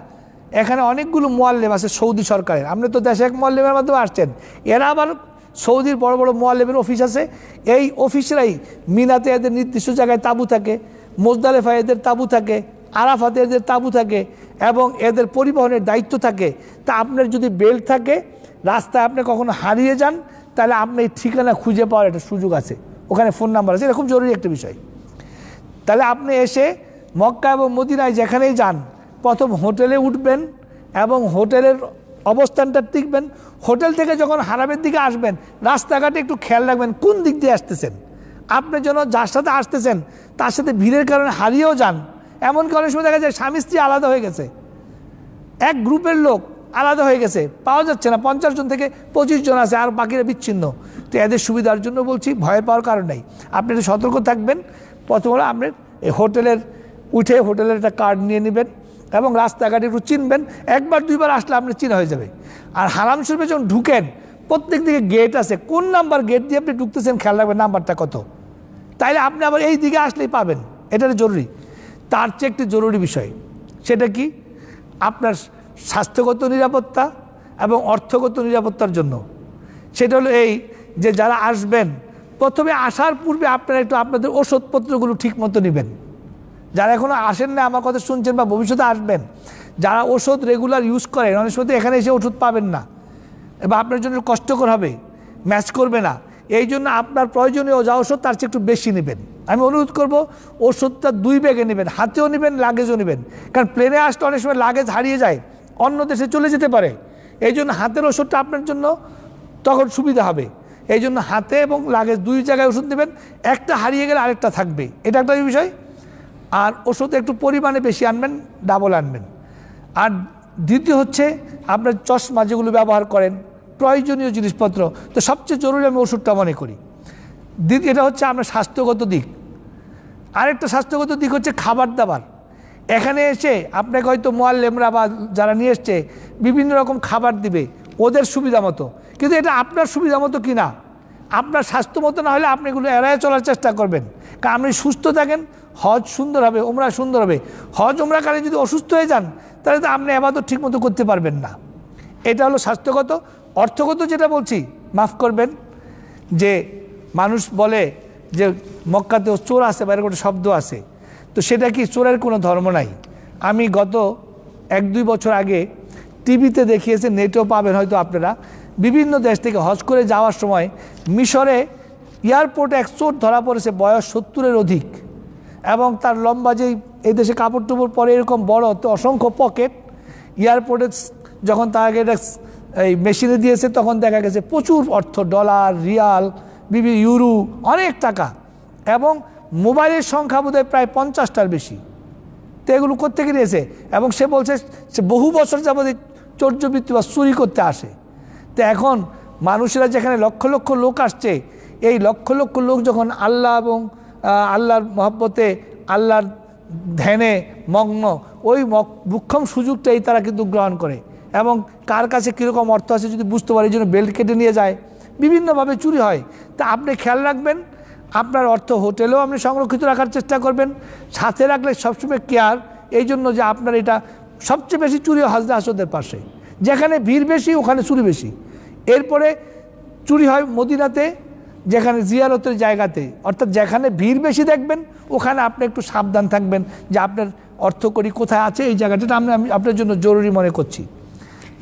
এখানে অনেকগুলো মোয়াল্লেম আছে সৌদি সরকারের আপনি তো দেশে এক মোয়াল্লেমের মাধ্যমে আসছেন এরা আবার সৌদির বড় বড় মোয়াল্লেমের অফিস আছে এই অফিসরাই মিনাতে এদের নির্দিষ্ট জায়গায় তাঁবু থাকে মোজদালেফা এদের তাঁবু থাকে আরাফাতে এদের তাঁবু থাকে এবং এদের পরিবহনের দায়িত্ব থাকে তা আপনার যদি বেল্ট থাকে রাস্তায় আপনি কখনো হারিয়ে যান তাহলে আপনি ঠিকানা খুঁজে পাওয়ার একটা সুযোগ আছে ওখানে ফোন নাম্বার আছে এটা খুব জরুরি একটা বিষয় তাহলে আপনি এসে মক্কা এবং মদিনায় যেখানেই যান প্রথম হোটেলে উঠবেন এবং হোটেলের অবস্থানটা টিকবেন হোটেল থেকে যখন হারামের দিকে আসবেন রাস্তাঘাটে একটু খেয়াল রাখবেন কোন দিক দিয়ে আসতেছেন আপনি যেন যার সাথে আসতেছেন তার সাথে ভিড়ের কারণে হারিয়েও যান এমনকি অনেক সময় দেখা যায় স্বামী স্ত্রী আলাদা হয়ে গেছে এক গ্রুপের লোক আলাদা হয়ে গেছে পাওয়া যাচ্ছে না পঞ্চাশ জন থেকে পঁচিশ জন আছে আর বাকিরা বিচ্ছিন্ন তো এদের সুবিধার জন্য বলছি ভয় পাওয়ার কারণ নাই আপনি একটু সতর্ক থাকবেন প্রথম হলো আপনি হোটেলের উঠে হোটেলের একটা কার্ড নিয়ে নেবেন এবং রাস্তাঘাটে একটু চিনবেন একবার দুইবার আসলে আপনি চিনা হয়ে যাবে আর হারাম শরীফে যখন ঢুকেন প্রত্যেক দিকে গেট আছে কোন নাম্বার গেট দিয়ে আপনি ঢুকতেছেন খেয়াল রাখবেন নাম্বারটা কত তাইলে আপনি আবার এই দিকে আসলেই পাবেন এটা জরুরি তার চেয়ে একটি জরুরি বিষয় সেটা কি আপনার স্বাস্থ্যগত নিরাপত্তা এবং অর্থগত নিরাপত্তার জন্য সেটা হলো এই যে যারা আসবেন প্রথমে আসার পূর্বে আপনারা একটু আপনাদের ওষুধপত্রগুলো ঠিক মতো নেবেন যারা এখনও আসেন না আমার কথা শুনছেন বা ভবিষ্যতে আসবেন যারা ওষুধ রেগুলার ইউজ করেন অনেক সময় এখানে এসে ওষুধ পাবেন না এবং আপনার জন্য কষ্টকর হবে ম্যাচ করবে না এই জন্য আপনার প্রয়োজনীয় যা ওষুধ তার চেয়ে একটু বেশি নেবেন আমি অনুরোধ করব ওষুধটা দুই ব্যাগে নেবেন হাতেও নেবেন লাগেজও নেবেন কারণ প্লেনে আসতে অনেক সময় লাগেজ হারিয়ে যায় অন্য দেশে চলে যেতে পারে এই জন্য হাতের ওষুধটা আপনার জন্য তখন সুবিধা হবে এই জন্য হাতে এবং লাগেজ দুই জায়গায় ওষুধ নেবেন একটা হারিয়ে গেলে আরেকটা থাকবে এটা একটা বিষয় আর ওষুধ একটু পরিমাণে বেশি আনবেন ডাবল আনবেন আর দ্বিতীয় হচ্ছে আপনার চশমা যেগুলো ব্যবহার করেন প্রয়োজনীয় জিনিসপত্র তো সবচেয়ে জরুরি আমি ওষুধটা মনে করি দ্বিতীয় এটা হচ্ছে আপনার স্বাস্থ্যগত দিক আরেকটা স্বাস্থ্যগত দিক হচ্ছে খাবার দাবার এখানে এসে আপনাকে হয়তো মোয়াল্লেমরা বা যারা নিয়ে এসছে বিভিন্ন রকম খাবার দিবে ওদের সুবিধা মতো কিন্তু এটা আপনার সুবিধা মতো কি না আপনার স্বাস্থ্য মতো না হলে আপনি এগুলো এড়ায় চলার চেষ্টা করবেন কারণ আপনি সুস্থ থাকেন হজ সুন্দর হবে ওমরা সুন্দর হবে হজ ওমরাকালে যদি অসুস্থ হয়ে যান তাহলে তো আপনি তো ঠিকমতো করতে পারবেন না এটা হলো স্বাস্থ্যগত অর্থগত যেটা বলছি মাফ করবেন যে মানুষ বলে যে মক্কাতে চোর আছে বাইরে একটা শব্দ আছে তো সেটা কি চোরের কোনো ধর্ম নাই আমি গত এক দুই বছর আগে টিভিতে দেখিয়েছে নেটও পাবেন হয়তো আপনারা বিভিন্ন দেশ থেকে হজ করে যাওয়ার সময় মিশরে এয়ারপোর্টে এক চোর ধরা পড়েছে বয়স সত্তরের অধিক এবং তার লম্বা যেই এই দেশে কাপড় টুপড় পরে এরকম বড় তো অসংখ্য পকেট এয়ারপোর্টে যখন তাকে এটা এই মেশিনে দিয়েছে তখন দেখা গেছে প্রচুর অর্থ ডলার রিয়াল বিভিন্ন ইউরো অনেক টাকা এবং মোবাইলের সংখ্যা বোধহয় প্রায় পঞ্চাশটার বেশি তো এগুলো করতে গিয়েছে এবং সে বলছে সে বহু বছর যাবত চর্যবৃত্তি বা চুরি করতে আসে তো এখন মানুষেরা যেখানে লক্ষ লক্ষ লোক আসছে এই লক্ষ লক্ষ লোক যখন আল্লাহ এবং আল্লাহর মহব্বতে আল্লাহর ধ্যানে মগ্ন ওই মুখ্যম সুযোগটাই তারা কিন্তু গ্রহণ করে এবং কার কাছে কীরকম অর্থ আছে যদি বুঝতে পারে এই জন্য বেল্ট কেটে নিয়ে যায় বিভিন্নভাবে চুরি হয় তা আপনি খেয়াল রাখবেন আপনার অর্থ হোটেলেও আপনি সংরক্ষিত রাখার চেষ্টা করবেন সাথে রাখলে সবসময় কেয়ার এই জন্য যে আপনার এটা সবচেয়ে বেশি চুরি হাজদা হাসদের পাশে যেখানে ভিড় বেশি ওখানে চুরি বেশি এরপরে চুরি হয় মদিনাতে যেখানে জিয়ারতের জায়গাতে অর্থাৎ যেখানে ভিড় বেশি দেখবেন ওখানে আপনি একটু সাবধান থাকবেন যে আপনার করি কোথায় আছে এই জায়গাটা আমরা আমি আপনার জন্য জরুরি মনে করছি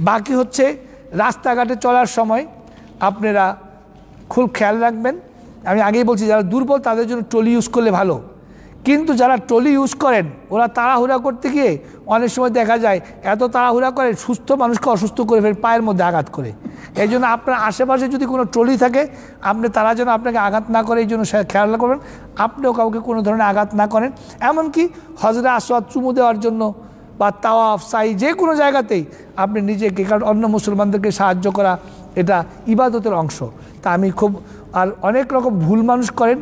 বাকি হচ্ছে রাস্তাঘাটে চলার সময় আপনারা খুব খেয়াল রাখবেন আমি আগেই বলছি যারা দুর্বল তাদের জন্য ট্রলি ইউজ করলে ভালো কিন্তু যারা ট্রলি ইউজ করেন ওরা তাড়াহুড়া করতে গিয়ে অনেক সময় দেখা যায় এত তাড়াহুড়া করে সুস্থ মানুষকে অসুস্থ করে ফেলে পায়ের মধ্যে আঘাত করে এই জন্য আপনার আশেপাশে যদি কোনো ট্রলি থাকে আপনি তারা যেন আপনাকে আঘাত না করে এই জন্য খেয়াল করবেন আপনিও কাউকে কোনো ধরনের আঘাত না করেন এমনকি হজরা আসোয়াদ চুমু দেওয়ার জন্য বা তাওয়াফ সাই যে কোনো জায়গাতেই আপনি নিজেকে কারণ অন্য মুসলমানদেরকে সাহায্য করা এটা ইবাদতের অংশ তা আমি খুব আর অনেক রকম ভুল মানুষ করেন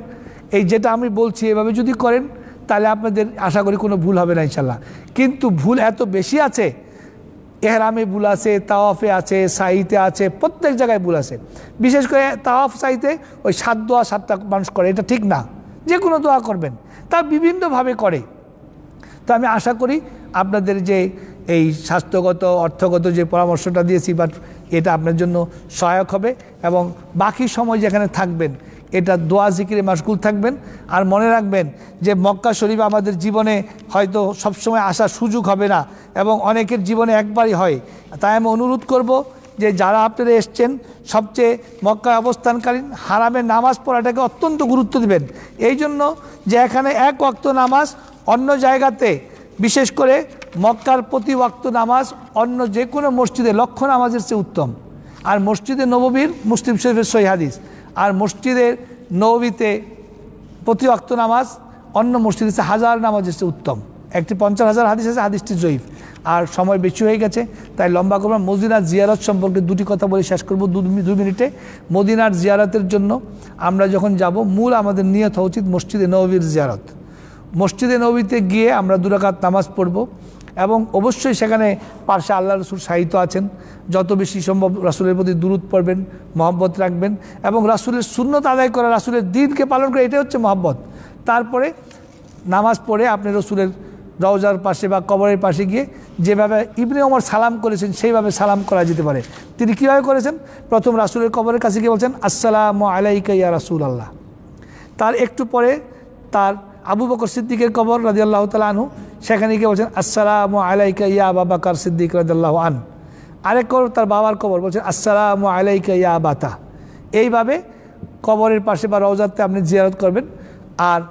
এই যেটা আমি বলছি এভাবে যদি করেন তাহলে আপনাদের আশা করি কোনো ভুল হবে না ইনশাল্লাহ কিন্তু ভুল এত বেশি আছে এহরামে ভুল আছে তাওয়াফে আছে সাইতে আছে প্রত্যেক জায়গায় ভুল আছে বিশেষ করে তাওয়াফ সাইতে ওই সাত দোয়া সাতটা মানুষ করে এটা ঠিক না যে কোনো দোয়া করবেন তা বিভিন্নভাবে করে তো আমি আশা করি আপনাদের যে এই স্বাস্থ্যগত অর্থগত যে পরামর্শটা দিয়েছি বা এটা আপনার জন্য সহায়ক হবে এবং বাকি সময় যেখানে থাকবেন এটা দোয়া জিকিরে মাসগুল থাকবেন আর মনে রাখবেন যে মক্কা শরীফ আমাদের জীবনে হয়তো সবসময় আসার সুযোগ হবে না এবং অনেকের জীবনে একবারই হয় তাই আমি অনুরোধ করব যে যারা আপনারা এসছেন সবচেয়ে মক্কায় অবস্থানকালীন হারামের নামাজ পড়াটাকে অত্যন্ত গুরুত্ব দেবেন এই জন্য যে এখানে এক অক্ত নামাজ অন্য জায়গাতে বিশেষ করে মক্কার প্রতি ওয়াক্ত নামাজ অন্য যে কোনো মসজিদে লক্ষ নামাজের চেয়ে উত্তম আর মসজিদে নববীর মুসলিম শরীফের সৈহাদিস আর মসজিদের নবীতে প্রতি ওয়াক্ত নামাজ অন্য মসজিদে চেয়ে হাজার নামাজের চেয়ে উত্তম একটি পঞ্চাশ হাজার হাদিস আছে হাদিসটি জয়ীফ আর সময় বেশি হয়ে গেছে তাই লম্বা করবো মদিনার জিয়ারত সম্পর্কে দুটি কথা বলে শেষ করবো দু মিনিটে মদিনার জিয়ারতের জন্য আমরা যখন যাব মূল আমাদের নিয়ত হওয়া উচিত মসজিদে নবীর জিয়ারত মসজিদে নবীতে গিয়ে আমরা দুরাকাত নামাজ পড়ব এবং অবশ্যই সেখানে পার্শ্বে আল্লাহ রসুল সাহিত্য আছেন যত বেশি সম্ভব রাসুলের প্রতি দূরত পড়বেন মহব্বত রাখবেন এবং রাসুলের শূন্যত আদায় করা রাসুলের দিনকে পালন করে এটাই হচ্ছে মহব্বত তারপরে নামাজ পড়ে আপনি রসুলের রওজার পাশে বা কবরের পাশে গিয়ে যেভাবে ইবনে ওমর সালাম করেছেন সেইভাবে সালাম করা যেতে পারে তিনি কীভাবে করেছেন প্রথম রাসুলের কবরের কাছে গিয়ে বলছেন আসসালাম আলাইকা ইয়া রাসুল আল্লাহ তার একটু পরে তার আবু বকর সিদ্দিকের কবর রাজি আল্লাহ তালা সেখানে গিয়ে বলছেন আসসালাম আলাইকা ইয়া বাবা কার সিদ্দিক রাজি আল্লাহ আন আরেক কবর তার বাবার কবর বলছেন আসসালাম আলাইকা ইয়া বাতা এইভাবে কবরের পাশে বা রওজাতে আপনি জিয়ারত করবেন আর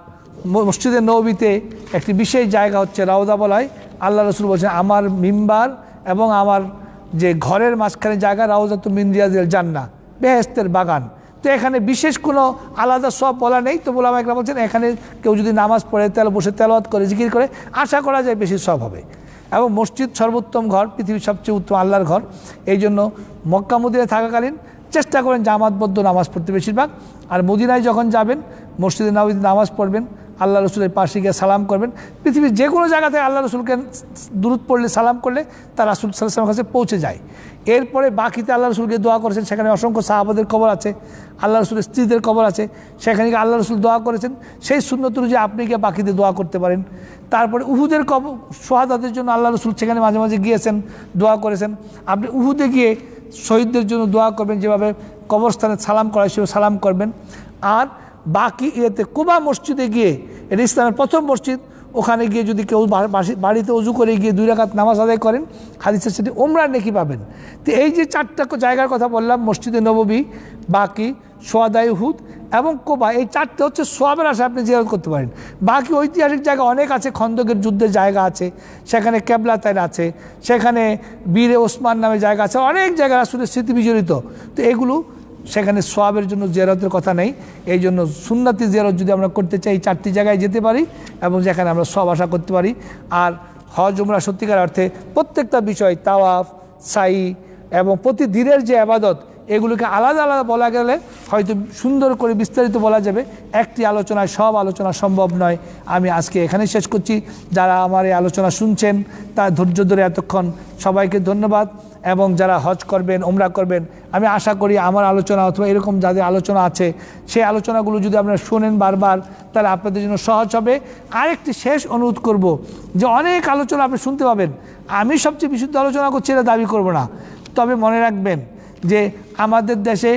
মসজিদের নবীতে একটি বিশেষ জায়গা হচ্ছে রাউদা বলায় আল্লাহ রসুল বলছেন আমার মিম্বার এবং আমার যে ঘরের মাঝখানে জায়গা রাউজাত মিন্দিয়াজ জান্না বেহেস্তের বাগান তো এখানে বিশেষ কোনো আলাদা সব বলা নেই তো বলা একরা বলছেন এখানে কেউ যদি নামাজ পড়ে তেল বসে তেলত করে জিকির করে আশা করা যায় বেশি সব হবে এবং মসজিদ সর্বোত্তম ঘর পৃথিবীর সবচেয়ে উত্তম আল্লাহর ঘর এই জন্য মক্কা মদিনায় থাকাকালীন চেষ্টা করেন জামাতবদ্ধ নামাজ পড়তে বেশিরভাগ আর মদিনায় যখন যাবেন মসজিদে নামাজ নামাজ পড়বেন আল্লাহ রসুলের পাশে গিয়ে সালাম করবেন পৃথিবীর যে কোনো জায়গাতে আল্লাহ রসুলকে দূরত পড়লে সালাম করলে তার রাসুল সাল্লামের কাছে পৌঁছে যায় এরপরে বাকিতে আল্লাহ রসুলকে দোয়া করেছেন সেখানে অসংখ্য সাহাবাদের খবর আছে আল্লাহ রসুলের স্ত্রীদের খবর আছে সেখানে গিয়ে আল্লাহ রসুল দোয়া করেছেন সেই সুন্নত অনুযায়ী আপনি গিয়ে বাকিতে দোয়া করতে পারেন তারপরে উহুদের কবর সোহাদাদের জন্য আল্লাহ রসুল সেখানে মাঝে মাঝে গিয়েছেন দোয়া করেছেন আপনি উহুদে গিয়ে শহীদদের জন্য দোয়া করবেন যেভাবে কবরস্থানে সালাম করা সেভাবে সালাম করবেন আর বাকি ইয়েতে কুবা মসজিদে গিয়ে এটা ইসলামের প্রথম মসজিদ ওখানে গিয়ে যদি কেউ বাড়িতে অজু করে গিয়ে দুই রাখাত নামাজ আদায় করেন হাদিসের সাথে ওমরা নেকি পাবেন তো এই যে চারটা জায়গার কথা বললাম মসজিদে নববী বাকি সোয়াদাই হুদ এবং কোবা এই চারটে হচ্ছে সোয়াবের আশা আপনি জিয়ারত করতে পারেন বাকি ঐতিহাসিক জায়গা অনেক আছে খন্দকের যুদ্ধের জায়গা আছে সেখানে ক্যাবলাতাইন আছে সেখানে বীরে ওসমান নামে জায়গা আছে অনেক জায়গা আসলে স্মৃতি বিজড়িত তো এগুলো সেখানে সোয়াবের জন্য জেরতের কথা নেই এই জন্য সুন্নাতি জেরত যদি আমরা করতে চাই চারটি জায়গায় যেতে পারি এবং যেখানে আমরা সব আশা করতে পারি আর হজ উমরা সত্যিকার অর্থে প্রত্যেকটা বিষয় তাওয়াফ সাই এবং প্রতি দিনের যে আবাদত এগুলোকে আলাদা আলাদা বলা গেলে হয়তো সুন্দর করে বিস্তারিত বলা যাবে একটি আলোচনায় সব আলোচনা সম্ভব নয় আমি আজকে এখানে শেষ করছি যারা আমার এই আলোচনা শুনছেন তার ধৈর্য ধরে এতক্ষণ সবাইকে ধন্যবাদ এবং যারা হজ করবেন ওমরা করবেন আমি আশা করি আমার আলোচনা অথবা এরকম যাদের আলোচনা আছে সেই আলোচনাগুলো যদি আপনারা শোনেন বারবার তাহলে আপনাদের জন্য সহজ হবে আরেকটি শেষ অনুরোধ করব যে অনেক আলোচনা আপনি শুনতে পাবেন আমি সবচেয়ে বিশুদ্ধ আলোচনা করছি এটা দাবি করব না তবে মনে রাখবেন যে আমাদের দেশে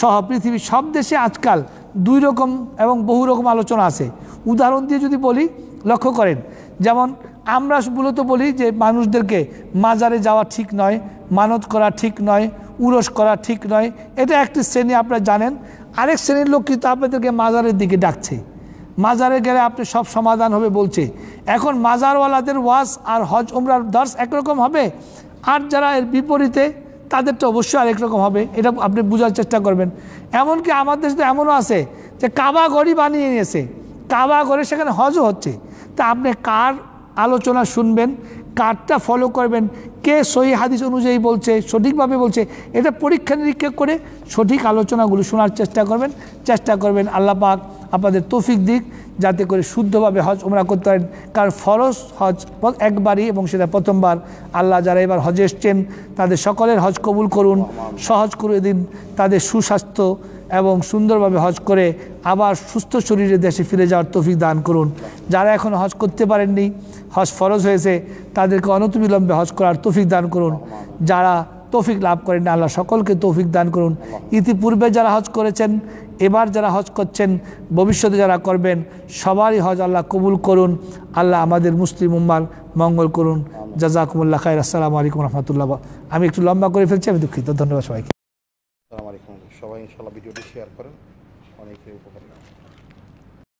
সহ পৃথিবীর সব দেশে আজকাল দুই রকম এবং বহু রকম আলোচনা আছে উদাহরণ দিয়ে যদি বলি লক্ষ্য করেন যেমন আমরা মূলত বলি যে মানুষদেরকে মাজারে যাওয়া ঠিক নয় মানত করা ঠিক নয় উরস করা ঠিক নয় এটা একটি শ্রেণী আপনারা জানেন আরেক শ্রেণীর লোক কিন্তু আপনাদেরকে মাজারের দিকে ডাকছে মাজারে গেলে আপনি সব সমাধান হবে বলছে এখন মাজারওয়ালাদের ওয়াজ আর হজ উমরার দর্শ একরকম হবে আর যারা এর বিপরীতে তাদের তো অবশ্যই আরেক রকম হবে এটা আপনি বোঝার চেষ্টা করবেন এমনকি আমাদের দেশে এমনও আছে যে কাবা গড়ি বানিয়ে নিয়েছে কাবা ঘরে সেখানে হজও হচ্ছে তা আপনি কার আলোচনা শুনবেন কারটা ফলো করবেন কে সহি হাদিস অনুযায়ী বলছে সঠিকভাবে বলছে এটা পরীক্ষা নিরীক্ষা করে সঠিক আলোচনাগুলো শোনার চেষ্টা করবেন চেষ্টা করবেন আল্লাহ পাক আপনাদের তৌফিক দিক যাতে করে শুদ্ধভাবে হজ ওমরা করতে পারেন কারণ ফরজ হজ একবারই এবং সেটা প্রথমবার আল্লাহ যারা এবার হজে এসছেন তাদের সকলের হজ কবুল করুন সহজ করে দিন তাদের সুস্বাস্থ্য এবং সুন্দরভাবে হজ করে আবার সুস্থ শরীরে দেশে ফিরে যাওয়ার তফিক দান করুন যারা এখন হজ করতে পারেননি হজ ফরজ হয়েছে তাদেরকে অনতবিলম্বে হজ করার তফিক দান করুন যারা তৌফিক লাভ করেন আল্লাহ সকলকে তৌফিক দান করুন ইতিপূর্বে যারা হজ করেছেন এবার যারা হজ করছেন ভবিষ্যতে যারা করবেন সবারই হজ আল্লাহ কবুল করুন আল্লাহ আমাদের মুসলিম উম্মার মঙ্গল করুন জাজাকুমুল্লা খাই আসসালামু আলাইকুম রহমতুল্লাহ আমি একটু লম্বা করে ফেলছি আমি দুঃখিত ধন্যবাদ সবাইকে সবাই ইনশাল্লাহ ভিডিওটি শেয়ার করেন অনেকে উপকার